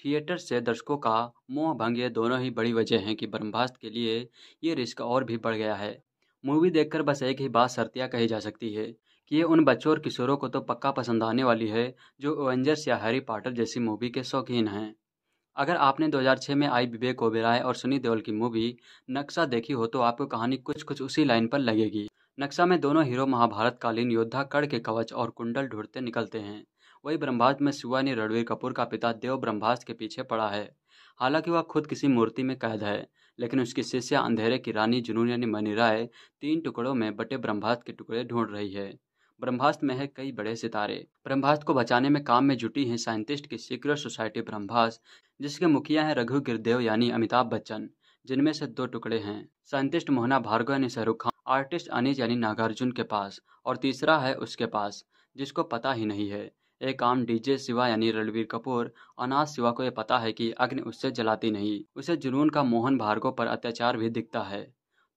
थिएटर से दर्शकों का मोह भंग ये दोनों ही बड़ी वजह हैं कि ब्रह्मास्त के लिए ये रिस्क और भी बढ़ गया है मूवी देखकर बस एक ही बात सर्तिया कही जा सकती है कि ये उन बच्चों और किशोरों को तो पक्का पसंद आने वाली है जो एवेंजर्स या हैरी पॉटर जैसी मूवी के शौकीन हैं अगर आपने 2006 में आई विवेक ओबेराय और सुनी देओल की मूवी नक्शा देखी हो तो आपको कहानी कुछ कुछ उसी लाइन पर लगेगी नक्शा में दोनों हीरो महाभारत कालीन योद्धा कड़ के कवच और कुंडल ढूंढते निकलते हैं वही ब्रह्मास्त्र में शिवानी रणवीर कपूर का पिता देव ब्रह्मास्त्र के पीछे पड़ा है हालांकि वह खुद किसी मूर्ति में कैद है लेकिन उसकी शिष्या अंधेरे की रानी जुनून यानी मनी राय तीन टुकड़ों में बटे ब्रह्मास्त्र के टुकड़े ढूंढ रही है ब्रह्मास्त्र में है कई बड़े सितारे ब्रह्मास्त्र को बचाने में काम में जुटी हैं साइंटिस्ट की सीक्रेट सोसाइटी ब्रह्मास्त्र जिसके मुखिया हैं रघु गिरदेव यानी अमिताभ बच्चन जिनमें से दो टुकड़े हैं साइंटिस्ट मोहना भार्गव यानी शाहरुख खान आर्टिस्ट अनिज यानी नागार्जुन के पास और तीसरा है उसके पास जिसको पता ही नहीं है एक आम डीजे शिवा यानी रणवीर कपूर अनाज शिवा को यह पता है कि अग्नि उससे जलाती नहीं उसे जुनून का मोहन भार्गव पर अत्याचार भी दिखता है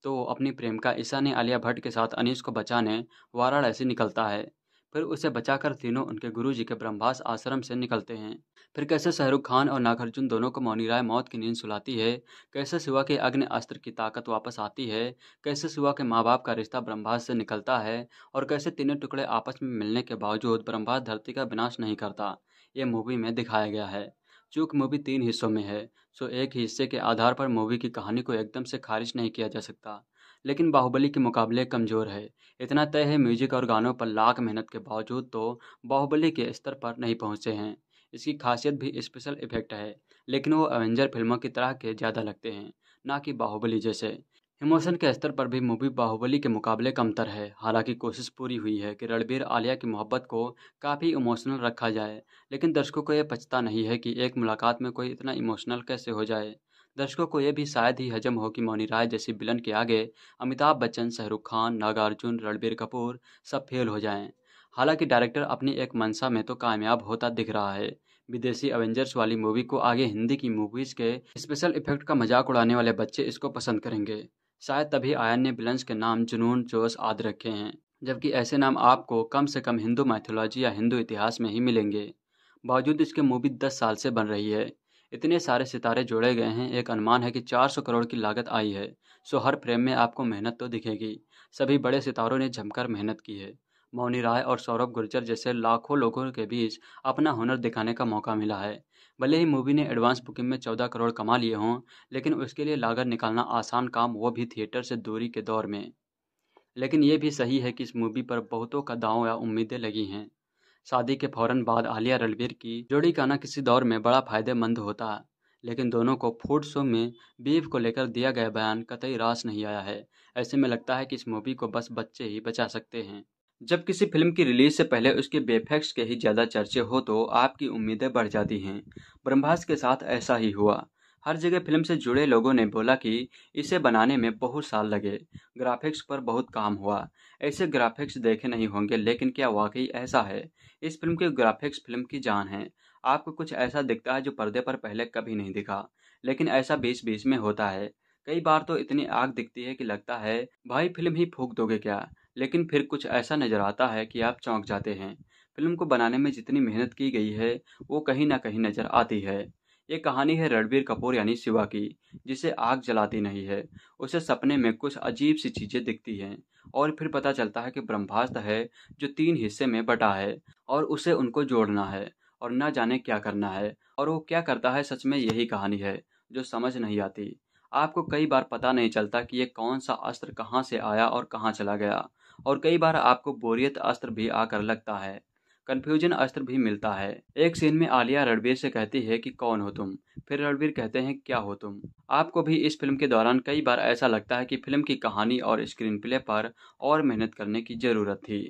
तो अपनी प्रेमिका ईशा ने आलिया भट्ट के साथ अनीश को बचाने वाराणसी निकलता है फिर उसे बचाकर तीनों उनके गुरु जी के ब्रह्मास आश्रम से निकलते हैं फिर कैसे शाहरुख खान और नागार्जुन दोनों को मौनी राय मौत की नींद सुलाती है कैसे शिवा के अग्नि अस्त्र की ताकत वापस आती है कैसे शिवा के माँ बाप का रिश्ता ब्रह्मास से निकलता है और कैसे तीनों टुकड़े आपस में मिलने के बावजूद ब्रह्मास धरती का विनाश नहीं करता ये मूवी में दिखाया गया है चूँकि मूवी तीन हिस्सों में है सो एक ही हिस्से के आधार पर मूवी की कहानी को एकदम से खारिज नहीं किया जा सकता लेकिन बाहुबली के मुकाबले कमज़ोर है इतना तय है म्यूजिक और गानों पर लाख मेहनत के बावजूद तो बाहुबली के स्तर पर नहीं पहुँचे हैं इसकी खासियत भी स्पेशल इफेक्ट है लेकिन वो एवेंजर फिल्मों की तरह के ज़्यादा लगते हैं ना कि बाहुबली जैसे इमोशन के स्तर पर भी मूवी बाहुबली के मुकाबले कमतर है हालांकि कोशिश पूरी हुई है कि रणबीर आलिया की मोहब्बत को काफ़ी इमोशनल रखा जाए लेकिन दर्शकों को यह पछता नहीं है कि एक मुलाकात में कोई इतना इमोशनल कैसे हो जाए दर्शकों को यह भी शायद ही हजम हो कि मौनी राय जैसी विलन के आगे अमिताभ बच्चन शाहरुख खान नागार्जुन रणबीर कपूर सब फेल हो जाएं हालांकि डायरेक्टर अपनी एक मंशा में तो कामयाब होता दिख रहा है विदेशी एवेंजर्स वाली मूवी को आगे हिंदी की मूवीज़ के स्पेशल इफेक्ट का मजाक उड़ाने वाले बच्चे इसको पसंद करेंगे शायद तभी आयन ने बिलंश के नाम जुनून जोश आदि रखे हैं जबकि ऐसे नाम आपको कम से कम हिंदू माइथोलॉजी या हिंदू इतिहास में ही मिलेंगे बावजूद इसके मूवी दस साल से बन रही है इतने सारे सितारे जोड़े गए हैं एक अनुमान है कि 400 करोड़ की लागत आई है सो हर फ्रेम में आपको मेहनत तो दिखेगी सभी बड़े सितारों ने जमकर मेहनत की है मौनी राय और सौरभ गुर्जर जैसे लाखों लोगों के बीच अपना हुनर दिखाने का मौका मिला है भले ही मूवी ने एडवांस बुकिंग में चौदह करोड़ कमा लिए हों लेकिन उसके लिए लागत निकालना आसान काम वो भी थिएटर से दूरी के दौर में लेकिन ये भी सही है कि इस मूवी पर बहुतों का दाव या उम्मीदें लगी हैं शादी के फौरन बाद आलिया रणबीर की जोड़ी का किसी दौर में बड़ा फायदेमंद होता लेकिन दोनों को फूड शो में बीफ को लेकर दिया गया बयान कतई रास नहीं आया है ऐसे में लगता है कि इस मूवी को बस बच्चे ही बचा सकते हैं जब किसी फिल्म की रिलीज से पहले उसके बेफेक्स के ही ज़्यादा चर्चे हो तो आपकी उम्मीदें बढ़ जाती हैं ब्रह्मास के साथ ऐसा ही हुआ हर जगह फिल्म से जुड़े लोगों ने बोला कि इसे बनाने में बहुत साल लगे ग्राफिक्स पर बहुत काम हुआ ऐसे ग्राफिक्स देखे नहीं होंगे लेकिन क्या वाकई ऐसा है इस फिल्म के ग्राफिक्स फिल्म की जान है आपको कुछ ऐसा दिखता है जो पर्दे पर पहले कभी नहीं दिखा लेकिन ऐसा बीच बीच में होता है कई बार तो इतनी आग दिखती है कि लगता है भाई फिल्म ही फूक दोगे क्या लेकिन फिर कुछ ऐसा नज़र आता है कि आप चौंक जाते हैं फिल्म को बनाने में जितनी मेहनत की गई है वो कहीं ना कहीं नज़र आती है ये कहानी है रणबीर कपूर यानी शिवा की जिसे आग जलाती नहीं है उसे सपने में कुछ अजीब सी चीज़ें दिखती हैं और फिर पता चलता है कि ब्रह्मास्त्र है जो तीन हिस्से में बटा है और उसे उनको जोड़ना है और ना जाने क्या करना है और वो क्या करता है सच में यही कहानी है जो समझ नहीं आती आपको कई बार पता नहीं चलता कि ये कौन सा अस्त्र कहाँ से आया और कहाँ चला गया और कई बार आपको बोरियत अस्त्र भी आकर लगता है कन्फ्यूजन अस्त्र भी मिलता है एक सीन में आलिया रणबीर से कहती है कि कौन हो तुम फिर रणबीर कहते हैं क्या हो तुम आपको भी इस फिल्म के दौरान कई बार ऐसा लगता है कि फिल्म की कहानी और स्क्रीन प्ले पर और मेहनत करने की जरूरत थी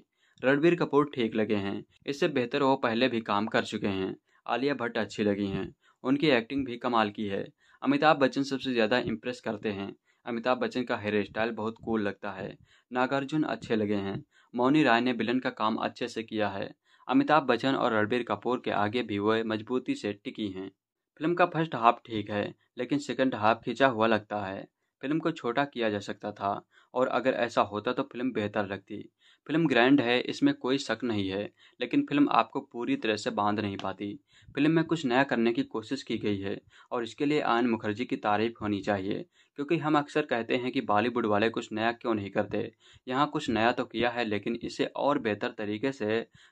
रणबीर कपूर ठीक लगे हैं इससे बेहतर वो पहले भी काम कर चुके हैं आलिया भट्ट अच्छी लगी हैं उनकी एक्टिंग भी कमाल की है अमिताभ बच्चन सबसे ज़्यादा इम्प्रेस करते हैं अमिताभ बच्चन का हेयर स्टाइल बहुत कूल लगता है नागार्जुन अच्छे लगे हैं मौनी राय ने विलन का काम अच्छे से किया है अमिताभ बच्चन और रणबीर कपूर के आगे भी वह मजबूती से टिकी हैं फिल्म का फर्स्ट हाफ ठीक है लेकिन सेकंड हाफ खिंचा हुआ लगता है फिल्म को छोटा किया जा सकता था और अगर ऐसा होता तो फिल्म बेहतर लगती फिल्म ग्रैंड है इसमें कोई शक नहीं है लेकिन फिल्म आपको पूरी तरह से बांध नहीं पाती फिल्म में कुछ नया करने की कोशिश की गई है और इसके लिए आयन मुखर्जी की तारीफ होनी चाहिए क्योंकि हम अक्सर कहते हैं कि बॉलीवुड वाले कुछ नया क्यों नहीं करते यहाँ कुछ नया तो किया है लेकिन इसे और बेहतर तरीके से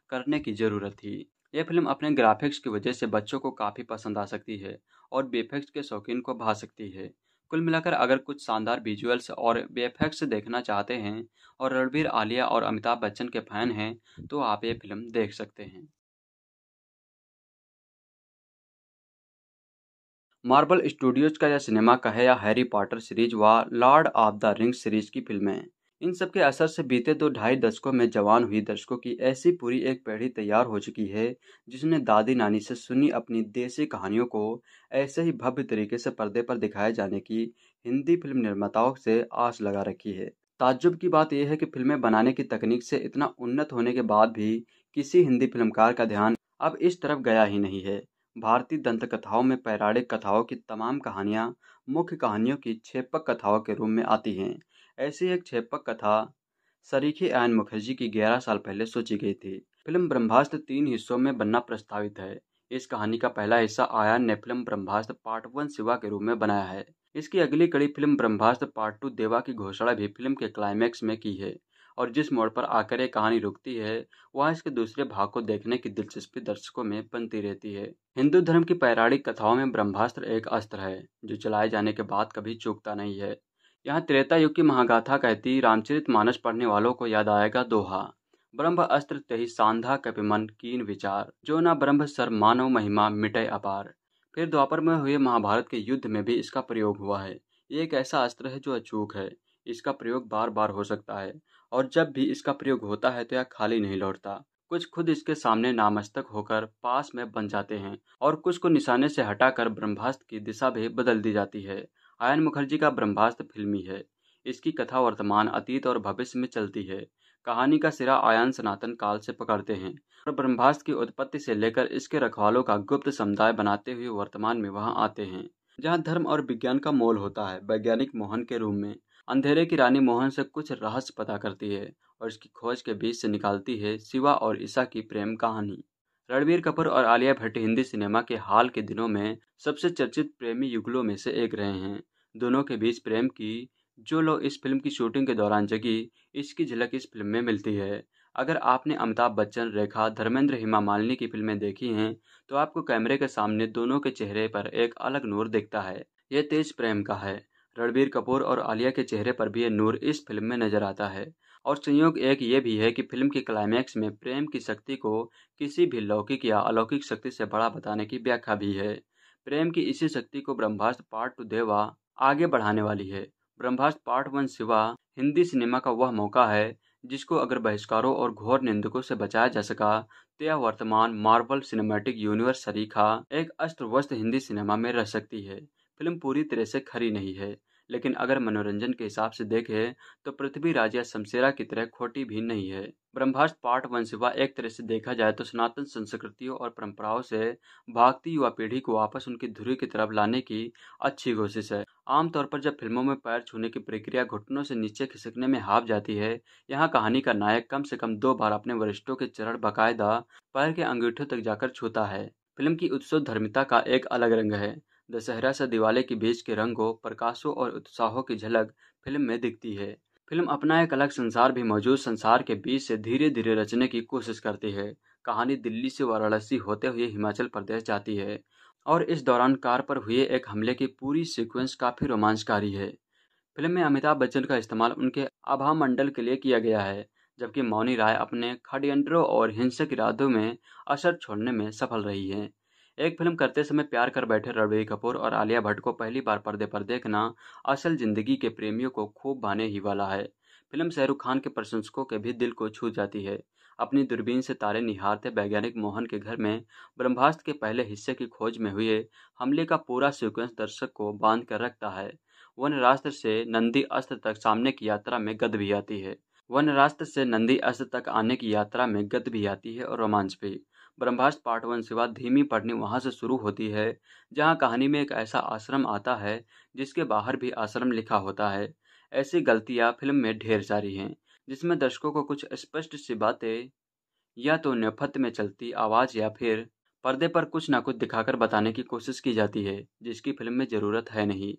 करने की ज़रूरत थी यह फिल्म अपने ग्राफिक्स की वजह से बच्चों को काफ़ी पसंद आ सकती है और बेफेक्स के शौकीन को भा सकती है कुल मिलाकर अगर कुछ शानदार विजुअल्स और बेफेक्स देखना चाहते हैं और रणबीर आलिया और अमिताभ बच्चन के फैन हैं तो आप ये फिल्म देख सकते हैं मार्बल स्टूडियोज का यह सिनेमा का है या हैरी पॉटर सीरीज व Lord of the Rings series की फिल्में हैं इन सब के असर से बीते दो ढाई दशकों में जवान हुई दर्शकों की ऐसी पूरी एक पीढ़ी तैयार हो चुकी है जिसने दादी नानी से सुनी अपनी देसी कहानियों को ऐसे ही भव्य तरीके से पर्दे पर दिखाए जाने की हिंदी फिल्म निर्माताओं से आस लगा रखी है ताज्जुब की बात यह है कि फिल्में बनाने की तकनीक से इतना उन्नत होने के बाद भी किसी हिंदी फिल्मकार का ध्यान अब इस तरफ गया ही नहीं है भारतीय दंतकथाओं में पैराणिक कथाओं की तमाम कहानियाँ मुख्य कहानियों की छेपक कथाओं के रूप में आती हैं ऐसी एक छेपक कथा सरीखे आयन मुखर्जी की ग्यारह साल पहले सोची गई थी फिल्म ब्रह्मास्त्र तीन हिस्सों में बनना प्रस्तावित है इस कहानी का पहला हिस्सा आयान ने film Brahmastra part one Shiva के रूप में बनाया है इसकी अगली कड़ी फिल्म ब्रह्मास्त्र पार्ट टू देवा की घोषणा भी फिल्म के क्लाइमैक्स में की है और जिस मोड़ पर आकर यह कहानी रुकती है वहाँ इसके दूसरे भाग को देखने की दिलचस्पी दर्शकों में बनती रहती है हिंदू धर्म की पैराणिक कथाओं में ब्रह्मास्त्र एक अस्त्र है जो चलाए जाने के बाद कभी चूकता नहीं है यहाँ त्रेता युग की महागाथा कहती रामचरित मानस पढ़ने वालों को याद आएगा दोहा ब्रह्म अस्त्र तेहि सांधा कपिमन कीन विचार जो ना ब्रह्म सर मानव महिमा मिटे अपार फिर द्वापर में हुए महाभारत के युद्ध में भी इसका प्रयोग हुआ है ये एक ऐसा अस्त्र है जो अचूक है इसका प्रयोग बार बार हो सकता है और जब भी इसका प्रयोग होता है तो यह खाली नहीं लौटता कुछ खुद इसके सामने नामस्तक होकर पास में बन जाते हैं और कुछ को निशाने से हटाकर ब्रह्मास्त्र की दिशा भी बदल दी जाती है आयन मुखर्जी का ब्रह्मास्त्र फिल्मी है इसकी कथा वर्तमान अतीत और भविष्य में चलती है कहानी का सिरा आयन सनातन काल से पकड़ते हैं और ब्रह्मास्त्र की उत्पत्ति से लेकर इसके रखवालों का गुप्त समुदाय बनाते हुए वर्तमान में वहां आते हैं जहां धर्म और विज्ञान का मोल होता है वैज्ञानिक मोहन के रूप में अंधेरे की रानी मोहन से कुछ रहस्य पता करती है और इसकी खोज के बीच से निकालती है शिवा और ईसा की प्रेम कहानी रणवीर कपूर और आलिया भट्ट हिंदी सिनेमा के हाल के दिनों में सबसे चर्चित प्रेमी युगलों में से एक रहे हैं दोनों के बीच प्रेम की जो लो इस फिल्म की शूटिंग के दौरान जगी इसकी झलक इस फिल्म में मिलती है अगर आपने अमिताभ बच्चन रेखा धर्मेंद्र हिमा मालिनी की फिल्में देखी हैं तो आपको कैमरे के सामने दोनों के चेहरे पर एक अलग नूर दिखता है यह तेज प्रेम का है रणबीर कपूर और आलिया के चेहरे पर भी नूर इस फिल्म में नजर आता है और संयोग एक ये भी है कि फिल्म के क्लाइमैक्स में प्रेम की शक्ति को किसी भी लौकिक या अलौकिक शक्ति से बड़ा बताने की व्याख्या भी है प्रेम की इसी शक्ति को ब्रह्मास्त्र पार्ट टू देवा आगे बढ़ाने वाली है Brahmastra part one Shiva Hindi cinema का वह मौका है जिसको अगर बहिष्कारों और घोर निंदकों से बचाया जा सका तो यह वर्तमान मार्वल सिनेमैटिक यूनिवर्स शरीखा एक अस्त्र वस्त्र हिंदी सिनेमा में रह सकती है फिल्म पूरी तरह से खरी नहीं है लेकिन अगर मनोरंजन के हिसाब से देखें तो पृथ्वी राज या शमशेरा की तरह खोटी भी नहीं है ब्रह्मास्त्र पार्ट वन सिवा एक तरह से देखा जाए तो सनातन संस्कृतियों और परंपराओं से भागती युवा पीढ़ी को वापस उनकी धुरी की तरफ लाने की अच्छी कोशिश है आमतौर पर जब फिल्मों में पैर छूने की प्रक्रिया घुटनों से नीचे खिसकने में हाफ जाती है यहाँ कहानी का नायक कम से कम दो बार अपने वरिष्ठों के चरण बाकायदा पैर के अंगूठों तक जाकर छूता है फिल्म की उत्सव धर्मिता का एक अलग रंग है दशहरा से दिवाली के बीच के रंगों प्रकाशों और उत्साहों की झलक फिल्म में दिखती है फिल्म अपना एक अलग संसार भी मौजूद संसार के बीच से धीरे धीरे रचने की कोशिश करती है कहानी दिल्ली से वाराणसी होते हुए हिमाचल प्रदेश जाती है और इस दौरान कार पर हुए एक हमले की पूरी सीक्वेंस काफ़ी रोमांचकारी है फिल्म में अमिताभ बच्चन का इस्तेमाल उनके आभा मंडल के लिए किया गया है जबकि मौनी राय अपने खडयंत्रों और हिंसक इरादों में असर छोड़ने में सफल रही हैं एक फिल्म करते समय प्यार कर बैठे रणबीर कपूर और आलिया भट्ट को पहली बार पर्दे पर देखना असल जिंदगी के प्रेमियों को खूब भाने ही वाला है फिल्म शाहरुख खान के प्रशंसकों के भी दिल को छू जाती है अपनी दूरबीन से तारे निहारते वैज्ञानिक मोहन के घर में ब्रह्मास्त्र के पहले हिस्से की खोज में हुए हमले का पूरा सीक्वेंस दर्शक को बांध कर रखता है वन रास्त्र से नंदी अस्त्र तक सामने की यात्रा में गद भी आती है वन रास्त्र से नंदी अस्त्र तक आने की यात्रा में गद भी आती है और रोमांच भी ब्रह्मास्त्र पार्ट वन से बाद धीमी पढ़नी वहाँ से शुरू होती है जहाँ कहानी में एक ऐसा आश्रम आता है जिसके बाहर भी आश्रम लिखा होता है ऐसी गलतियाँ फिल्म में ढेर सारी हैं जिसमें दर्शकों को कुछ स्पष्ट सी बातें या तो नफत में चलती आवाज़ या फिर पर्दे पर कुछ ना कुछ दिखाकर बताने की कोशिश की जाती है जिसकी फिल्म में ज़रूरत है नहीं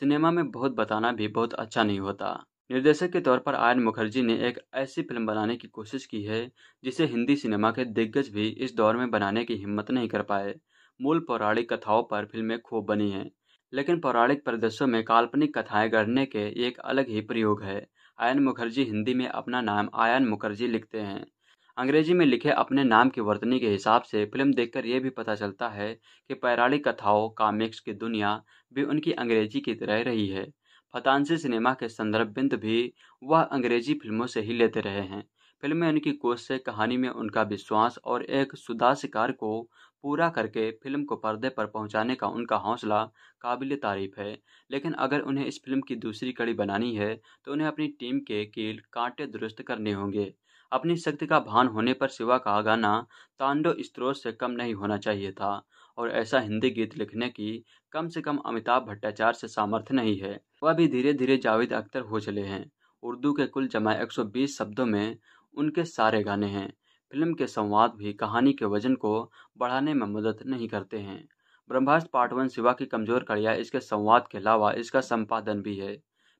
सिनेमा में बहुत बताना भी बहुत अच्छा नहीं होता निर्देशक के तौर पर आर्यन मुखर्जी ने एक ऐसी फिल्म बनाने की कोशिश की है जिसे हिंदी सिनेमा के दिग्गज भी इस दौर में बनाने की हिम्मत नहीं कर पाए मूल पौराणिक कथाओं पर फिल्में खूब बनी हैं लेकिन पौराणिक प्रदर्शों में काल्पनिक कथाएं गढ़ने के एक अलग ही प्रयोग है आयन मुखर्जी हिंदी में अपना नाम आयन मुखर्जी लिखते हैं अंग्रेजी में लिखे अपने नाम की वर्तनी के हिसाब से फिल्म देखकर यह भी पता चलता है कि पौराणिक कथाओं कामिक्स की दुनिया भी उनकी अंग्रेजी की तरह रही है फतानसी सिनेमा के संदर्भ बिंदु भी वह अंग्रेजी फिल्मों से ही लेते रहे हैं फिल्में उनकी कोच से कहानी में उनका विश्वास और एक सुदास कार्य को पूरा करके फिल्म को पर्दे पर पहुंचाने का उनका हौसला काबिल तारीफ है लेकिन अगर उन्हें इस फिल्म की दूसरी कड़ी बनानी है तो उन्हें अपनी टीम के कील कांटे दुरुस्त करने होंगे अपनी शक्ति का भान होने पर शिवा का गाना तांडो स्त्रोत से कम नहीं होना चाहिए था और ऐसा हिंदी गीत लिखने की कम से कम अमिताभ भट्टाचार्य से सामर्थ्य नहीं है वह भी धीरे धीरे जावेद अख्तर हो चले हैं उर्दू के कुल जमा 120 शब्दों में उनके सारे गाने हैं फिल्म के संवाद भी कहानी के वजन को बढ़ाने में मदद नहीं करते हैं ब्रह्मास्त्र पार्ट वन शिवा की कमजोर कड़िया इसके संवाद के अलावा इसका संपादन भी है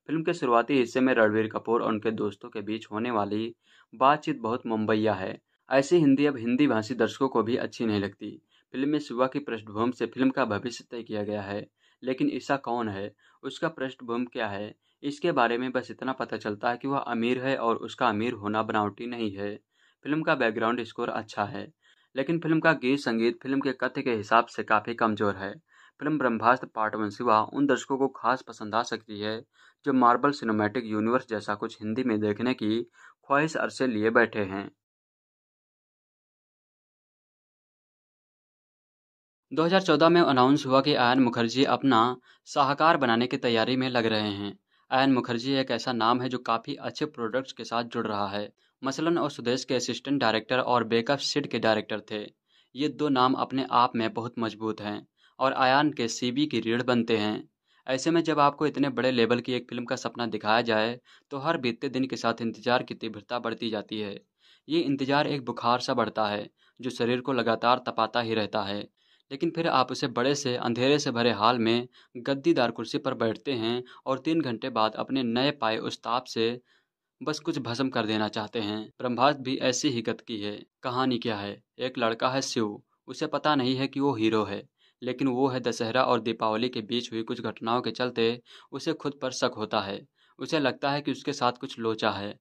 फिल्म के शुरुआती हिस्से में रणवीर कपूर और उनके दोस्तों के बीच होने वाली बातचीत बहुत मुंबईया है ऐसी हिंदी अब हिंदी भाषी दर्शकों को भी अच्छी नहीं लगती फिल्म में शिवा की पृष्ठभूमि से फिल्म का भविष्य तय किया गया है लेकिन ईसा कौन है उसका पृष्ठभूमि क्या है इसके बारे में बस इतना पता चलता है कि वह अमीर है और उसका अमीर होना बनावटी नहीं है फिल्म का बैकग्राउंड स्कोर अच्छा है लेकिन फिल्म का गीत संगीत फिल्म के कथ्य के हिसाब से काफ़ी कमज़ोर है फिल्म ब्रह्मास्त्र पार्ट वन सिवा उन दर्शकों को खास पसंद आ सकती है जो मार्बल सिनेमैटिक यूनिवर्स जैसा कुछ हिंदी में देखने की ख्वाहिश अरसे लिए बैठे हैं 2014 में अनाउंस हुआ कि आयन मुखर्जी अपना साहकार बनाने की तैयारी में लग रहे हैं आयन मुखर्जी एक ऐसा नाम है जो काफ़ी अच्छे प्रोडक्ट्स के साथ जुड़ रहा है मसलन और सुदेश के असिस्टेंट डायरेक्टर और बेकअप सिड के डायरेक्टर थे ये दो नाम अपने आप में बहुत मजबूत हैं और आयान के बी की रीढ़ बनते हैं ऐसे में जब आपको इतने बड़े लेवल की एक फिल्म का सपना दिखाया जाए तो हर बीतते दिन के साथ इंतजार की तीव्रता बढ़ती जाती है ये इंतजार एक बुखार सा बढ़ता है जो शरीर को लगातार तपाता ही रहता है लेकिन फिर आप उसे बड़े से अंधेरे से भरे हाल में गद्दीदार कुर्सी पर बैठते हैं और तीन घंटे बाद अपने नए पाए उस ताप से बस कुछ भस्म कर देना चाहते हैं ब्रह्मास्त भी ऐसी ही गत की है कहानी क्या है एक लड़का है शिव उसे पता नहीं है कि वो हीरो है लेकिन वो है दशहरा और दीपावली के बीच हुई कुछ घटनाओं के चलते उसे खुद पर शक होता है उसे लगता है कि उसके साथ कुछ लोचा है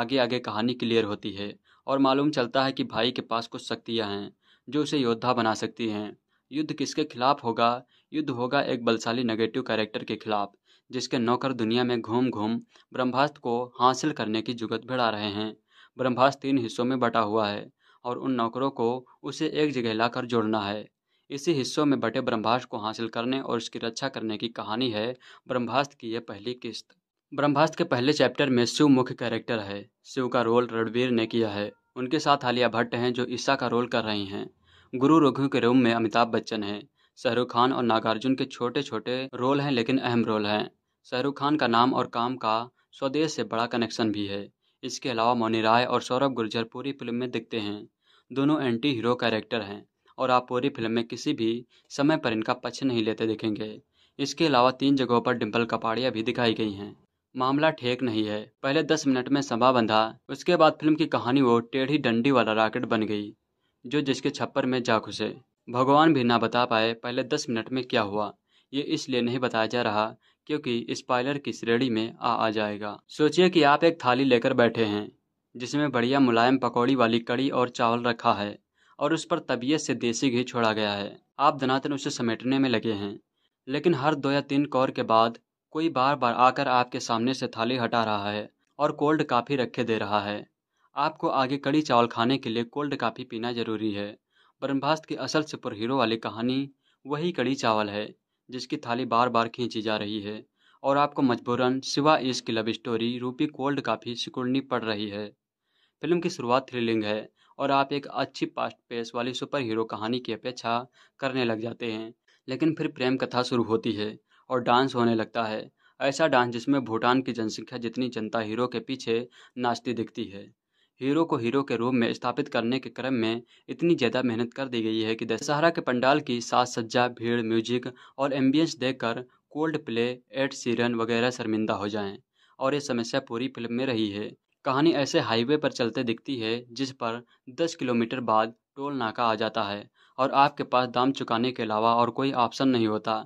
आगे आगे कहानी क्लियर होती है और मालूम चलता है कि भाई के पास कुछ शक्तियाँ हैं जो उसे योद्धा बना सकती हैं युद्ध किसके खिलाफ होगा युद्ध होगा एक बलशाली नेगेटिव कैरेक्टर के खिलाफ जिसके नौकर दुनिया में घूम घूम ब्रह्मास्त्र को हासिल करने की जुगत भिड़ा रहे हैं ब्रह्मास्त्र तीन हिस्सों में बटा हुआ है और उन नौकरों को उसे एक जगह लाकर जोड़ना है इसी हिस्सों में बटे ब्रह्मास्त्र को हासिल करने और उसकी रक्षा करने की कहानी है ब्रह्मास्त्र की यह पहली किस्त ब्रह्मास्त्र के पहले चैप्टर में शिव मुख्य कैरेक्टर है शिव का रोल रणवीर ने किया है उनके साथ आलिया भट्ट हैं जो ईसा का रोल कर रही हैं गुरु रघु के रूम में अमिताभ बच्चन हैं शाहरुख खान और नागार्जुन के छोटे छोटे रोल हैं लेकिन अहम रोल हैं शाहरुख खान का नाम और काम का स्वदेश से बड़ा कनेक्शन भी है इसके अलावा मौनी राय और सौरभ गुर्जर पूरी फिल्म में दिखते हैं दोनों एंटी हीरो कैरेक्टर हैं और आप पूरी फिल्म में किसी भी समय पर इनका पक्ष नहीं लेते देखेंगे इसके अलावा तीन जगहों पर डिम्पल कपाड़िया भी दिखाई गई हैं मामला ठेक नहीं है पहले दस मिनट में सभा बंधा उसके बाद फिल्म की कहानी वो टेढ़ी डंडी वाला राकेट बन गई जो जिसके छप्पर में जा घुसे भगवान भी ना बता पाए पहले दस मिनट में क्या हुआ ये इसलिए नहीं बताया जा रहा क्योंकि स्पॉयलर की श्रेणी में आ आ जाएगा सोचिए कि आप एक थाली लेकर बैठे हैं जिसमें बढ़िया मुलायम पकौड़ी वाली कड़ी और चावल रखा है और उस पर तबीयत से देसी घी छोड़ा गया है आप दनातन उसे समेटने में लगे हैं लेकिन हर दो या तीन कौर के बाद कोई बार बार आकर आपके सामने से थाली हटा रहा है और कोल्ड काफ़ी रखे दे रहा है आपको आगे कड़ी चावल खाने के लिए कोल्ड काफ़ी पीना जरूरी है ब्रह्मास्त्र की असल सुपर हीरो वाली कहानी वही कड़ी चावल है जिसकी थाली बार बार खींची जा रही है और आपको मजबूरन सिवा इस की लव स्टोरी रूपी कोल्ड काफ़ी सिकुड़नी पड़ रही है फिल्म की शुरुआत थ्रिलिंग है और आप एक अच्छी पास्ट पेस वाली सुपर हीरो कहानी की अपेक्षा करने लग जाते हैं लेकिन फिर प्रेम कथा शुरू होती है और डांस होने लगता है ऐसा डांस जिसमें भूटान की जनसंख्या जितनी जनता हीरो के पीछे नाचती दिखती है हीरो को हीरो के रूप में स्थापित करने के क्रम में इतनी ज़्यादा मेहनत कर दी गई है कि दशहरा के पंडाल की साज सज्जा भीड़ म्यूजिक और एम्बियंस देखकर कोल्ड प्ले एड सीरन वगैरह शर्मिंदा हो जाएं और ये समस्या पूरी फिल्म में रही है कहानी ऐसे हाईवे पर चलते दिखती है जिस पर दस किलोमीटर बाद टोल नाका आ जाता है और आपके पास दाम चुकाने के अलावा और कोई ऑप्शन नहीं होता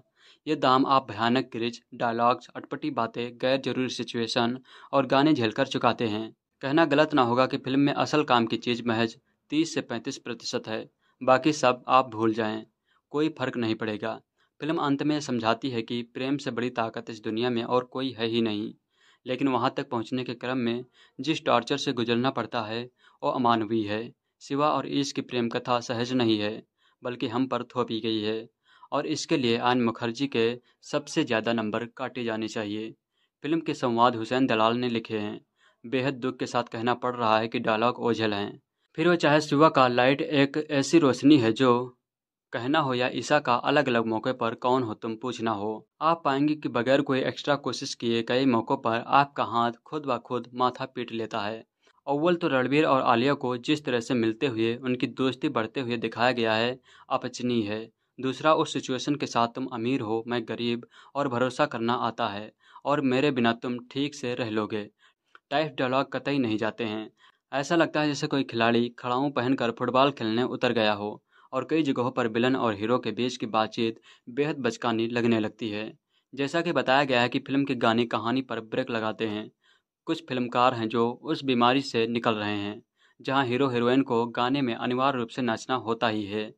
ये दाम आप भयानक क्रिज डायलॉग्स अटपटी बातें गैर जरूरी सिचुएशन और गाने झेलकर चुकाते हैं कहना गलत ना होगा कि फिल्म में असल काम की चीज़ महज 30 से 35 प्रतिशत है बाकी सब आप भूल जाएं कोई फर्क नहीं पड़ेगा फिल्म अंत में समझाती है कि प्रेम से बड़ी ताकत इस दुनिया में और कोई है ही नहीं लेकिन वहाँ तक पहुँचने के क्रम में जिस टॉर्चर से गुजरना पड़ता है वो अमानवीय है शिवा और ईश की प्रेम कथा सहज नहीं है बल्कि हम पर थोपी गई है और इसके लिए आन मुखर्जी के सबसे ज़्यादा नंबर काटे जाने चाहिए फिल्म के संवाद हुसैन दलाल ने लिखे हैं बेहद दुख के साथ कहना पड़ रहा है कि डायलॉग ओझल हैं फिर वो चाहे सुबह का लाइट एक ऐसी रोशनी है जो कहना हो या ईसा का अलग अलग मौके पर कौन हो तुम पूछना हो आप पाएंगे कि बगैर कोई एक्स्ट्रा कोशिश किए कई मौक़ों पर आपका हाथ खुद ब खुद माथा पीट लेता है अव्वल तो रणबीर और आलिया को जिस तरह से मिलते हुए उनकी दोस्ती बढ़ते हुए दिखाया गया है अपचनी है दूसरा उस सिचुएशन के साथ तुम अमीर हो मैं गरीब और भरोसा करना आता है और मेरे बिना तुम ठीक से रह लोगे टाइफ डायलॉग कतई नहीं जाते हैं ऐसा लगता है जैसे कोई खिलाड़ी खड़ाऊँ पहनकर फुटबॉल खेलने उतर गया हो और कई जगहों पर विलन और हीरो के बीच की बातचीत बेहद बचकानी लगने लगती है जैसा कि बताया गया है कि फिल्म के गाने कहानी पर ब्रेक लगाते हैं कुछ फिल्मकार हैं जो उस बीमारी से निकल रहे हैं जहां हीरो हीरोइन को गाने में अनिवार्य रूप से नाचना होता ही है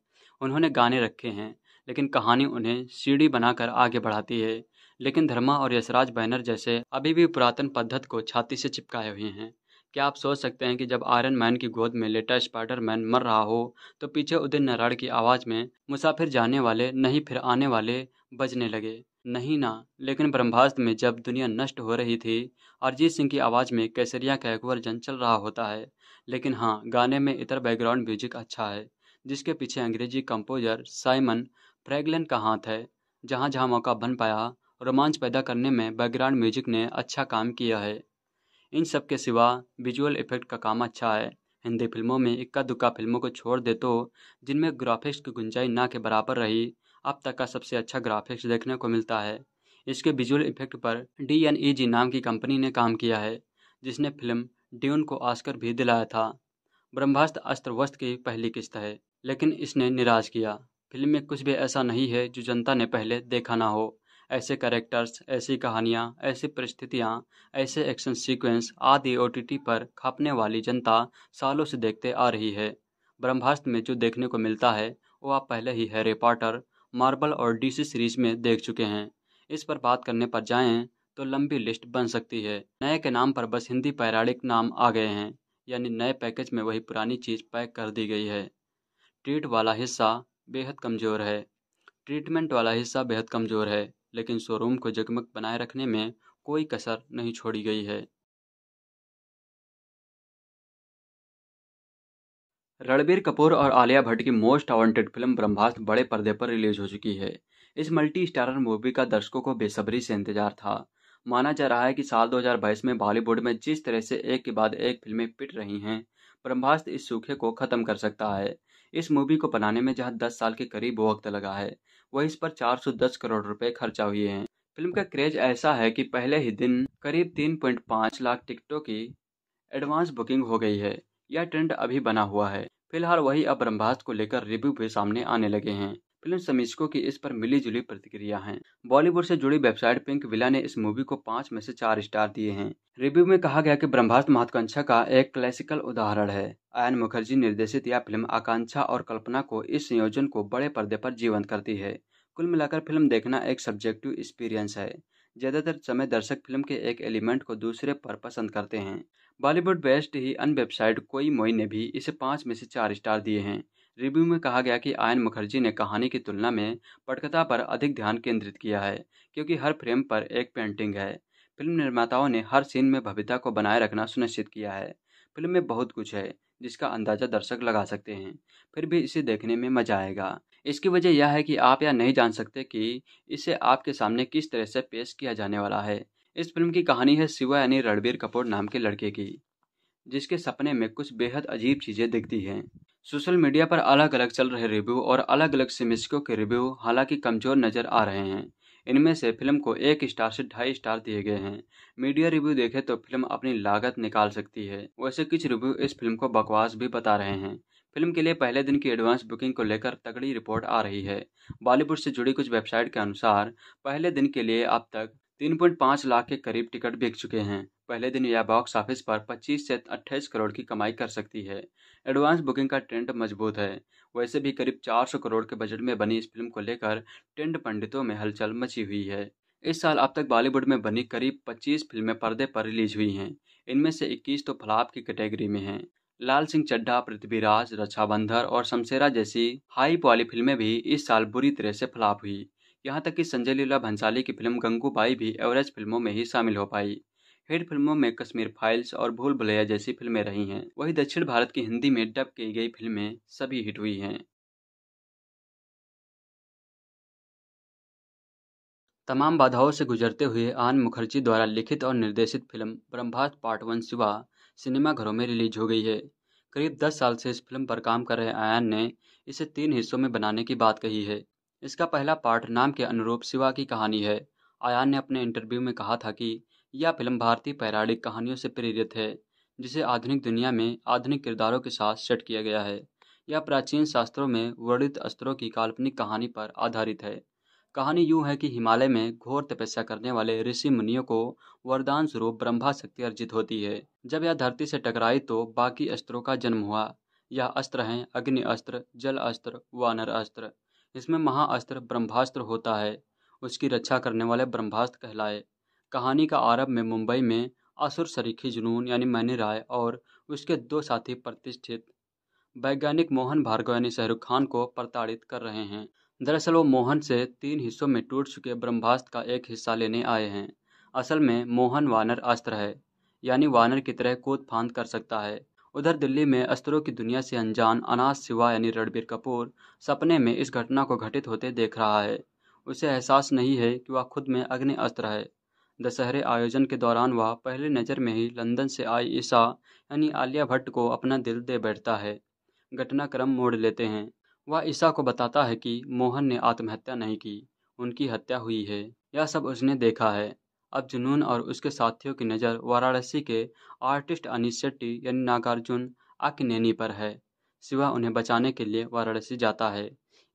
उन्होंने गाने रखे हैं लेकिन कहानी उन्हें सीढ़ी बनाकर आगे बढ़ाती है लेकिन धर्मा और यशराज बैनर जैसे अभी भी पुरातन पद्धत को छाती से चिपकाए हुए हैं क्या आप सोच सकते हैं कि जब आयरन मैन की गोद में लेटा स्पाइडर मैन मर रहा हो तो पीछे उदय नारायण की आवाज़ में मुसाफिर जाने वाले नहीं फिर आने वाले बजने लगे नहीं ना लेकिन ब्रह्मास्त्र में जब दुनिया नष्ट हो रही थी अरिजीत सिंह की आवाज़ में कैसरिया का एक वर्जन चल रहा होता है लेकिन हाँ गाने में इतर बैकग्राउंड म्यूजिक अच्छा है जिसके पीछे अंग्रेजी कंपोजर साइमन फ्रैगलिन का हाथ है जहाँ जहाँ मौका बन पाया रोमांच पैदा करने में बैकग्राउंड म्यूजिक ने अच्छा काम किया है इन सब के सिवा विजुअल इफेक्ट का काम अच्छा है हिंदी फिल्मों में इक्का दुक्का फिल्मों को छोड़ दे तो जिनमें ग्राफिक्स की गुंजाइश ना के बराबर रही अब तक का सबसे अच्छा ग्राफिक्स देखने को मिलता है इसके विजुअल इफेक्ट पर डी एन ई जी नाम की कंपनी ने काम किया है जिसने फिल्म ड्यून को आस्कर भी दिलाया था ब्रह्मास्त्र अस्त्र वस्त्र की पहली किस्त है लेकिन इसने निराश किया फिल्म में कुछ भी ऐसा नहीं है जो जनता ने पहले देखा ना हो ऐसे कैरेक्टर्स ऐसी कहानियाँ ऐसी परिस्थितियाँ ऐसे एक्शन सीक्वेंस आदि ओ पर खापने वाली जनता सालों से देखते आ रही है ब्रह्मास्त्र में जो देखने को मिलता है वो आप पहले ही हैरी पॉटर मार्बल और डीसी सीरीज में देख चुके हैं इस पर बात करने पर जाएं तो लंबी लिस्ट बन सकती है नए के नाम पर बस हिंदी पैराडिक नाम आ गए हैं यानी नए पैकेज में वही पुरानी चीज़ पैक कर दी गई है ट्रीट वाला हिस्सा बेहद कमज़ोर है ट्रीटमेंट वाला हिस्सा बेहद कमज़ोर है लेकिन शोरूम को जगमग बनाए रखने में कोई कसर नहीं छोड़ी गई है रणबीर कपूर और आलिया भट्ट की मोस्ट अवॉन्टेड फिल्म ब्रह्मास्त्र बड़े पर्दे पर रिलीज हो चुकी है इस मल्टी स्टारर मूवी का दर्शकों को बेसब्री से इंतजार था माना जा रहा है कि साल 2022 में बॉलीवुड में जिस तरह से एक के बाद एक फिल्में पिट रही हैं ब्रह्मास्त्र इस सूखे को खत्म कर सकता है इस मूवी को बनाने में जहां 10 साल के करीब वक्त लगा है वह इस पर 410 करोड़ रुपए खर्चा हुए हैं फिल्म का क्रेज ऐसा है कि पहले ही दिन करीब 3.5 लाख टिकटों की एडवांस बुकिंग हो गई है यह ट्रेंड अभी बना हुआ है फिलहाल वही अब ब्रह्मास्त्र को लेकर रिव्यू भी सामने आने लगे हैं फिल्म समीक्षकों की इस पर मिली जुली प्रतिक्रिया है बॉलीवुड से जुड़ी वेबसाइट पिंक विला ने इस मूवी को पाँच में से चार स्टार दिए हैं रिव्यू में कहा गया कि ब्रह्मास्त्र महत्वाकांक्षा का एक क्लासिकल उदाहरण है आयन मुखर्जी निर्देशित यह फिल्म आकांक्षा और कल्पना को इस संयोजन को बड़े पर्दे पर जीवंत करती है कुल मिलाकर फिल्म देखना एक सब्जेक्टिव एक्सपीरियंस है ज़्यादातर समय दर्शक फिल्म के एक एलिमेंट को दूसरे पर पसंद करते हैं बॉलीवुड बेस्ट ही अन वेबसाइट कोई मोई ने भी इसे पाँच में से चार स्टार दिए हैं रिव्यू में कहा गया कि आयन मुखर्जी ने कहानी की तुलना में पटकथा पर अधिक ध्यान केंद्रित किया है क्योंकि हर फ्रेम पर एक पेंटिंग है फिल्म निर्माताओं ने हर सीन में भव्यता को बनाए रखना सुनिश्चित किया है फिल्म में बहुत कुछ है जिसका अंदाजा दर्शक लगा सकते हैं फिर भी इसे देखने में मजा आएगा इसकी वजह यह है कि आप यह नहीं जान सकते कि इसे आपके सामने किस तरह से पेश किया जाने वाला है इस फिल्म की कहानी है शिवा यानी रणबीर कपूर नाम के लड़के की जिसके सपने में कुछ बेहद अजीब चीज़ें दिखती हैं सोशल मीडिया पर अलग अलग चल रहे रिव्यू और अलग अलग सिमिस्को के रिव्यू हालांकि कमजोर नजर आ रहे हैं इनमें से फिल्म को एक स्टार से ढाई स्टार दिए गए हैं मीडिया रिव्यू देखे तो फिल्म अपनी लागत निकाल सकती है वैसे कुछ रिव्यू इस फिल्म को बकवास भी बता रहे हैं फिल्म के लिए पहले दिन की एडवांस बुकिंग को लेकर तगड़ी रिपोर्ट आ रही है बॉलीवुड से जुड़ी कुछ वेबसाइट के अनुसार पहले दिन के लिए अब तक 3.5 लाख के करीब टिकट बिक चुके हैं पहले दिन यह बॉक्स ऑफिस पर 25 से 28 करोड़ की कमाई कर सकती है एडवांस बुकिंग का ट्रेंड मजबूत है वैसे भी करीब 400 करोड़ के बजट में बनी इस फिल्म को लेकर ट्रेंड पंडितों में हलचल मची हुई है इस साल अब तक बॉलीवुड में बनी करीब 25 फिल्में पर्दे पर रिलीज हुई हैं इनमें से 21 तो फ्लॉप की कैटेगरी में हैं लाल सिंह चड्ढा पृथ्वीराज रक्षाबंधर और शमशेरा जैसी हाई वाली फिल्में भी इस साल बुरी तरह से फ्लॉप हुई यहाँ तक कि संजय लीला भंसाली की फिल्म गंगूबाई भी एवरेज फिल्मों में ही शामिल हो पाई हिट फिल्मों में कश्मीर फाइल्स और भूल भुलैया जैसी फिल्में रही हैं वही दक्षिण भारत की हिंदी में डब की गई फिल्में सभी हिट हुई हैं तमाम बाधाओं से गुजरते हुए आन मुखर्जी द्वारा लिखित और निर्देशित फिल्म ब्रह्मास्त पार्ट वन सिवा सिनेमाघरों में रिलीज हो गई है करीब दस साल से इस फिल्म पर काम कर रहे आयान ने इसे तीन हिस्सों में बनाने की बात कही है इसका पहला पार्ट नाम के अनुरूप शिवा की कहानी है आयान ने अपने इंटरव्यू में कहा था कि यह फिल्म भारतीय पैराडिक कहानियों से प्रेरित है जिसे आधुनिक दुनिया में आधुनिक किरदारों के साथ सेट किया गया है यह प्राचीन शास्त्रों में वर्णित अस्त्रों की काल्पनिक कहानी पर आधारित है कहानी यूँ है कि हिमालय में घोर तपस्या करने वाले ऋषि मुनियों को वरदान स्वरूप ब्रह्मा शक्ति अर्जित होती है जब यह धरती से टकराई तो बाकी अस्त्रों का जन्म हुआ यह अस्त्र हैं अग्नि अस्त्र जल अस्त्र वानर अस्त्र इसमें महाअस्त्र ब्रह्मास्त्र होता है उसकी रक्षा करने वाले ब्रह्मास्त्र कहलाए कहानी का आरंभ में मुंबई में असुर शरीखी जुनून यानी मैनी राय और उसके दो साथी प्रतिष्ठित वैज्ञानिक मोहन भार्गव यानी शाहरुख खान को प्रताड़ित कर रहे हैं दरअसल वो मोहन से तीन हिस्सों में टूट चुके ब्रह्मास्त्र का एक हिस्सा लेने आए हैं असल में मोहन वानर अस्त्र है यानी वानर की तरह कूद फांद कर सकता है उधर दिल्ली में अस्त्रों की दुनिया से अनजान अनाज सिवा यानी रणबीर कपूर सपने में इस घटना को घटित होते देख रहा है उसे एहसास नहीं है कि वह खुद में अग्नि अस्त्र है दशहरे आयोजन के दौरान वह पहली नज़र में ही लंदन से आई ईसा यानी आलिया भट्ट को अपना दिल दे बैठता है घटनाक्रम मोड़ लेते हैं वह ईसा को बताता है कि मोहन ने आत्महत्या नहीं की उनकी हत्या हुई है यह सब उसने देखा है अब जुनून और उसके साथियों की नज़र वाराणसी के आर्टिस्ट अनीस शेट्टी यानी नागार्जुन आकिनेनी पर है शिवा उन्हें बचाने के लिए वाराणसी जाता है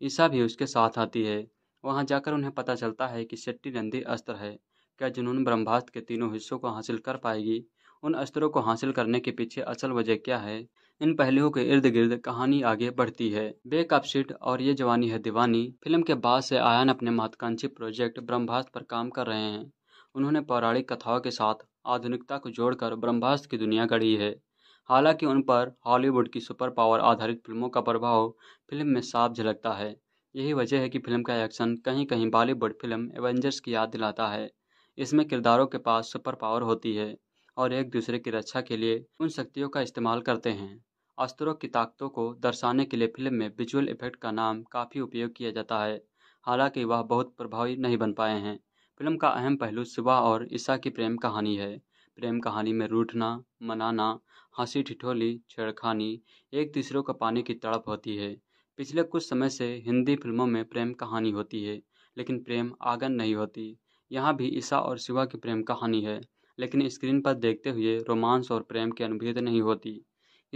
ईसा भी उसके साथ आती है वहां जाकर उन्हें पता चलता है कि शेट्टी नंदी अस्त्र है क्या जुनून ब्रह्मास्त्र के तीनों हिस्सों को हासिल कर पाएगी उन अस्त्रों को हासिल करने के पीछे असल वजह क्या है इन पहलुओं के इर्द गिर्द कहानी आगे बढ़ती है बेकअप शीट और ये जवानी है दीवानी फिल्म के बाद से आयान अपने महत्वाकांक्षी प्रोजेक्ट ब्रह्मास्त्र पर काम कर रहे हैं उन्होंने पौराणिक कथाओं के साथ आधुनिकता को जोड़कर ब्रह्मास्त्र की दुनिया गढ़ी है हालांकि उन पर हॉलीवुड की सुपर पावर आधारित फिल्मों का प्रभाव फिल्म में साफ झलकता है यही वजह है कि फिल्म का एक्शन कहीं कहीं बॉलीवुड फिल्म एवेंजर्स की याद दिलाता है इसमें किरदारों के पास सुपर पावर होती है और एक दूसरे की रक्षा के लिए उन शक्तियों का इस्तेमाल करते हैं अस्त्रों की ताकतों को दर्शाने के लिए फिल्म में विजुअल इफेक्ट का नाम काफ़ी उपयोग किया जाता है हालांकि वह बहुत प्रभावी नहीं बन पाए हैं फिल्म का अहम पहलू शिवा और ईशा की प्रेम कहानी है प्रेम कहानी में रूठना मनाना हंसी ठिठोली छेड़खानी एक दूसरे को पाने की तड़प होती है पिछले कुछ समय से हिंदी फिल्मों में प्रेम कहानी होती है लेकिन प्रेम आगन नहीं होती यहाँ भी ईशा और शिवा की प्रेम कहानी है लेकिन स्क्रीन पर देखते हुए रोमांस और प्रेम की अनुभूति नहीं होती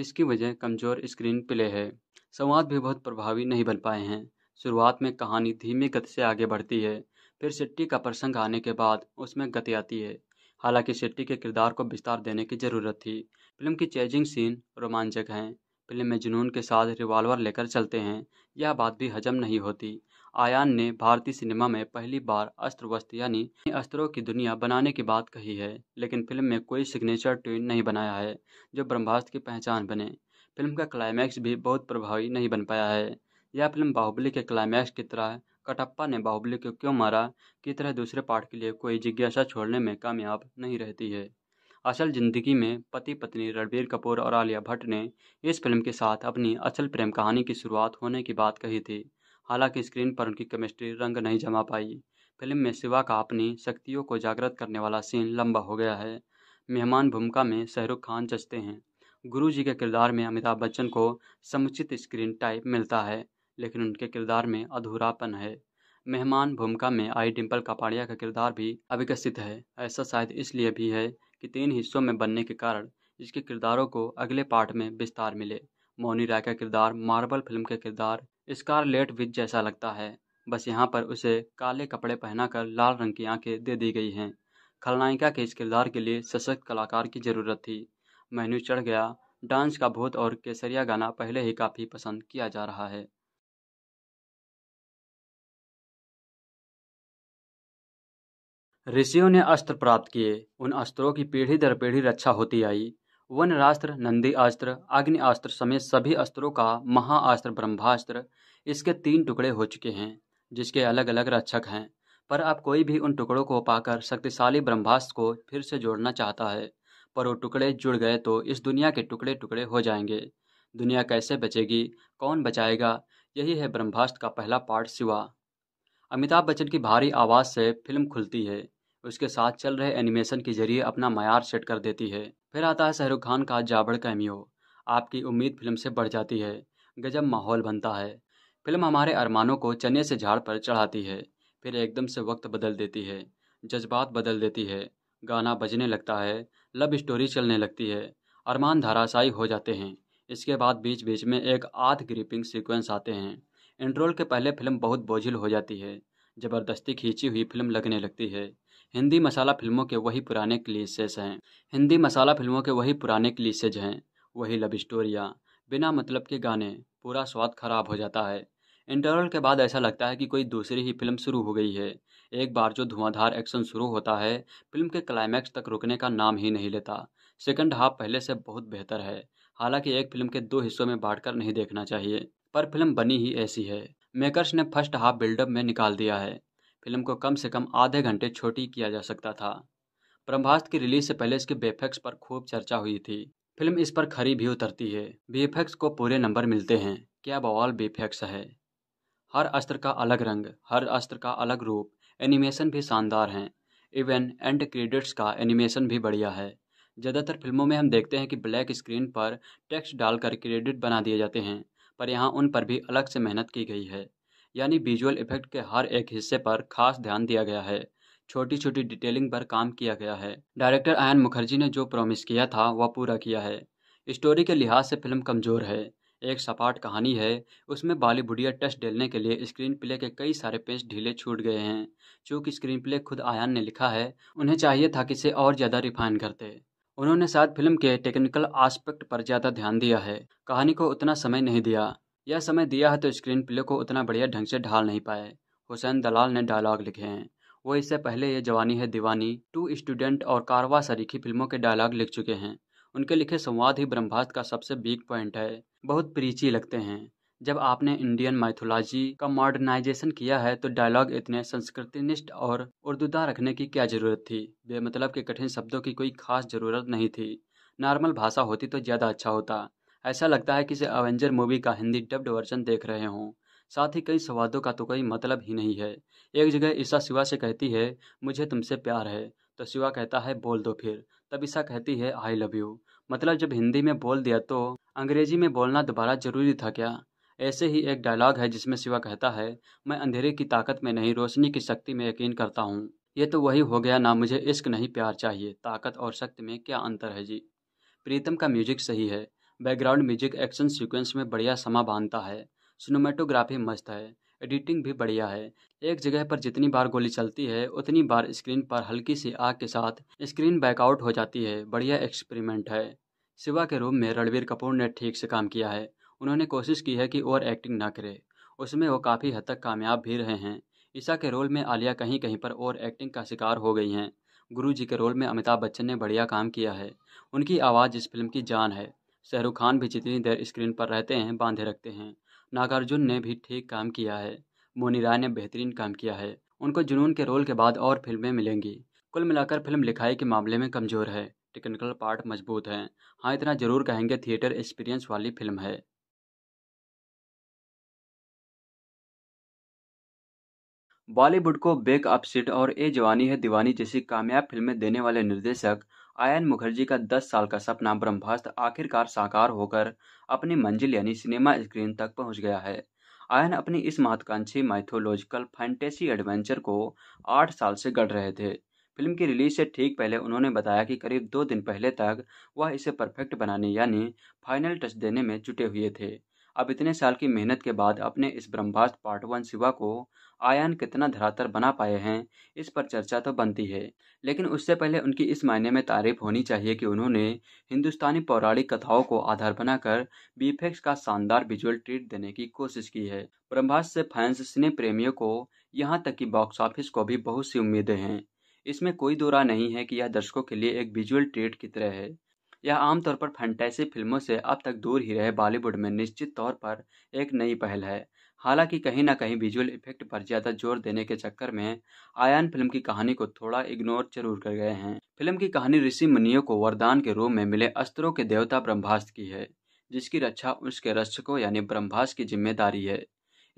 इसकी वजह कमज़ोर स्क्रीन प्ले है संवाद भी बहुत प्रभावी नहीं बन पाए हैं शुरुआत में कहानी धीमी गति से आगे बढ़ती है फिर सिट्टी का प्रसंग आने के बाद उसमें गति आती है हालांकि सिट्टी के किरदार को विस्तार देने की ज़रूरत थी फिल्म की चेजिंग सीन रोमांचक हैं फिल्म में जुनून के साथ रिवॉल्वर लेकर चलते हैं यह बात भी हजम नहीं होती आयान ने भारतीय सिनेमा में पहली बार अस्त्र वस्त्र यानी अस्त्रों की दुनिया बनाने की बात कही है लेकिन फिल्म में कोई सिग्नेचर ट्विन नहीं बनाया है जो ब्रह्मास्त्र की पहचान बने फिल्म का क्लाइमैक्स भी बहुत प्रभावी नहीं बन पाया है यह फिल्म बाहुबली के क्लाइमैक्स की तरह कटप्पा ने बाहुबली को क्यों मारा की तरह दूसरे पार्ट के लिए कोई जिज्ञासा छोड़ने में कामयाब नहीं रहती है असल जिंदगी में पति पत्नी रणबीर कपूर और आलिया भट्ट ने इस फिल्म के साथ अपनी असल प्रेम कहानी की शुरुआत होने की बात कही थी हालांकि स्क्रीन पर उनकी केमिस्ट्री रंग नहीं जमा पाई फिल्म में शिवा का अपनी शक्तियों को जागृत करने वाला सीन लंबा हो गया है मेहमान भूमिका में शाहरुख खान जचते हैं गुरु जी के किरदार में अमिताभ बच्चन को समुचित स्क्रीन टाइप मिलता है लेकिन उनके किरदार में अधूरापन है मेहमान भूमिका में आई डिम्पल कपाड़िया का किरदार भी अविकसित है ऐसा शायद इसलिए भी है कि तीन हिस्सों में बनने के कारण इसके किरदारों को अगले पार्ट में विस्तार मिले मौनी राय का किरदार मार्बल फिल्म के किरदार स्कारलेट विज जैसा लगता है बस यहाँ पर उसे काले कपड़े पहनाकर लाल रंग की आंखें दे दी गई हैं खलनायिका के इस किरदार के लिए सशक्त कलाकार की ज़रूरत थी मेन्यू चढ़ गया डांस का भूत और केसरिया गाना पहले ही काफ़ी पसंद किया जा रहा है ऋषियों ने अस्त्र प्राप्त किए उन अस्त्रों की पीढ़ी दर पीढ़ी रक्षा होती आई वन रास्त्र नंदी अस्त्र अग्नि अस्त्र समेत सभी अस्त्रों का महाअस्त्र ब्रह्मास्त्र इसके तीन टुकड़े हो चुके हैं जिसके अलग अलग रक्षक हैं पर अब कोई भी उन टुकड़ों को पाकर शक्तिशाली ब्रह्मास्त्र को फिर से जोड़ना चाहता है पर वो टुकड़े जुड़ गए तो इस दुनिया के टुकड़े टुकड़े हो जाएंगे दुनिया कैसे बचेगी कौन बचाएगा यही है ब्रह्मास्त्र का पहला पार्ट सिवा अमिताभ बच्चन की भारी आवाज़ से फिल्म खुलती है उसके साथ चल रहे एनिमेशन के जरिए अपना मैार सेट कर देती है फिर आता है शाहरुख खान का जाबड़ कैमियो e आपकी उम्मीद फिल्म से बढ़ जाती है गजब माहौल बनता है फिल्म हमारे अरमानों को चने से झाड़ पर चढ़ाती है फिर एकदम से वक्त बदल देती है जज्बात बदल देती है गाना बजने लगता है लव स्टोरी चलने लगती है अरमान धाराशायी हो जाते हैं इसके बाद बीच बीच में एक आध ग्रिपिंग सीक्वेंस आते हैं इंट्रोल के पहले फिल्म बहुत बोझिल हो जाती है ज़बरदस्ती खींची हुई फिल्म लगने लगती है हिंदी मसाला फिल्मों के वही पुराने क्लीसेस हैं हिंदी मसाला फिल्मों के वही पुराने क्लीसेज हैं वही लव स्टोरियाँ बिना मतलब के गाने पूरा स्वाद खराब हो जाता है इंटरवल के बाद ऐसा लगता है कि कोई दूसरी ही फिल्म शुरू हो गई है एक बार जो धुआंधार एक्शन शुरू होता है फिल्म के क्लाइमैक्स तक रुकने का नाम ही नहीं लेता सेकंड हाफ पहले से बहुत बेहतर है हालांकि एक फिल्म के दो हिस्सों में बांटकर नहीं देखना चाहिए पर फिल्म बनी ही ऐसी है मेकर्स ने फर्स्ट हाफ बिल्डअप में निकाल दिया है फिल्म को कम से कम आधे घंटे छोटी किया जा सकता था ब्रह्मास्त्र की रिलीज से पहले इसके बेफेक्स पर खूब चर्चा हुई थी फिल्म इस पर खरी भी उतरती है बेफेक्स को पूरे नंबर मिलते हैं क्या बवाल बेफेक्स है हर अस्त्र का अलग रंग हर अस्त्र का अलग रूप एनिमेशन भी शानदार हैं इवन एंड क्रेडिट्स का एनिमेशन भी बढ़िया है ज़्यादातर फिल्मों में हम देखते हैं कि ब्लैक स्क्रीन पर टेक्स्ट डालकर क्रेडिट बना दिए जाते हैं पर यहाँ उन पर भी अलग से मेहनत की गई है यानी विजुअल इफेक्ट के हर एक हिस्से पर खास ध्यान दिया गया है छोटी छोटी डिटेलिंग पर काम किया गया है डायरेक्टर आयन मुखर्जी ने जो प्रॉमिस किया था वह पूरा किया है स्टोरी के लिहाज से फिल्म कमज़ोर है एक सपाट कहानी है उसमें बॉलीवुडिया टच डेलने के लिए स्क्रीन प्ले के कई सारे पेज ढीले छूट गए हैं चूँकि स्क्रीन प्ले खुद आयान ने लिखा है उन्हें चाहिए था कि इसे और ज़्यादा रिफाइन करते उन्होंने शायद फिल्म के टेक्निकल आस्पेक्ट पर ज़्यादा ध्यान दिया है कहानी को उतना समय नहीं दिया यह समय दिया है तो स्क्रीन प्ले को उतना बढ़िया ढंग से ढाल नहीं पाए हुसैन दलाल ने डायलॉग लिखे हैं वो इससे पहले ये जवानी है दीवानी टू स्टूडेंट और कारवा सरीखी फिल्मों के डायलॉग लिख चुके हैं उनके लिखे संवाद ही ब्रह्मास्त का सबसे बिग पॉइंट है बहुत प्रीची लगते हैं जब आपने इंडियन माइथोलॉजी का मॉडर्नाइजेशन किया है तो डायलॉग इतने संस्कृतिनिष्ठ और उर्दूदा रखने की क्या ज़रूरत थी बेमतलब के कठिन शब्दों की कोई खास ज़रूरत नहीं थी नॉर्मल भाषा होती तो ज़्यादा अच्छा होता ऐसा लगता है किसी अवेंजर मूवी का हिंदी डब्ड वर्जन देख रहे हों साथ ही कई संवादों का तो कोई मतलब ही नहीं है एक जगह ईशा शिवा से कहती है मुझे तुमसे प्यार है तो शिवा कहता है बोल दो फिर तब ईशा कहती है आई लव यू मतलब जब हिंदी में बोल दिया तो अंग्रेजी में बोलना दोबारा जरूरी था क्या ऐसे ही एक डायलॉग है जिसमें शिवा कहता है मैं अंधेरे की ताकत में नहीं रोशनी की शक्ति में यकीन करता हूँ ये तो वही हो गया ना मुझे इश्क नहीं प्यार चाहिए ताकत और शक्ति में क्या अंतर है जी प्रीतम का म्यूजिक सही है बैकग्राउंड म्यूजिक एक्शन सीक्वेंस में बढ़िया समा बांधता है सिनेमाटोग्राफी मस्त है एडिटिंग भी बढ़िया है एक जगह पर जितनी बार गोली चलती है उतनी बार स्क्रीन पर हल्की सी आग के साथ स्क्रीन बैकआउट हो जाती है बढ़िया एक्सपेरिमेंट है शिवा के रूप में रणबीर कपूर ने ठीक से काम किया है उन्होंने कोशिश की है कि ओवर एक्टिंग ना करे उसमें वो काफ़ी हद तक कामयाब भी रहे हैं ईशा के रोल में आलिया कहीं कहीं पर ओवर एक्टिंग का शिकार हो गई हैं गुरु जी के रोल में अमिताभ बच्चन ने बढ़िया काम किया है उनकी आवाज़ इस फिल्म की जान है शाहरुख खान भी जितनी देर स्क्रीन पर रहते हैं बांधे रखते हैं नागार्जुन ने भी ठीक काम किया है मोनी राय ने बेहतरीन काम किया है उनको जुनून के रोल के बाद और फिल्में मिलेंगी कुल मिलाकर फिल्म लिखाई के मामले में कमज़ोर है टेक्निकल पार्ट मजबूत है हाँ इतना ज़रूर कहेंगे थिएटर एक्सपीरियंस वाली फिल्म है बॉलीवुड को बेक अपसिट और ए जवानी है दीवानी जैसी कामयाब फिल्में देने वाले निर्देशक आयन मुखर्जी का 10 साल का सपना ब्रह्मास्त्र आखिरकार साकार होकर अपनी मंजिल यानी सिनेमा स्क्रीन तक पहुंच गया है आयन अपनी इस महत्वाकांक्षी माइथोलॉजिकल फैंटेसी एडवेंचर को आठ साल से गढ़ रहे थे फिल्म की रिलीज से ठीक पहले उन्होंने बताया कि करीब दो दिन पहले तक वह इसे परफेक्ट बनाने यानी फाइनल टच देने में जुटे हुए थे अब इतने साल की मेहनत के बाद अपने इस ब्रह्मास्त्र पार्ट वन शिवा को आयान कितना धरातल बना पाए हैं इस पर चर्चा तो बनती है लेकिन उससे पहले उनकी इस मायने में तारीफ होनी चाहिए कि उन्होंने हिंदुस्तानी पौराणिक कथाओं को आधार बनाकर बीफेक्स का शानदार विजुअल ट्रीट देने की कोशिश की है ब्रह्मास्त से फैंस सिने प्रेमियों को यहाँ तक कि बॉक्स ऑफिस को भी बहुत सी उम्मीदें हैं इसमें कोई दो नहीं है कि यह दर्शकों के लिए एक विजुअल ट्रीट की तरह है यह आमतौर पर फैंटेसी फिल्मों से अब तक दूर ही रहे बॉलीवुड में निश्चित तौर पर एक नई पहल है हालांकि कहीं ना कहीं विजुअल इफेक्ट पर ज़्यादा जोर देने के चक्कर में आयान फिल्म की कहानी को थोड़ा इग्नोर जरूर कर गए हैं फिल्म की कहानी ऋषि मुनियों को वरदान के रूप में मिले अस्त्रों के देवता ब्रह्मास्त्र की है जिसकी रक्षा उसके रक्षकों यानी ब्रह्मास्त्र की जिम्मेदारी है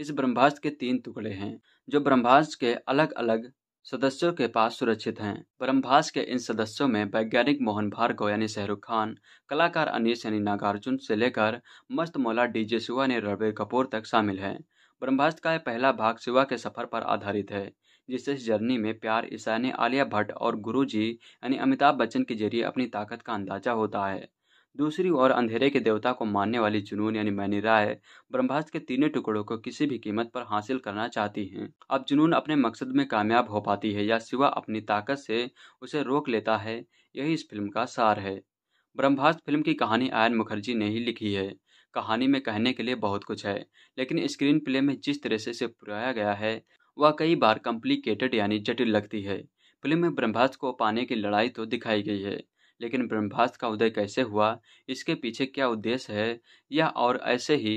इस ब्रह्मास्त्र के तीन टुकड़े हैं जो ब्रह्मास्त्र के अलग अलग सदस्यों के पास सुरक्षित हैं ब्रह्मास के इन सदस्यों में वैज्ञानिक मोहन भार्गव यानी शाहरुख खान कलाकार अनिश यानी नागार्जुन से लेकर मस्त मौला डी जे सुवा ने रणबीर कपूर तक शामिल हैं ब्रह्मास्त्र का यह पहला भाग शिवा के सफर पर आधारित है जिससे इस जर्नी में प्यार ईसा ने आलिया भट्ट और गुरु जी यानी अमिताभ बच्चन के जरिए अपनी ताकत का अंदाजा होता है दूसरी ओर अंधेरे के देवता को मानने वाली जुनून यानी मैनी राय ब्रह्मास्त्र के तीनों टुकड़ों को किसी भी कीमत पर हासिल करना चाहती हैं अब जुनून अपने मकसद में कामयाब हो पाती है या सिवा अपनी ताकत से उसे रोक लेता है यही इस फिल्म का सार है ब्रह्मास्त्र फिल्म की कहानी आयन मुखर्जी ने ही लिखी है कहानी में कहने के लिए बहुत कुछ है लेकिन स्क्रीन प्ले में जिस तरह से इसे पुराया गया है वह कई बार कॉम्प्लिकेटेड यानी जटिल लगती है फिल्म में ब्रह्मास्त्र को पाने की लड़ाई तो दिखाई गई है लेकिन ब्रह्मास्त्र का उदय कैसे हुआ इसके पीछे क्या उद्देश्य है यह और ऐसे ही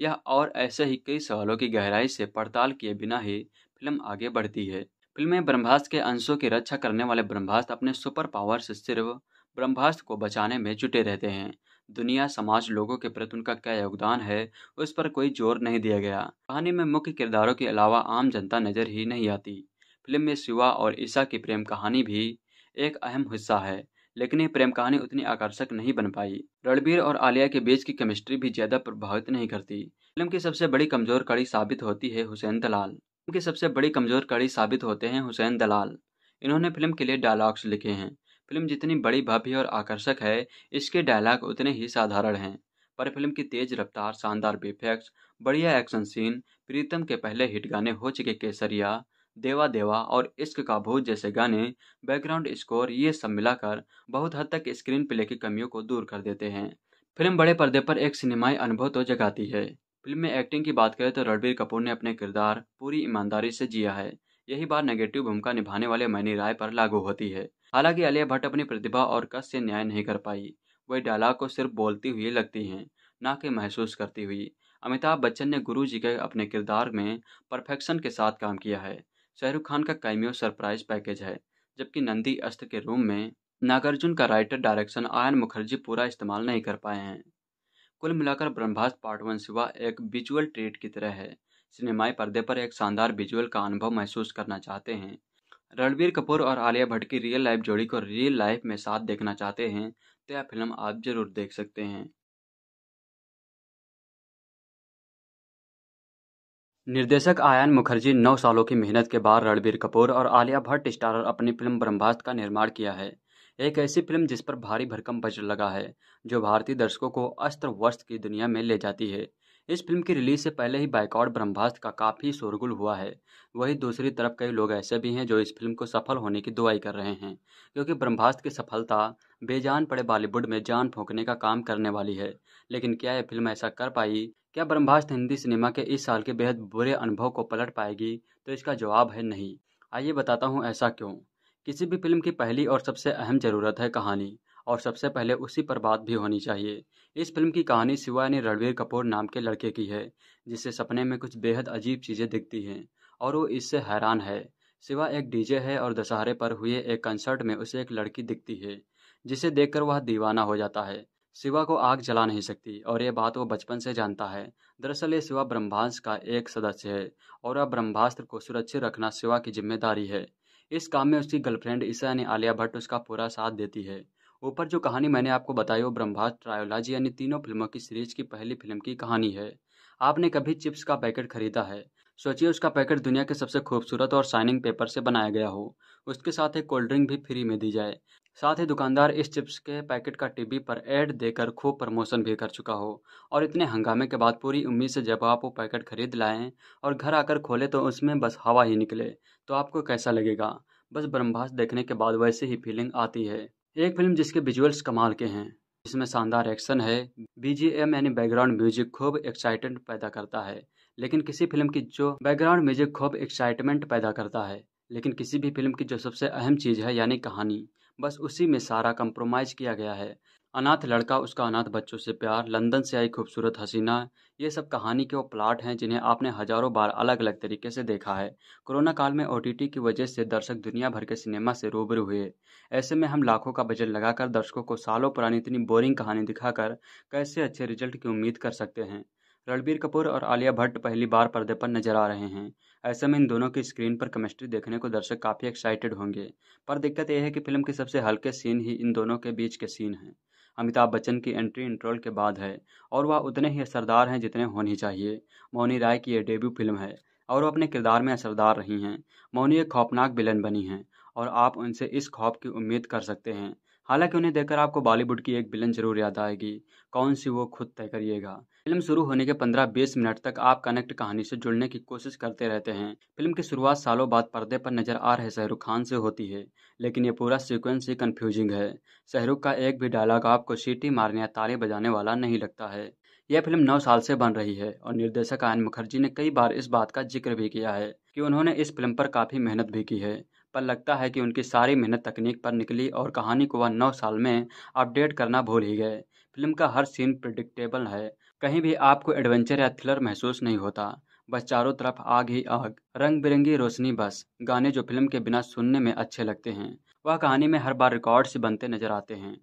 यह और ऐसे ही कई सवालों की गहराई से पड़ताल किए बिना ही फिल्म आगे बढ़ती है फिल्म में ब्रह्मास्त्र के अंशों की रक्षा करने वाले ब्रह्मास्त्र अपने सुपर पावर से सिर्फ ब्रह्मास्त्र को बचाने में जुटे रहते हैं दुनिया समाज लोगों के प्रति उनका क्या योगदान है उस पर कोई जोर नहीं दिया गया कहानी में मुख्य किरदारों के अलावा आम जनता नजर ही नहीं आती फिल्म में शिवा और ईसा की प्रेम कहानी भी एक अहम हिस्सा है लेकिन ये प्रेम कहानी उतनी आकर्षक नहीं बन पाई रणबीर और आलिया के बीच की केमिस्ट्री भी ज्यादा प्रभावित नहीं करती फिल्म की सबसे बड़ी कमजोर कड़ी साबित होती है हुसैन दलाल फिल्म की सबसे बड़ी कमजोर कड़ी साबित होते हैं हुसैन दलाल इन्होंने फिल्म के लिए डायलॉग्स लिखे हैं फिल्म जितनी बड़ी भव्य और आकर्षक है इसके डायलॉग उतने ही साधारण हैं पर फिल्म की तेज रफ्तार शानदार बेफेक्ट बढ़िया एक्शन सीन प्रीतम के पहले हिट गाने हो चुके केसरिया देवा देवा और इश्क का भूत जैसे गाने बैकग्राउंड स्कोर ये सब मिलाकर बहुत हद तक स्क्रीन प्ले की कमियों को दूर कर देते हैं फिल्म बड़े पर्दे पर एक सिनेमाई अनुभव तो जगाती है फिल्म में एक्टिंग की बात करें तो रणबीर कपूर ने अपने किरदार पूरी ईमानदारी से जिया है यही बात नेगेटिव भूमिका निभाने वाले मैनी राय पर लागू होती है हालांकि आलिया भट्ट अपनी प्रतिभा और कस से न्याय नहीं कर पाई वह डायलॉग को सिर्फ बोलती हुई लगती हैं ना कि महसूस करती हुई अमिताभ बच्चन ने गुरु जी के अपने किरदार में परफेक्शन के साथ काम किया है शाहरुख खान का कैमियो सरप्राइज पैकेज है जबकि नंदी अस्त के रूम में नागार्जुन का राइटर डायरेक्शन आयन मुखर्जी पूरा इस्तेमाल नहीं कर पाए हैं कुल मिलाकर ब्रह्मास्त्र पार्ट वन सिवा एक विजुअल ट्रीट की तरह है सिनेमाई पर्दे पर एक शानदार विजुअल का अनुभव महसूस करना चाहते हैं रणबीर कपूर और आलिया भट्ट की रियल लाइफ जोड़ी को रियल लाइफ में साथ देखना चाहते हैं तो यह फिल्म आप जरूर देख सकते हैं निर्देशक आयान मुखर्जी नौ सालों की मेहनत के बाद रणबीर कपूर और आलिया भट्ट स्टारर अपनी फिल्म ब्रह्मास्त्र का निर्माण किया है एक ऐसी फिल्म जिस पर भारी भरकम बजट लगा है जो भारतीय दर्शकों को अस्त्र वस्त्र की दुनिया में ले जाती है इस फिल्म की रिलीज से पहले ही बाइकआउट ब्रह्मास्त्र का काफ़ी शोरगुल हुआ है वहीं दूसरी तरफ कई लोग ऐसे भी हैं जो इस फिल्म को सफल होने की दुआई कर रहे हैं क्योंकि ब्रह्मास्त्र की सफलता बेजान पड़े बॉलीवुड में जान फूकने का काम करने वाली है लेकिन क्या यह फिल्म ऐसा कर पाई क्या ब्रह्मास्त्र हिंदी सिनेमा के इस साल के बेहद बुरे अनुभव को पलट पाएगी तो इसका जवाब है नहीं आइए बताता हूँ ऐसा क्यों किसी भी फिल्म की पहली और सबसे अहम ज़रूरत है कहानी और सबसे पहले उसी पर बात भी होनी चाहिए इस फिल्म की कहानी शिवा ने रणवीर कपूर नाम के लड़के की है जिसे सपने में कुछ बेहद अजीब चीज़ें दिखती हैं और वो इससे हैरान है शिवा एक डीजे है और दशहरे पर हुए एक कंसर्ट में उसे एक लड़की दिखती है जिसे देखकर वह दीवाना हो जाता है शिवा को आग जला नहीं सकती और ये बात वो बचपन से जानता है दरअसल ये शिवा ब्रह्मास्त्र का एक सदस्य है और अब ब्रह्मास्त्र को सुरक्षित रखना शिवा की जिम्मेदारी है इस काम में उसकी गर्लफ्रेंड ईसा यानी आलिया भट्ट उसका पूरा साथ देती है ऊपर जो कहानी मैंने आपको बताई वो ब्रह्मास्त्र ट्रायोलॉजी यानी तीनों फिल्मों की सीरीज की पहली फिल्म की कहानी है आपने कभी चिप्स का पैकेट खरीदा है सोचिए उसका पैकेट दुनिया के सबसे खूबसूरत और शाइनिंग पेपर से बनाया गया हो उसके साथ एक कोल्ड ड्रिंक भी फ्री में दी जाए साथ ही दुकानदार इस चिप्स के पैकेट का टीवी पर ऐड देकर खूब प्रमोशन भी कर चुका हो और इतने हंगामे के बाद पूरी उम्मीद से जब आप वो पैकेट खरीद लाएं और घर आकर खोले तो उसमें बस हवा ही निकले तो आपको कैसा लगेगा बस ब्रह्मास्त्र देखने के बाद वैसे ही फीलिंग आती है एक फिल्म जिसके विजुअल्स कमाल के हैं इसमें शानदार एक्शन है बीजीएम यानी बैकग्राउंड म्यूजिक खूब एक्साइटमेंट पैदा करता है लेकिन किसी फिल्म की जो बैकग्राउंड म्यूजिक खूब एक्साइटमेंट पैदा करता है लेकिन किसी भी फिल्म की जो सबसे अहम चीज़ है यानी कहानी बस उसी में सारा कंप्रोमाइज़ किया गया है अनाथ लड़का उसका अनाथ बच्चों से प्यार लंदन से आई खूबसूरत हसीना ये सब कहानी के वो प्लाट हैं जिन्हें आपने हजारों बार अलग अलग तरीके से देखा है कोरोना काल में ओ की वजह से दर्शक दुनिया भर के सिनेमा से रूबरू हुए ऐसे में हम लाखों का बजट लगाकर दर्शकों को सालों पुरानी इतनी बोरिंग कहानी दिखाकर कैसे अच्छे रिजल्ट की उम्मीद कर सकते हैं रणबीर कपूर और आलिया भट्ट पहली बार पर्दे पर नजर आ रहे हैं ऐसे में इन दोनों की स्क्रीन पर केमिस्ट्री देखने को दर्शक काफ़ी एक्साइटेड होंगे पर दिक्कत यह है कि फिल्म के सबसे हल्के सीन ही इन दोनों के बीच के सीन हैं अमिताभ बच्चन की एंट्री इंट्रोल के बाद है और वह उतने ही असरदार हैं जितने होनी चाहिए मौनी राय की यह डेब्यू फिल्म है और वह अपने किरदार में असरदार रही हैं मौनी एक खौफनाक विलन बनी हैं और आप उनसे इस खौफ की उम्मीद कर सकते हैं हालांकि उन्हें देखकर आपको बॉलीवुड की एक विलन जरूर याद आएगी कौन सी वो खुद तय करिएगा फिल्म शुरू होने के 15-20 मिनट तक आप कनेक्ट कहानी से जुड़ने की कोशिश करते रहते हैं फिल्म की शुरुआत सालों बाद पर्दे पर नजर आ रहे शाहरुख खान से होती है लेकिन ये पूरा सीक्वेंस ही कन्फ्यूजिंग है शाहरुख का एक भी डायलॉग आपको सीटी मारने या ताली बजाने वाला नहीं लगता है यह फिल्म नौ साल से बन रही है और निर्देशक आयन मुखर्जी ने कई बार इस बात का जिक्र भी किया है कि उन्होंने इस फिल्म पर काफ़ी मेहनत भी की है पर लगता है कि उनकी सारी मेहनत तकनीक पर निकली और कहानी को वह नौ साल में अपडेट करना भूल ही गए फिल्म का हर सीन प्रिडिक्टेबल है कहीं भी आपको एडवेंचर या थ्रिलर महसूस नहीं होता बस चारों तरफ आग ही आग रंग बिरंगी रोशनी बस गाने जो फिल्म के बिना सुनने में अच्छे लगते हैं वह कहानी में हर बार रिकॉर्ड से बनते नजर आते हैं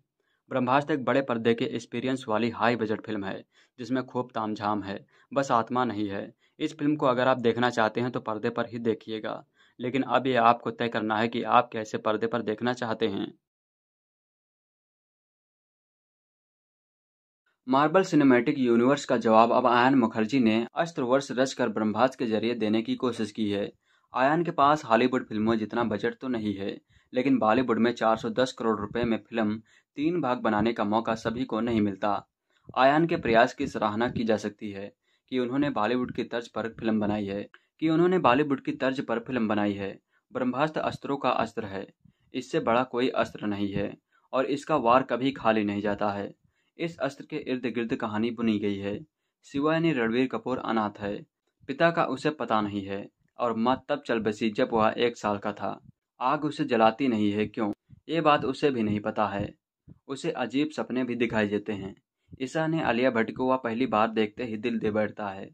ब्रह्मास्त्र एक बड़े पर्दे के एक्सपीरियंस वाली हाई बजट फिल्म है जिसमें खूब तामझाम है बस आत्मा नहीं है इस फिल्म को अगर आप देखना चाहते हैं तो पर्दे पर ही देखिएगा लेकिन अब ये आपको तय करना है कि आप कैसे पर्दे पर देखना चाहते हैं मार्बल सिनेमैटिक यूनिवर्स का जवाब अब आयन मुखर्जी ने वर्ष रच कर ब्रह्मास्त्र के जरिए देने की कोशिश की है आयन के पास हॉलीवुड फिल्मों जितना बजट तो नहीं है लेकिन बॉलीवुड में 410 करोड़ रुपए में फिल्म तीन भाग बनाने का मौका सभी को नहीं मिलता आयन के प्रयास की सराहना की जा सकती है कि उन्होंने बॉलीवुड की तर्ज पर फिल्म बनाई है कि उन्होंने बॉलीवुड की तर्ज पर फिल्म बनाई है ब्रह्मास्त्र अस्त्रों का अस्त्र है इससे बड़ा कोई अस्त्र नहीं है और इसका वार कभी खाली नहीं जाता है इस अस्त्र के इर्द गिर्द कहानी बुनी गई है शिवा ने रणवीर कपूर अनाथ है पिता का उसे पता नहीं है और मत तब चल बसी जब वह एक साल का था आग उसे जलाती नहीं है क्यों ये बात उसे भी नहीं पता है उसे अजीब सपने भी दिखाई देते हैं ईसा ने आलिया भट्ट को वह पहली बार देखते ही दिल दे बैठता है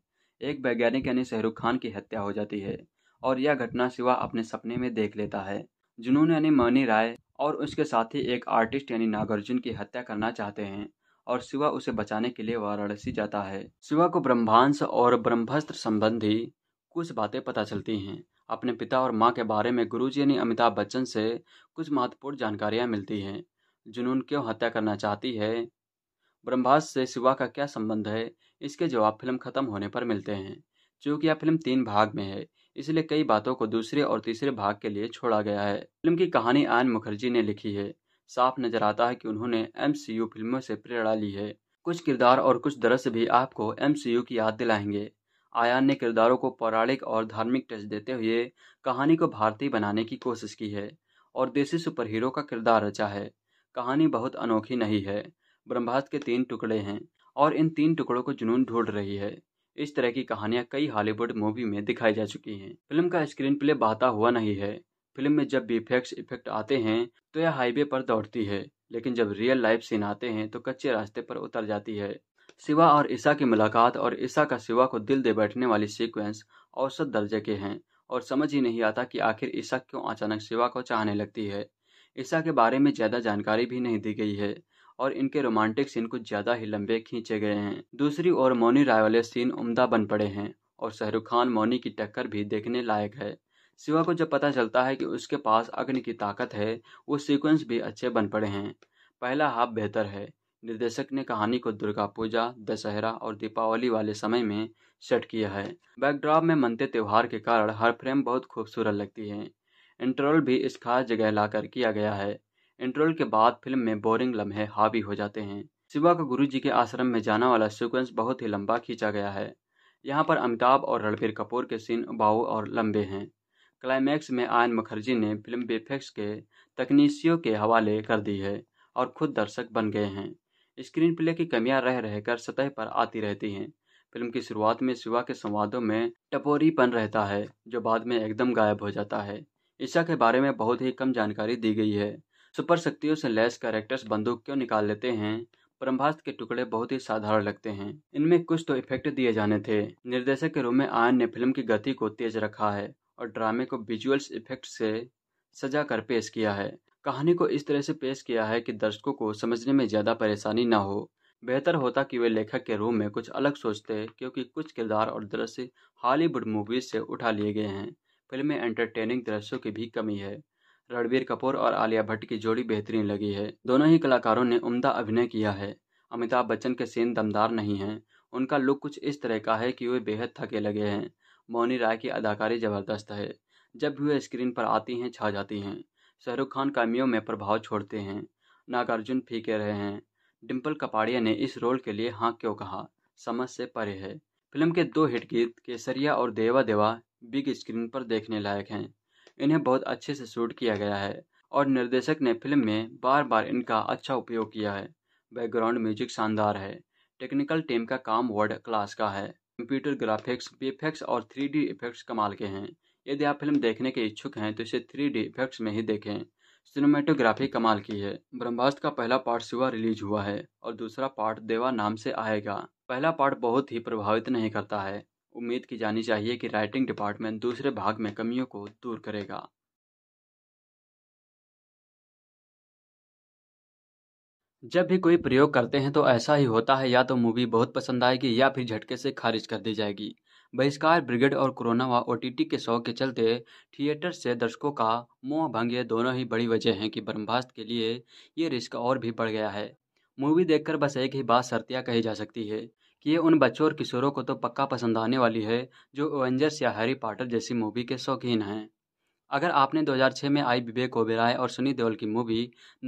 एक वैज्ञानिक यानी शाहरुख खान की हत्या हो जाती है और यह घटना शिवा अपने सपने में देख लेता है जुनून यानी मनी राय और उसके साथ ही एक आर्टिस्ट यानी नागार्जुन की हत्या करना चाहते हैं और शिवा उसे बचाने के लिए वाराणसी जाता है शिवा को ब्रह्मांश और ब्रह्मस्त्र संबंधी कुछ बातें पता चलती हैं अपने पिता और माँ के बारे में गुरु जी यानी अमिताभ बच्चन से कुछ महत्वपूर्ण जानकारियाँ मिलती हैं जुनून क्यों हत्या करना चाहती है ब्रह्मास्त्र से शिवा का क्या संबंध है इसके जवाब फिल्म ख़त्म होने पर मिलते हैं चूँकि यह फिल्म तीन भाग में है इसलिए कई बातों को दूसरे और तीसरे भाग के लिए छोड़ा गया है फिल्म की कहानी आयन मुखर्जी ने लिखी है साफ नजर आता है कि उन्होंने एम फिल्मों से प्रेरणा ली है कुछ किरदार और कुछ दृश्य भी आपको एम की याद दिलाएंगे आयान ने किरदारों को पौराणिक और धार्मिक टच देते हुए कहानी को भारतीय बनाने की कोशिश की है और देसी सुपर हीरो का किरदार रचा है कहानी बहुत अनोखी नहीं है ब्रह्मास्त्र के तीन टुकड़े हैं और इन तीन टुकड़ों को जुनून ढूंढ रही है इस तरह की कहानियां कई हॉलीवुड मूवी में दिखाई जा चुकी हैं फिल्म का स्क्रीन प्ले बहता हुआ नहीं है फिल्म में जब वीफेक्स इफेक्ट आते हैं तो यह हाईवे पर दौड़ती है लेकिन जब रियल लाइफ सीन आते हैं तो कच्चे रास्ते पर उतर जाती है शिवा और ईसा की मुलाकात और ईसा का शिवा को दिल दे बैठने वाली सीक्वेंस औसत दर्जे के हैं और समझ ही नहीं आता कि आखिर ईसा क्यों अचानक शिवा को चाहने लगती है ईसा के बारे में ज़्यादा जानकारी भी नहीं दी गई है और इनके रोमांटिक सीन कुछ ज़्यादा ही लंबे खींचे गए हैं दूसरी ओर मौनी राय वाले सीन उमदा बन पड़े हैं और शाहरुख खान मौनी की टक्कर भी देखने लायक है शिवा को जब पता चलता है कि उसके पास अग्नि की ताकत है वो सीक्वेंस भी अच्छे बन पड़े हैं पहला हाफ बेहतर है निर्देशक ने कहानी को दुर्गा पूजा दशहरा और दीपावली वाले समय में सेट किया है बैकड्रॉप में मनते त्यौहार के कारण हर फ्रेम बहुत खूबसूरत लगती है इंटरवल भी इस खास जगह लाकर किया गया है इंटरवल के बाद फिल्म में बोरिंग लम्हे हावी हो जाते हैं शिवा का गुरु जी के आश्रम में जाना वाला सीक्वेंस बहुत ही लंबा खींचा गया है यहाँ पर अमिताभ और रणबीर कपूर के सीन बाऊ और लंबे हैं क्लाइमैक्स में आयन मुखर्जी ने फिल्म बेफेक्स के तकनीशियों के हवाले कर दी है और खुद दर्शक बन गए हैं स्क्रीन प्ले की कमियां रह रहकर सतह पर आती रहती हैं फिल्म की शुरुआत में शिवा के संवादों में टपोरीपन रहता है जो बाद में एकदम गायब हो जाता है ईशा के बारे में बहुत ही कम जानकारी दी गई है सुपर शक्तियों से लैस कैरेक्टर्स बंदूक क्यों निकाल लेते हैं परम्भास्त के टुकड़े बहुत ही साधारण लगते हैं इनमें कुछ तो इफेक्ट दिए जाने थे निर्देशक के रूप में आयन ने फिल्म की गति को तेज रखा है और ड्रामे को विजुअल्स इफेक्ट से सजा कर पेश किया है कहानी को इस तरह से पेश किया है कि दर्शकों को समझने में ज़्यादा परेशानी ना हो बेहतर होता कि वे लेखक के रूप में कुछ अलग सोचते क्योंकि कुछ किरदार और दृश्य हॉलीवुड मूवीज से उठा लिए गए हैं फिल्म में एंटरटेनिंग दृश्यों की भी कमी है रणबीर कपूर और आलिया भट्ट की जोड़ी बेहतरीन लगी है दोनों ही कलाकारों ने उम्दा अभिनय किया है अमिताभ बच्चन के सीन दमदार नहीं हैं उनका लुक कुछ इस तरह का है कि वे बेहद थके लगे हैं मौनी राय की अदाकारी ज़बरदस्त है जब भी वह स्क्रीन पर आती हैं छा जाती हैं शाहरुख खान कामियों में प्रभाव छोड़ते हैं नागार्जुन फीके रहे हैं डिम्पल कपाड़िया ने इस रोल के लिए हाँ क्यों कहा समझ से परे है फिल्म के दो हिट गीत केसरिया और देवा देवा बिग स्क्रीन पर देखने लायक हैं इन्हें बहुत अच्छे से शूट किया गया है और निर्देशक ने फिल्म में बार बार इनका अच्छा उपयोग किया है बैकग्राउंड म्यूजिक शानदार है टेक्निकल टीम का काम वर्ल्ड क्लास का है कंप्यूटर ग्राफिक्स वीएफएक्स और थ्री डी इफेक्ट्स कमाल के हैं यदि आप फिल्म देखने के इच्छुक हैं तो इसे थ्री डी इफेक्ट्स में ही देखें सिनेमेटोग्राफी कमाल की है ब्रह्मास्त्र का पहला पार्ट सुबह रिलीज हुआ है और दूसरा पार्ट देवा नाम से आएगा पहला पार्ट बहुत ही प्रभावित नहीं करता है उम्मीद की जानी चाहिए कि राइटिंग डिपार्टमेंट दूसरे भाग में कमियों को दूर करेगा जब भी कोई प्रयोग करते हैं तो ऐसा ही होता है या तो मूवी बहुत पसंद आएगी या फिर झटके से खारिज कर दी जाएगी बहिष्कार ब्रिगेड और कोरोना व ओ के शौक के चलते थिएटर से दर्शकों का मोह भंग ये दोनों ही बड़ी वजह हैं कि ब्रह्मास्त के लिए ये रिस्क और भी बढ़ गया है मूवी देखकर बस एक ही बात शर्तियाँ कही जा सकती है कि ये उन बच्चों और किशोरों को तो पक्का पसंद आने वाली है जो एवेंजर्स या हैरी पॉटर जैसी मूवी के शौकीन हैं अगर आपने 2006 में आई विवेक ओबेराय और सुनी देओल की मूवी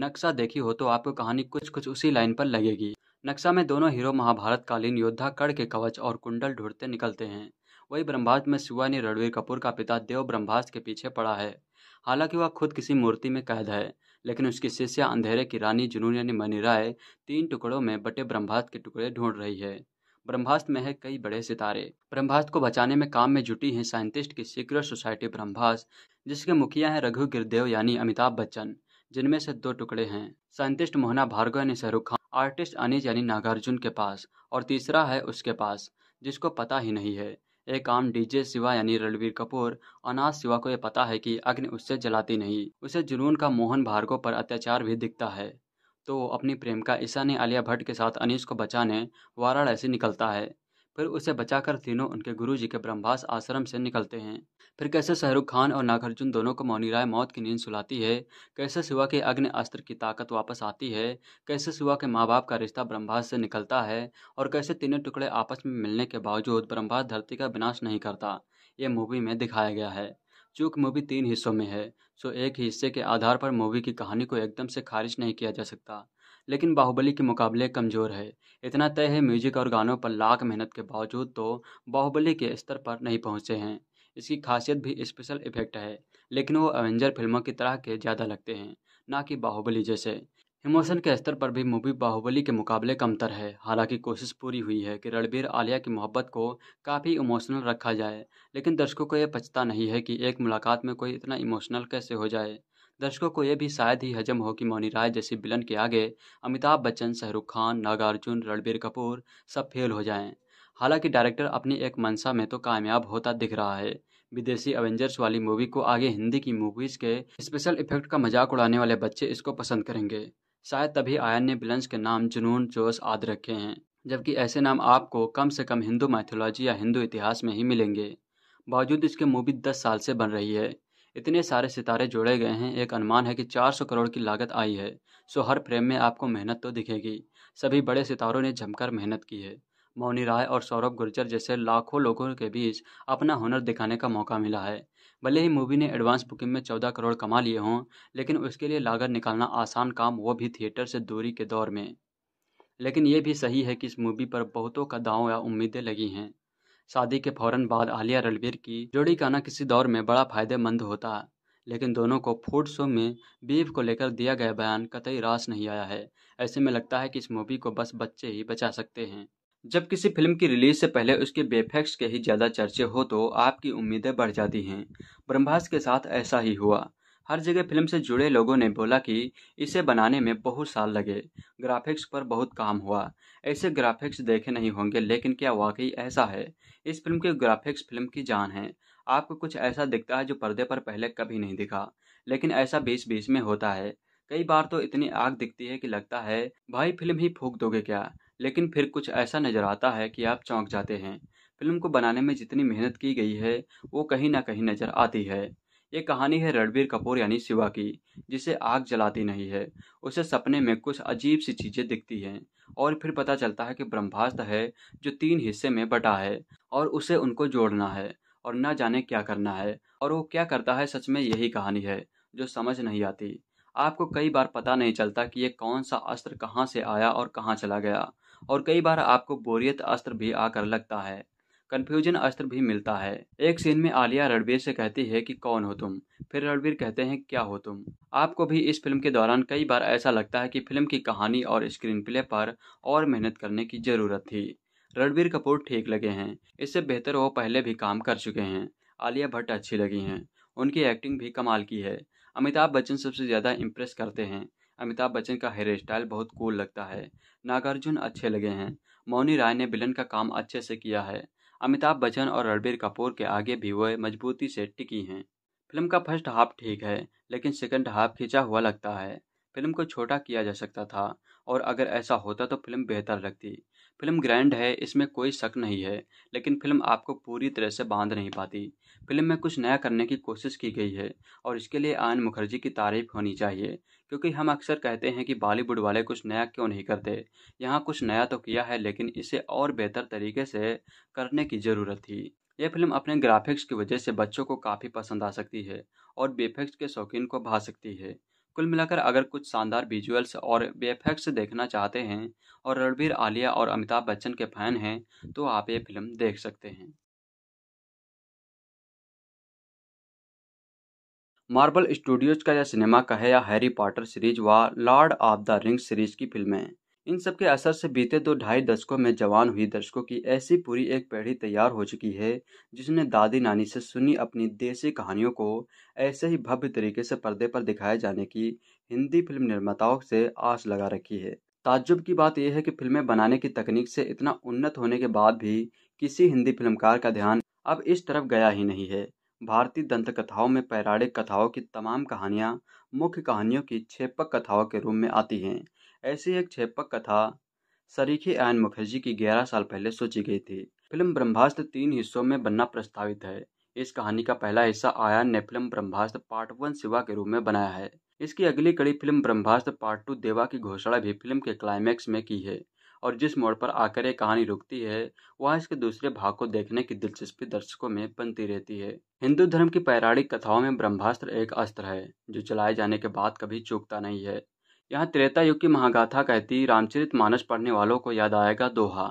नक्शा देखी हो तो आपको कहानी कुछ कुछ उसी लाइन पर लगेगी नक्शा में दोनों हीरो महाभारत कालीन योद्धा कड़ के कवच और कुंडल ढूंढते निकलते हैं वही ब्रह्मास्त्र में शिवानी रणवीर कपूर का पिता देव ब्रह्मास्त्र के पीछे पड़ा है हालांकि वह खुद किसी मूर्ति में कैद है लेकिन उसकी शिष्या अंधेरे की रानी जुनून यानी मनी राय तीन टुकड़ों में बटे ब्रह्मास्त्र के टुकड़े ढूंढ रही है ब्रह्मास्त्र में है कई बड़े सितारे ब्रह्मास्त्र को बचाने में काम में जुटी हैं साइंटिस्ट की सीक्रेट सोसाइटी ब्रह्मास्त्र जिसके मुखिया हैं रघु गिरदेव यानी अमिताभ बच्चन जिनमें से दो टुकड़े हैं साइंटिस्ट मोहना भार्गव यानी शाहरुख खान आर्टिस्ट अनिज यानी नागार्जुन के पास और तीसरा है उसके पास जिसको पता ही नहीं है एक आम डीजे शिवा यानी रणवीर कपूर अनाज शिवा को यह पता है कि अग्नि उससे जलाती नहीं उसे जुनून का मोहन भार्गव पर अत्याचार भी दिखता है तो अपनी प्रेमिका ईशा ने आलिया भट्ट के साथ अनिश को बचाने वाराणसी निकलता है फिर उसे बचाकर तीनों उनके गुरु जी के ब्रह्मास आश्रम से निकलते हैं फिर कैसे शाहरुख खान और नागार्जुन दोनों को मौनी राय मौत की नींद सुलाती है कैसे शिवा के अग्नि अस्त्र की ताकत वापस आती है कैसे शिवा के माँ बाप का रिश्ता ब्रह्मास से निकलता है और कैसे तीनों टुकड़े आपस में मिलने के बावजूद ब्रह्मास धरती का विनाश नहीं करता ये मूवी में दिखाया गया है चूँकि मूवी तीन हिस्सों में है सो एक हिस्से के आधार पर मूवी की कहानी को एकदम से खारिज नहीं किया जा सकता लेकिन बाहुबली के मुकाबले कमज़ोर है इतना तय है म्यूजिक और गानों पर लाख मेहनत के बावजूद तो बाहुबली के स्तर पर नहीं पहुँचे हैं इसकी खासियत भी स्पेशल इफेक्ट है लेकिन वो एवेंजर फिल्मों की तरह के ज़्यादा लगते हैं ना कि बाहुबली जैसे इमोशन के स्तर पर भी मूवी बाहुबली के मुकाबले कमतर है हालांकि कोशिश पूरी हुई है कि रणबीर आलिया की मोहब्बत को काफ़ी इमोशनल रखा जाए लेकिन दर्शकों को यह पछता नहीं है कि एक मुलाकात में कोई इतना इमोशनल कैसे हो जाए दर्शकों को यह भी शायद ही हजम हो कि मौनी राय जैसी बिलन के आगे अमिताभ बच्चन शाहरुख खान नागार्जुन रणबीर कपूर सब फेल हो जाएं हालांकि डायरेक्टर अपनी एक मंशा में तो कामयाब होता दिख रहा है विदेशी एवेंजर्स वाली मूवी को आगे हिंदी की मूवीज़ के स्पेशल इफेक्ट का मजाक उड़ाने वाले बच्चे इसको पसंद करेंगे शायद तभी आयन ने बिलंश के नाम जुनून जोश आदि रखे हैं जबकि ऐसे नाम आपको कम से कम हिंदू मैथोलॉजी या हिंदू इतिहास में ही मिलेंगे बावजूद इसके मूवी दस साल से बन रही है इतने सारे सितारे जोड़े गए हैं एक अनुमान है कि 400 करोड़ की लागत आई है सो हर फ्रेम में आपको मेहनत तो दिखेगी सभी बड़े सितारों ने जमकर मेहनत की है मौनी राय और सौरभ गुर्जर जैसे लाखों लोगों के बीच अपना हुनर दिखाने का मौका मिला है भले ही मूवी ने एडवांस बुकिंग में चौदह करोड़ कमा लिए हों लेकिन उसके लिए लागत निकालना आसान काम वो भी थिएटर से दूरी के दौर में लेकिन ये भी सही है कि इस मूवी पर बहुतों का दाव या उम्मीदें लगी हैं शादी के फौरन बाद आलिया रणवीर की जोड़ी का ना किसी दौर में बड़ा फायदेमंद होता लेकिन दोनों को फूड शो में बीफ को लेकर दिया गया बयान कतई रास नहीं आया है ऐसे में लगता है कि इस मूवी को बस बच्चे ही बचा सकते हैं जब किसी फिल्म की रिलीज से पहले उसके बेफेक्ट्स के ही ज़्यादा चर्चे हो तो आपकी उम्मीदें बढ़ जाती हैं ब्रह्मास के साथ ऐसा ही हुआ हर जगह फिल्म से जुड़े लोगों ने बोला कि इसे बनाने में बहुत साल लगे ग्राफिक्स पर बहुत काम हुआ ऐसे ग्राफिक्स देखे नहीं होंगे लेकिन क्या वाकई ऐसा है इस फिल्म के ग्राफिक्स फिल्म की जान है आपको कुछ ऐसा दिखता है जो पर्दे पर पहले कभी नहीं दिखा लेकिन ऐसा बीस बीस में होता है कई बार तो इतनी आग दिखती है कि लगता है भाई फिल्म ही फूक दोगे क्या लेकिन फिर कुछ ऐसा नज़र आता है कि आप चौंक जाते हैं फिल्म को बनाने में जितनी मेहनत की गई है वो कहीं ना कहीं नज़र आती है ये कहानी है रणबीर कपूर यानी शिवा की जिसे आग जलाती नहीं है उसे सपने में कुछ अजीब सी चीज़ें दिखती हैं और फिर पता चलता है कि ब्रह्मास्त्र है जो तीन हिस्से में बटा है और उसे उनको जोड़ना है और न जाने क्या करना है और वो क्या करता है सच में यही कहानी है जो समझ नहीं आती आपको कई बार पता नहीं चलता कि ये कौन सा अस्त्र कहाँ से आया और कहाँ चला गया और कई बार आपको बोरियत अस्त्र भी आकर लगता है कन्फ्यूजन अस्त्र भी मिलता है एक सीन में आलिया रणबीर से कहती है कि कौन हो तुम फिर रणबीर कहते हैं क्या हो तुम आपको भी इस फिल्म के दौरान कई बार ऐसा लगता है कि फिल्म की कहानी और स्क्रीन प्ले पर और मेहनत करने की ज़रूरत थी रणबीर कपूर ठीक लगे हैं इससे बेहतर वो पहले भी काम कर चुके हैं आलिया भट्ट अच्छी लगी हैं उनकी एक्टिंग भी कमाल की है अमिताभ बच्चन सबसे ज़्यादा इम्प्रेस करते हैं अमिताभ बच्चन का हेयर स्टाइल बहुत कूल लगता है नागार्जुन अच्छे लगे हैं मौनी राय ने विलन का काम अच्छे से किया है अमिताभ बच्चन और रणबीर कपूर के आगे भी वह मजबूती से टिकी हैं फिल्म का फर्स्ट हाफ ठीक है लेकिन सेकंड हाफ खिंचा हुआ लगता है फिल्म को छोटा किया जा सकता था और अगर ऐसा होता तो फिल्म बेहतर लगती फिल्म ग्रैंड है इसमें कोई शक नहीं है लेकिन फिल्म आपको पूरी तरह से बांध नहीं पाती फिल्म में कुछ नया करने की कोशिश की गई है और इसके लिए आयन मुखर्जी की तारीफ होनी चाहिए क्योंकि हम अक्सर कहते हैं कि बॉलीवुड वाले कुछ नया क्यों नहीं करते यहाँ कुछ नया तो किया है लेकिन इसे और बेहतर तरीके से करने की ज़रूरत थी यह फिल्म अपने ग्राफिक्स की वजह से बच्चों को काफ़ी पसंद आ सकती है और बेफेक्स के शौकीन को भा सकती है कुल मिलाकर अगर कुछ शानदार विजुअल्स और बेफेक्स देखना चाहते हैं और रणबीर आलिया और अमिताभ बच्चन के फैन हैं तो आप ये फिल्म देख सकते हैं मार्बल स्टूडियोज का या सिनेमा का है या हैरी पॉटर सीरीज व Lord of the Rings series की फिल्में इन सब के असर से बीते दो ढाई दशकों में जवान हुई दर्शकों की ऐसी पूरी एक पीढ़ी तैयार हो चुकी है जिसने दादी नानी से सुनी अपनी देसी कहानियों को ऐसे ही भव्य तरीके से पर्दे पर दिखाए जाने की हिंदी फिल्म निर्माताओं से आस लगा रखी है ताज्जुब की बात यह है कि फिल्में बनाने की तकनीक से इतना उन्नत होने के बाद भी किसी हिंदी फिल्मकार का ध्यान अब इस तरफ गया ही नहीं है भारतीय दंतकथाओं में पैराणिक कथाओं की तमाम कहानियाँ मुख्य कहानियों की छेपक कथाओं के रूप में आती हैं ऐसी एक छेपक कथा सरीखी आयन मुखर्जी की ग्यारह साल पहले सोची गई थी फिल्म ब्रह्मास्त्र तीन हिस्सों में बनना प्रस्तावित है इस कहानी का पहला हिस्सा आयन ने film Brahmastra part one Shiva के रूप में बनाया है इसकी अगली कड़ी फिल्म ब्रह्मास्त्र पार्ट टू देवा की घोषणा भी फिल्म के क्लाइमैक्स में की है और जिस मोड़ पर आकर यह कहानी रुकती है वहाँ इसके दूसरे भाग को देखने की दिलचस्पी दर्शकों में बनती रहती है हिंदू धर्म की पैराणिक कथाओं में ब्रह्मास्त्र एक अस्त्र है जो चलाए जाने के बाद कभी चूकता नहीं है यहाँ त्रेता युग की महागाथा कहती रामचरित मानस पढ़ने वालों को याद आएगा दोहा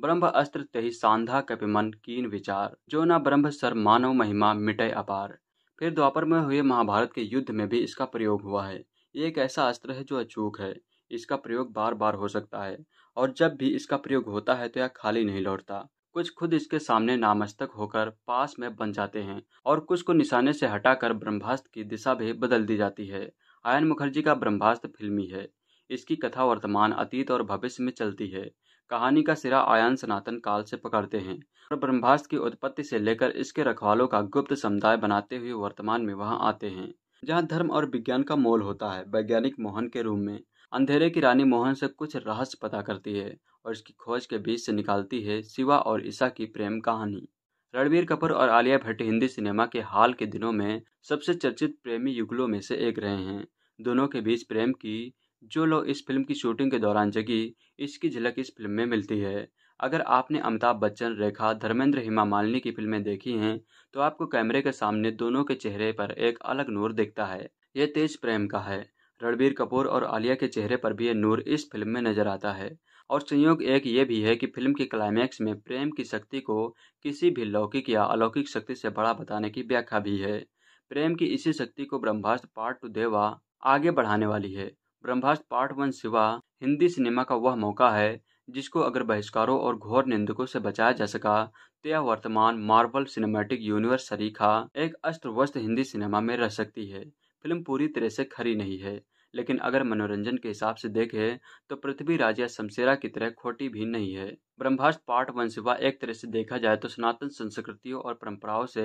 ब्रह्म अस्त्र तेहि सांधा कपिमन कीन विचार जो ना ब्रह्म सर मानव महिमा मिटे अपार फिर द्वापर में हुए महाभारत के युद्ध में भी इसका प्रयोग हुआ है ये एक ऐसा अस्त्र है जो अचूक है इसका प्रयोग बार बार हो सकता है और जब भी इसका प्रयोग होता है तो यह खाली नहीं लौटता कुछ खुद इसके सामने नामस्तक होकर पास में बन जाते हैं और कुछ को निशाने से हटाकर ब्रह्मास्त्र की दिशा भी बदल दी जाती है आयन मुखर्जी का ब्रह्मास्त्र फिल्मी है इसकी कथा वर्तमान अतीत और भविष्य में चलती है कहानी का सिरा आयन सनातन काल से पकड़ते हैं और ब्रह्मास्त्र की उत्पत्ति से लेकर इसके रखवालों का गुप्त समुदाय बनाते हुए वर्तमान में वहां आते हैं जहां धर्म और विज्ञान का मोल होता है वैज्ञानिक मोहन के रूम में अंधेरे की रानी मोहन से कुछ रहस्य पता करती है और इसकी खोज के बीच से निकालती है शिवा और ईसा की प्रेम कहानी रणबीर कपूर और आलिया भट्ट हिंदी सिनेमा के हाल के दिनों में सबसे चर्चित प्रेमी युगलों में से एक रहे हैं दोनों के बीच प्रेम की जो लोग इस फिल्म की शूटिंग के दौरान जगी इसकी झलक इस फिल्म में मिलती है अगर आपने अमिताभ बच्चन रेखा धर्मेंद्र हिमा मालिनी की फिल्में देखी हैं तो आपको कैमरे के सामने दोनों के चेहरे पर एक अलग नूर दिखता है यह तेज प्रेम का है रणबीर कपूर और आलिया के चेहरे पर भी यह नूर इस फिल्म में नजर आता है और संयोग एक ये भी है कि फिल्म के क्लाइमैक्स में प्रेम की शक्ति को किसी भी लौकिक या अलौकिक शक्ति से बड़ा बताने की व्याख्या भी है प्रेम की इसी शक्ति को ब्रह्मास्त्र पार्ट टू देवा आगे बढ़ाने वाली है Brahmastra part one Shiva Hindi cinema का वह मौका है जिसको अगर बहिष्कारों और घोर निंदकों से बचाया जा सका तो यह वर्तमान मार्बल सिनेमैटिक यूनिवर्स शरीखा एक अस्त्र वस्त्र हिंदी सिनेमा में रह सकती है फिल्म पूरी तरह से खरी नहीं है लेकिन अगर मनोरंजन के हिसाब से देखें तो पृथ्वी राज या शमशेरा की तरह खोटी भी नहीं है ब्रह्मास्त्र पार्ट वन सिवा एक तरह से देखा जाए तो सनातन संस्कृतियों और परंपराओं से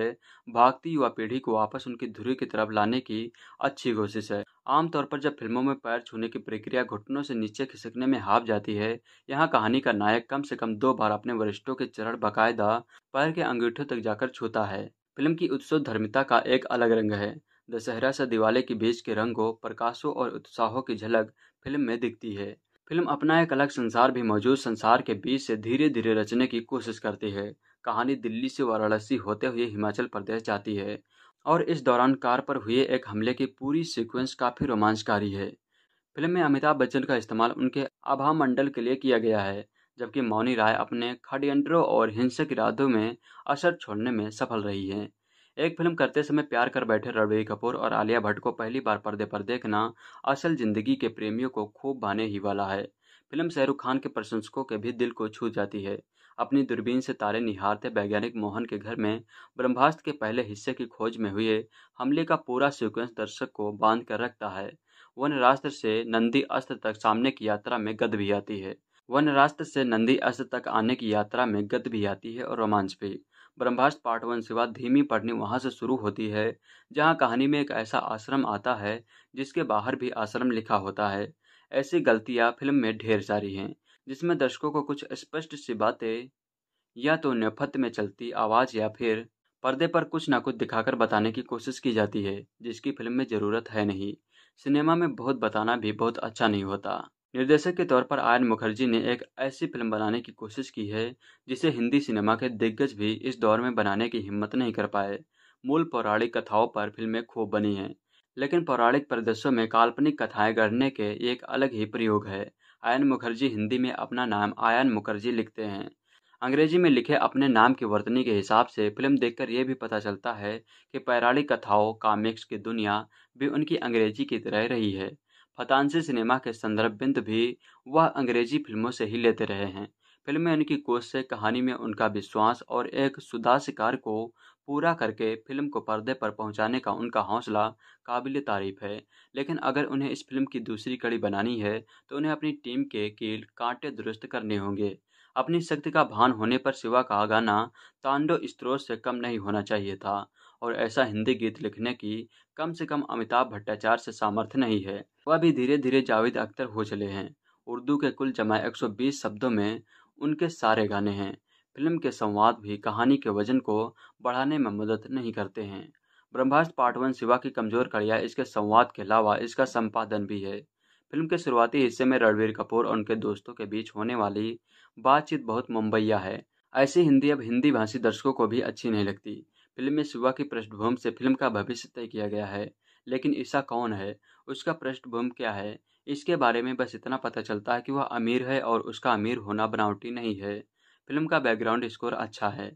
भागती युवा पीढ़ी को वापस उनकी धुरी की तरफ लाने की अच्छी कोशिश है आमतौर पर जब फिल्मों में पैर छूने की प्रक्रिया घुटनों से नीचे खिसकने में हाफ जाती है यहाँ कहानी का नायक कम से कम दो बार अपने वरिष्ठों के चरण बाकायदा पैर के अंगूठों तक जाकर छूता है फिल्म की उत्सव धर्मिता का एक अलग रंग है दशहरा से दिवाली के बीच के रंगों प्रकाशों और उत्साहों की झलक फिल्म में दिखती है फिल्म अपना एक अलग संसार भी मौजूद संसार के बीच से धीरे धीरे रचने की कोशिश करती है कहानी दिल्ली से वाराणसी होते हुए हिमाचल प्रदेश जाती है और इस दौरान कार पर हुए एक हमले की पूरी सीक्वेंस काफ़ी रोमांचकारी है फिल्म में अमिताभ बच्चन का इस्तेमाल उनके आभा मंडल के लिए किया गया है जबकि मौनी राय अपने षडयंत्रों और हिंसक इरादों में असर छोड़ने में सफल रही हैं एक फिल्म करते समय प्यार कर बैठे रणवीर कपूर और आलिया भट्ट को पहली बार पर्दे पर देखना असल जिंदगी के प्रेमियों को खूब भाने ही वाला है फिल्म शाहरुख खान के प्रशंसकों के भी दिल को छू जाती है अपनी दूरबीन से तारे निहारते वैज्ञानिक मोहन के घर में ब्रह्मास्त्र के पहले हिस्से की खोज में हुए हमले का पूरा सीक्वेंस दर्शक को बांध कर रखता है वन रास्त्र से नंदी अस्त्र तक सामने की यात्रा में गद भी आती है वन रास्त्र से नंदी अस्त्र तक आने की यात्रा में गद भी आती है और रोमांच भी ब्रह्मास्त्र पार्ट वन से बाद धीमी पढ़नी वहाँ से शुरू होती है जहाँ कहानी में एक ऐसा आश्रम आता है जिसके बाहर भी आश्रम लिखा होता है ऐसी गलतियाँ फिल्म में ढेर सारी हैं जिसमें दर्शकों को कुछ स्पष्ट सी बातें या तो नफत में चलती आवाज़ या फिर पर्दे पर कुछ ना कुछ दिखाकर बताने की कोशिश की जाती है जिसकी फिल्म में ज़रूरत है नहीं सिनेमा में बहुत बताना भी बहुत अच्छा नहीं होता निर्देशक के तौर पर आयन मुखर्जी ने एक ऐसी फिल्म बनाने की कोशिश की है जिसे हिंदी सिनेमा के दिग्गज भी इस दौर में बनाने की हिम्मत नहीं कर पाए मूल पौराणिक कथाओं पर फिल्में खूब बनी हैं लेकिन पौराणिक प्रदेशों में काल्पनिक कथाएं गढ़ने के एक अलग ही प्रयोग है आयन मुखर्जी हिंदी में अपना नाम आयन मुखर्जी लिखते हैं अंग्रेजी में लिखे अपने नाम की वर्तनी के हिसाब से फिल्म देखकर यह भी पता चलता है कि पौराणिक कथाओं कामिक्स की दुनिया भी उनकी अंग्रेजी की तरह रही है फतानसी सिनेमा के संदर्भ बिंदु भी वह अंग्रेजी फिल्मों से ही लेते रहे हैं फिल्में उनकी कोच से कहानी में उनका विश्वास और एक सुधा शिकार को पूरा करके फिल्म को पर्दे पर पहुंचाने का उनका हौसला काबिल तारीफ है लेकिन अगर उन्हें इस फिल्म की दूसरी कड़ी बनानी है तो उन्हें अपनी टीम के कील कांटे दुरुस्त करने होंगे अपनी शक्ति का भान होने पर शिवा का गाना तांडो स्त्रोत से कम नहीं होना चाहिए था और ऐसा हिंदी गीत लिखने की कम से कम अमिताभ भट्टाचार्य से सामर्थ्य नहीं है वह भी धीरे धीरे जावेद अख्तर हो चले हैं उर्दू के कुल जमा 120 शब्दों में उनके सारे गाने हैं फिल्म के संवाद भी कहानी के वजन को बढ़ाने में मदद नहीं करते हैं ब्रह्मास्त्र पार्ट वन शिवा की कमजोर कड़िया इसके संवाद के अलावा इसका संपादन भी है फिल्म के शुरुआती हिस्से में रणवीर कपूर और उनके दोस्तों के बीच होने वाली बातचीत बहुत मुंबईया है ऐसी हिंदी अब हिंदी भाषी दर्शकों को भी अच्छी नहीं लगती फिल्म में शिवा की पृष्ठभूमि से फिल्म का भविष्य तय किया गया है लेकिन ईसा कौन है उसका पृष्ठभूमि क्या है इसके बारे में बस इतना पता चलता है कि वह अमीर है और उसका अमीर होना बनावटी नहीं है फिल्म का बैकग्राउंड स्कोर अच्छा है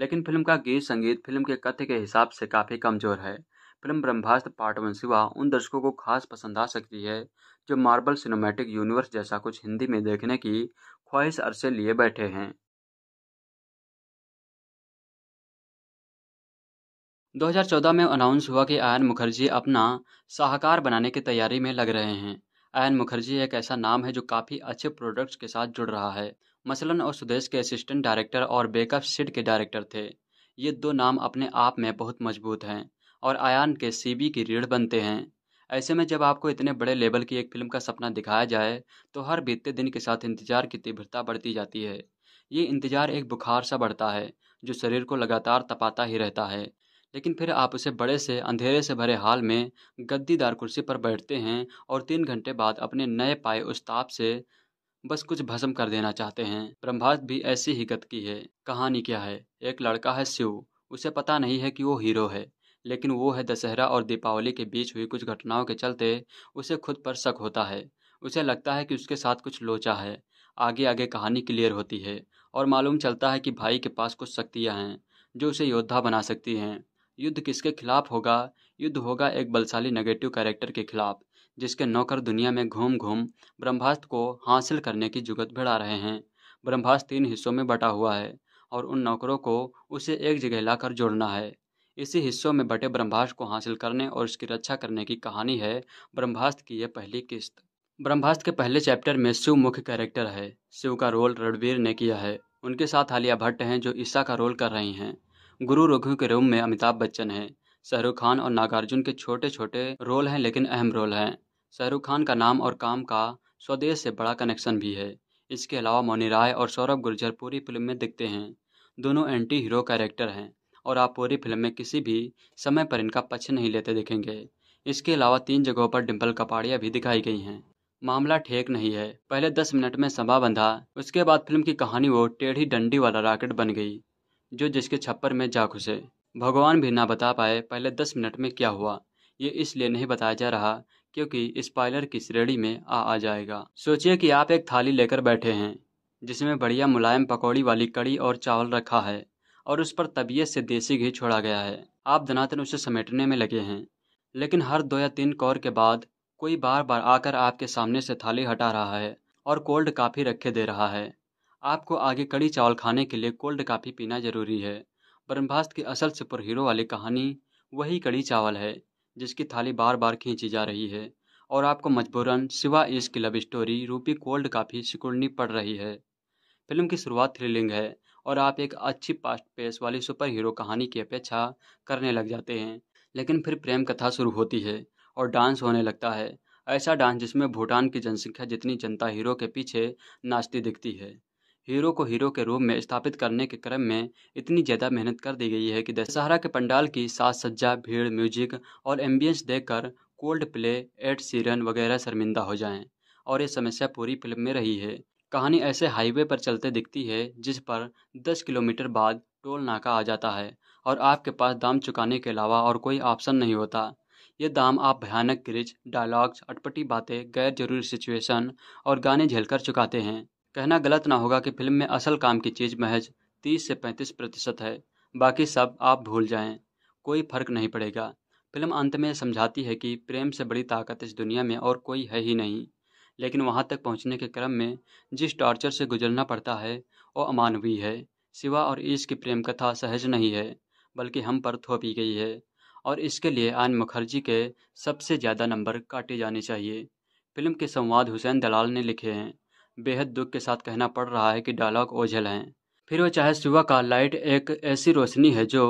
लेकिन फिल्म का गीत संगीत फिल्म के कथ्य के हिसाब से काफ़ी कमज़ोर है फिल्म ब्रह्मास्त्र पार्ट वन सिवा उन दर्शकों को खास पसंद आ सकती है जो मार्बल सिनेमैटिक यूनिवर्स जैसा कुछ हिंदी में देखने की ख्वाहिश अरसे लिए बैठे हैं 2014 में अनाउंस हुआ कि आयन मुखर्जी अपना सहाकार बनाने की तैयारी में लग रहे हैं आयन मुखर्जी एक ऐसा नाम है जो काफ़ी अच्छे प्रोडक्ट्स के साथ जुड़ रहा है मसलन और सुदेश के असिस्टेंट डायरेक्टर और बेकअप सिड के डायरेक्टर थे ये दो नाम अपने आप में बहुत मजबूत हैं और आयान के सीबी की रीढ़ बनते हैं ऐसे में जब आपको इतने बड़े लेवल की एक फिल्म का सपना दिखाया जाए तो हर बीतते दिन के साथ इंतजार की तीव्रता बढ़ती जाती है ये इंतजार एक बुखार सा बढ़ता है जो शरीर को लगातार तपाता ही रहता है लेकिन फिर आप उसे बड़े से अंधेरे से भरे हाल में गद्दीदार कुर्सी पर बैठते हैं और तीन घंटे बाद अपने नए पाए उस ताप से बस कुछ भस्म कर देना चाहते हैं ब्रह्मास्त्र भी ऐसी ही गत की है कहानी क्या है एक लड़का है शिव उसे पता नहीं है कि वो हीरो है लेकिन वो है दशहरा और दीपावली के बीच हुई कुछ घटनाओं के चलते उसे खुद पर शक होता है उसे लगता है कि उसके साथ कुछ लोचा है आगे आगे कहानी क्लियर होती है और मालूम चलता है कि भाई के पास कुछ शक्तियाँ हैं जो उसे योद्धा बना सकती हैं युद्ध किसके खिलाफ होगा युद्ध होगा एक बलशाली नेगेटिव कैरेक्टर के खिलाफ जिसके नौकर दुनिया में घूम घूम ब्रह्मास्त्र को हासिल करने की जुगत भिड़ा रहे हैं ब्रह्मास्त्र तीन हिस्सों में बटा हुआ है और उन नौकरों को उसे एक जगह लाकर जोड़ना है इसी हिस्सों में बटे ब्रह्मास्त्र को हासिल करने और उसकी रक्षा करने की कहानी है ब्रह्मास्त्र की यह पहली किस्त ब्रह्मास्त्र के पहले चैप्टर में शिव मुख्य कैरेक्टर है शिव का रोल रणवीर ने किया है उनके साथ आलिया भट्ट हैं जो ईसा का रोल कर रही हैं गुरु रघु के रूम में अमिताभ बच्चन हैं शाहरुख खान और नागार्जुन के छोटे छोटे रोल हैं लेकिन अहम रोल हैं शाहरुख खान का नाम और काम का स्वदेश से बड़ा कनेक्शन भी है इसके अलावा मोनी राय और सौरभ गुर्जर पूरी फिल्म में दिखते हैं दोनों एंटी हीरो कैरेक्टर हैं और आप पूरी फिल्म में किसी भी समय पर इनका पक्ष नहीं लेते देखेंगे इसके अलावा तीन जगहों पर डिम्पल कपाड़िया भी दिखाई गई हैं मामला ठेक नहीं है पहले दस मिनट में सभा बंधा उसके बाद फिल्म की कहानी वो टेढ़ी डंडी वाला रॉकेट बन गई जो जिसके छप्पर में जा घुसे भगवान भी ना बता पाए पहले दस मिनट में क्या हुआ ये इसलिए नहीं बताया जा रहा क्योंकि स्पाइलर की श्रेणी में आ आ जाएगा सोचिए कि आप एक थाली लेकर बैठे हैं जिसमें बढ़िया मुलायम पकौड़ी वाली कड़ी और चावल रखा है और उस पर तबीयत से देसी घी छोड़ा गया है आप धनातन उसे समेटने में लगे हैं लेकिन हर दो या तीन कौर के बाद कोई बार बार आकर आपके सामने से थाली हटा रहा है और कोल्ड काफ़ी रखे दे रहा है आपको आगे कड़ी चावल खाने के लिए कोल्ड कॉफ़ी पीना जरूरी है ब्रह्मास्त की असल सुपर हीरो वाली कहानी वही कड़ी चावल है जिसकी थाली बार बार खींची जा रही है और आपको मजबूरन सिवा इसकी लव स्टोरी रूपी कोल्ड काफ़ी सिकुड़नी पड़ रही है फिल्म की शुरुआत थ्रिलिंग है और आप एक अच्छी पास्ट पेस वाली सुपर हीरो कहानी की अपेक्षा करने लग जाते हैं लेकिन फिर प्रेम कथा शुरू होती है और डांस होने लगता है ऐसा डांस जिसमें भूटान की जनसंख्या जितनी जनता हीरो के पीछे नाचती दिखती है हीरो को हीरो के रूप में स्थापित करने के क्रम में इतनी ज़्यादा मेहनत कर दी गई है कि दशहरा के पंडाल की साज सज्जा भीड़ म्यूजिक और एम्बियंस देखकर कोल्ड प्ले एड सीरन वगैरह शर्मिंदा हो जाएं और ये समस्या पूरी फिल्म में रही है कहानी ऐसे हाईवे पर चलते दिखती है जिस पर दस किलोमीटर बाद टोल नाका आ जाता है और आपके पास दाम चुकाने के अलावा और कोई ऑप्शन नहीं होता ये दाम आप भयानक क्रिज डायलॉग्स अटपटी बातें गैर जरूरी सिचुएशन और गाने झेलकर चुकाते हैं कहना गलत ना होगा कि फिल्म में असल काम की चीज़ महज 30 से 35 प्रतिशत है बाकी सब आप भूल जाएं कोई फर्क नहीं पड़ेगा फिल्म अंत में समझाती है कि प्रेम से बड़ी ताकत इस दुनिया में और कोई है ही नहीं लेकिन वहाँ तक पहुँचने के क्रम में जिस टॉर्चर से गुजरना पड़ता है वो अमानवीय है शिवा और ईश की प्रेम कथा सहज नहीं है बल्कि हम पर थोपी गई है और इसके लिए आन मुखर्जी के सबसे ज़्यादा नंबर काटे जाने चाहिए फिल्म के संवाद हुसैन दलाल ने लिखे हैं बेहद दुख के साथ कहना पड़ रहा है कि डायलॉग ओझल हैं फिर वो चाहे सुबह का लाइट एक ऐसी रोशनी है जो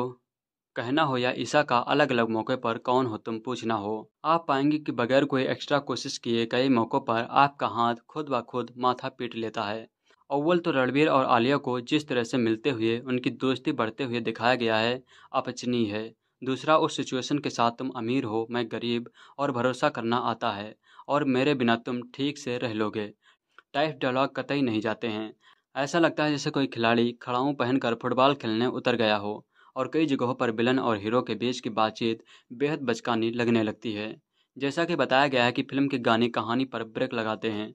कहना हो या ईसा का अलग अलग मौके पर कौन हो तुम पूछना हो आप पाएंगे कि बगैर कोई एक्स्ट्रा कोशिश किए कई मौक़ों पर आपका हाथ खुद ब खुद माथा पीट लेता है अव्वल तो रणबीर और आलिया को जिस तरह से मिलते हुए उनकी दोस्ती बढ़ते हुए दिखाया गया है अपचनी है दूसरा उस सिचुएशन के साथ तुम अमीर हो मैं गरीब और भरोसा करना आता है और मेरे बिना तुम ठीक से रह लोगे टाइप डायलॉग कतई नहीं जाते हैं ऐसा लगता है जैसे कोई खिलाड़ी खड़ाऊँ पहनकर फुटबॉल खेलने उतर गया हो और कई जगहों पर विलन और हीरो के बीच की बातचीत बेहद बचकानी लगने लगती है जैसा कि बताया गया है कि फिल्म के गाने कहानी पर ब्रेक लगाते हैं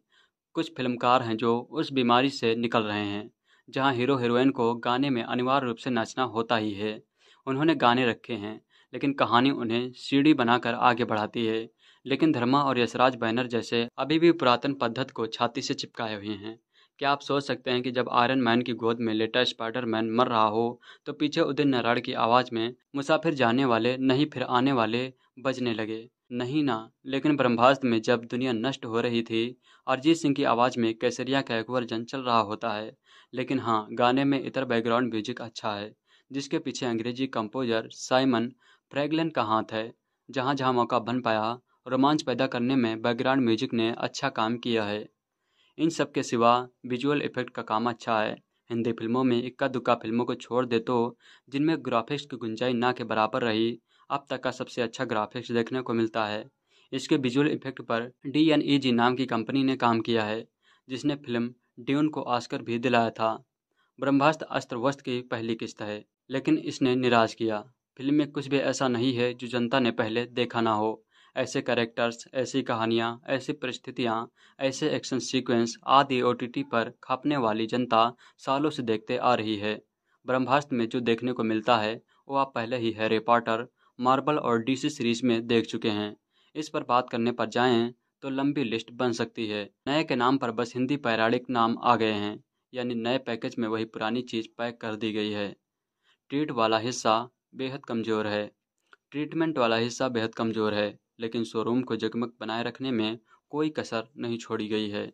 कुछ फिल्मकार हैं जो उस बीमारी से निकल रहे हैं जहां हीरो हीरोइन को गाने में अनिवार्य रूप से नाचना होता ही है उन्होंने गाने रखे हैं लेकिन कहानी उन्हें सीढ़ी बनाकर आगे बढ़ाती है लेकिन धर्मा और यशराज बैनर जैसे अभी भी पुरातन पद्धत को छाती से चिपकाए हुए हैं क्या आप सोच सकते हैं कि जब आयरन मैन की गोद में लेटा स्पाइडर मैन मर रहा हो तो पीछे उदय नारायण की आवाज़ में मुसाफिर जाने वाले नहीं फिर आने वाले बजने लगे नहीं ना लेकिन ब्रह्मास्त्र में जब दुनिया नष्ट हो रही थी अरिजीत सिंह की आवाज़ में कैसरिया का एक वर्जन चल रहा होता है लेकिन हाँ गाने में इतर बैकग्राउंड म्यूजिक अच्छा है जिसके पीछे अंग्रेजी कंपोजर साइमन फ्रैगलन का हाथ है जहाँ जहाँ मौका बन पाया रोमांच पैदा करने में बैकग्राउंड म्यूजिक ने अच्छा काम किया है इन सब के सिवा विजुअल इफेक्ट का काम अच्छा है हिंदी फिल्मों में इक्का दुक्का फिल्मों को छोड़ दे तो जिनमें ग्राफिक्स की गुंजाइश ना के बराबर रही अब तक का सबसे अच्छा ग्राफिक्स देखने को मिलता है इसके विजुअल इफेक्ट पर डी एन ई जी नाम की कंपनी ने काम किया है जिसने फिल्म ड्यून को आस्कर भी दिलाया था ब्रह्मास्त्र अस्त्र वस्त्र की पहली किस्त है लेकिन इसने निराश किया फिल्म में कुछ भी ऐसा नहीं है जो जनता ने पहले देखा ना हो ऐसे कैरेक्टर्स ऐसी कहानियाँ ऐसी परिस्थितियाँ ऐसे एक्शन सीक्वेंस आदि ओ पर खपने वाली जनता सालों से देखते आ रही है ब्रह्मास्त्र में जो देखने को मिलता है वो आप पहले ही हैरी पॉटर मार्बल और डीसी सीरीज में देख चुके हैं इस पर बात करने पर जाएं तो लंबी लिस्ट बन सकती है नए के नाम पर बस हिंदी पैराडिक नाम आ गए हैं यानी नए पैकेज में वही पुरानी चीज़ पैक कर दी गई है ट्रीट वाला हिस्सा बेहद कमज़ोर है ट्रीटमेंट वाला हिस्सा बेहद कमज़ोर है लेकिन शोरूम को जगमग बनाए रखने में कोई कसर नहीं छोड़ी गई है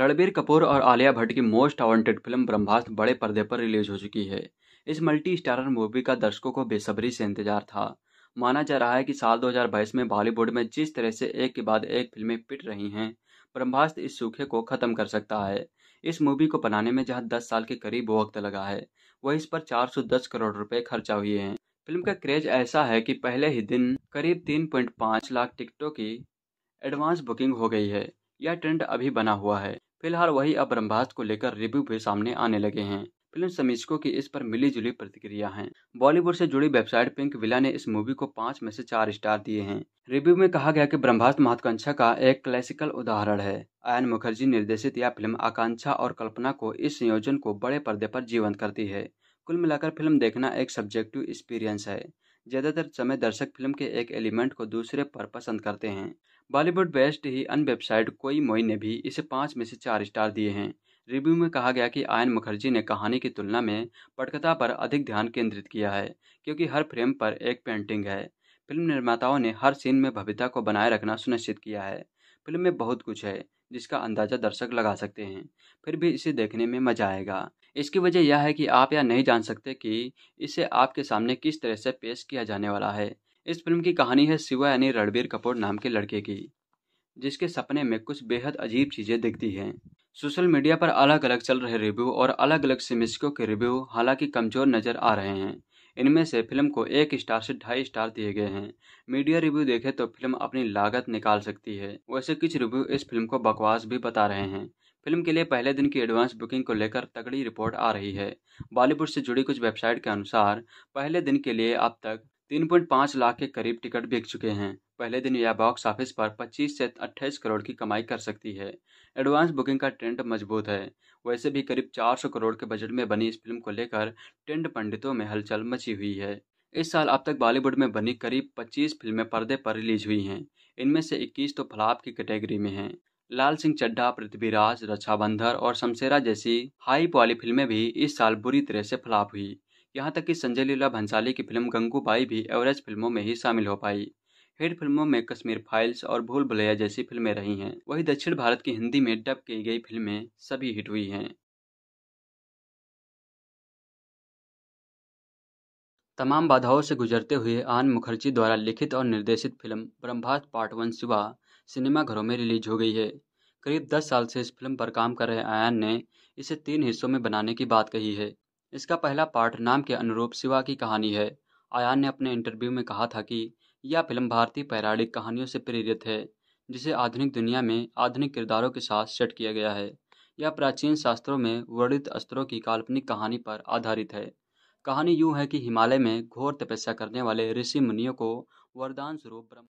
रणबीर कपूर और आलिया भट्ट की मोस्ट वांटेड फिल्म ब्रह्मास्त्र बड़े पर्दे पर रिलीज हो चुकी है इस मल्टी स्टारर मूवी का दर्शकों को बेसब्री से इंतजार था माना जा रहा है कि साल 2022 में बॉलीवुड में जिस तरह से एक के बाद एक फिल्में पिट रही हैं ब्रह्मास्त्र इस सूखे को ख़त्म कर सकता है इस मूवी को बनाने में जहां 10 साल के करीब वक्त लगा है वही इस पर 410 करोड़ रुपए खर्चा हुए हैं फिल्म का क्रेज ऐसा है कि पहले ही दिन करीब 3.5 लाख टिकटों की एडवांस बुकिंग हो गई है यह ट्रेंड अभी बना हुआ है फिलहाल वही अब ब्रह्मास्त्र को लेकर रिव्यू भी सामने आने लगे हैं फिल्म समीक्षकों की इस पर मिली जुली प्रतिक्रिया है बॉलीवुड से जुड़ी वेबसाइट पिंक विला ने इस मूवी को पाँच में से चार स्टार दिए हैं रिव्यू में कहा गया कि ब्रह्मास्त्र महत्वाकांक्षा का एक क्लासिकल उदाहरण है आयन मुखर्जी निर्देशित यह फिल्म आकांक्षा और कल्पना को इस संयोजन को बड़े पर्दे पर जीवंत करती है कुल मिलाकर फिल्म देखना एक सब्जेक्टिव एक्सपीरियंस है ज़्यादातर समय दर्शक फिल्म के एक एलिमेंट को दूसरे पर पसंद करते हैं बॉलीवुड बेस्ट ही अन वेबसाइट कोई मोई ने भी इसे पाँच में से चार स्टार दिए हैं रिव्यू में कहा गया कि आयन मुखर्जी ने कहानी की तुलना में पटकथा पर अधिक ध्यान केंद्रित किया है क्योंकि हर फ्रेम पर एक पेंटिंग है फिल्म निर्माताओं ने हर सीन में भव्यता को बनाए रखना सुनिश्चित किया है फिल्म में बहुत कुछ है जिसका अंदाजा दर्शक लगा सकते हैं फिर भी इसे देखने में मजा आएगा इसकी वजह यह है कि आप यह नहीं जान सकते कि इसे आपके सामने किस तरह से पेश किया जाने वाला है इस फिल्म की कहानी है शिवा यानी रणबीर कपूर नाम के लड़के की जिसके सपने में कुछ बेहद अजीब चीज़ें दिखती हैं सोशल मीडिया पर अलग अलग चल रहे रिव्यू और अलग अलग सिमिस्को के रिव्यू हालांकि कमजोर नजर आ रहे हैं इनमें से फिल्म को एक स्टार से ढाई स्टार दिए गए हैं मीडिया रिव्यू देखे तो फिल्म अपनी लागत निकाल सकती है वैसे कुछ रिव्यू इस फिल्म को बकवास भी बता रहे हैं फिल्म के लिए पहले दिन की एडवांस बुकिंग को लेकर तगड़ी रिपोर्ट आ रही है बॉलीवुड से जुड़ी कुछ वेबसाइट के अनुसार पहले दिन के लिए अब तक पाँच लाख के करीब टिकट बिक चुके हैं पहले दिन यह बॉक्स ऑफिस पर 25 से 28 करोड़ की कमाई कर सकती है एडवांस बुकिंग का ट्रेंड मजबूत है वैसे भी करीब 400 करोड़ के बजट में बनी इस फिल्म को लेकर ट्रेंड पंडितों में हलचल मची हुई है इस साल अब तक बॉलीवुड में बनी करीब 25 फिल्में पर्दे पर रिलीज हुई हैं इनमें से 21 तो फलाप की कैटेगरी में हैं लाल सिंह चड्ढा पृथ्वीराज रक्षाबंधर और शमशेरा जैसी हाइप वाली फिल्में भी इस साल बुरी तरह से फलाप हुई यहाँ तक कि संजय लीला भंसाली की फिल्म गंगूबाई भी एवरेज फिल्मों में ही शामिल हो पाई हिट फिल्मों में कश्मीर फाइल्स और भूल भुलैया जैसी फिल्में रही हैं वहीं दक्षिण भारत की हिंदी में डब की गई फिल्में सभी हिट हुई हैं तमाम बाधाओं से गुजरते हुए आन मुखर्जी द्वारा लिखित और निर्देशित फिल्म ब्रह्मास्त्र पार्ट वन सिवा सिनेमाघरों में रिलीज हो गई है करीब दस साल से इस फिल्म पर काम कर रहे आयान ने इसे तीन हिस्सों में बनाने की बात कही है इसका पहला पार्ट नाम के अनुरूप शिवा की कहानी है आयान ने अपने इंटरव्यू में कहा था कि यह फिल्म भारतीय पैराणिक कहानियों से प्रेरित है जिसे आधुनिक दुनिया में आधुनिक किरदारों के साथ सेट किया गया है यह प्राचीन शास्त्रों में वर्णित अस्त्रों की काल्पनिक कहानी पर आधारित है कहानी यूँ है कि हिमालय में घोर तपस्या करने वाले ऋषि मुनियों को वरदान स्वरूप ब्रह्म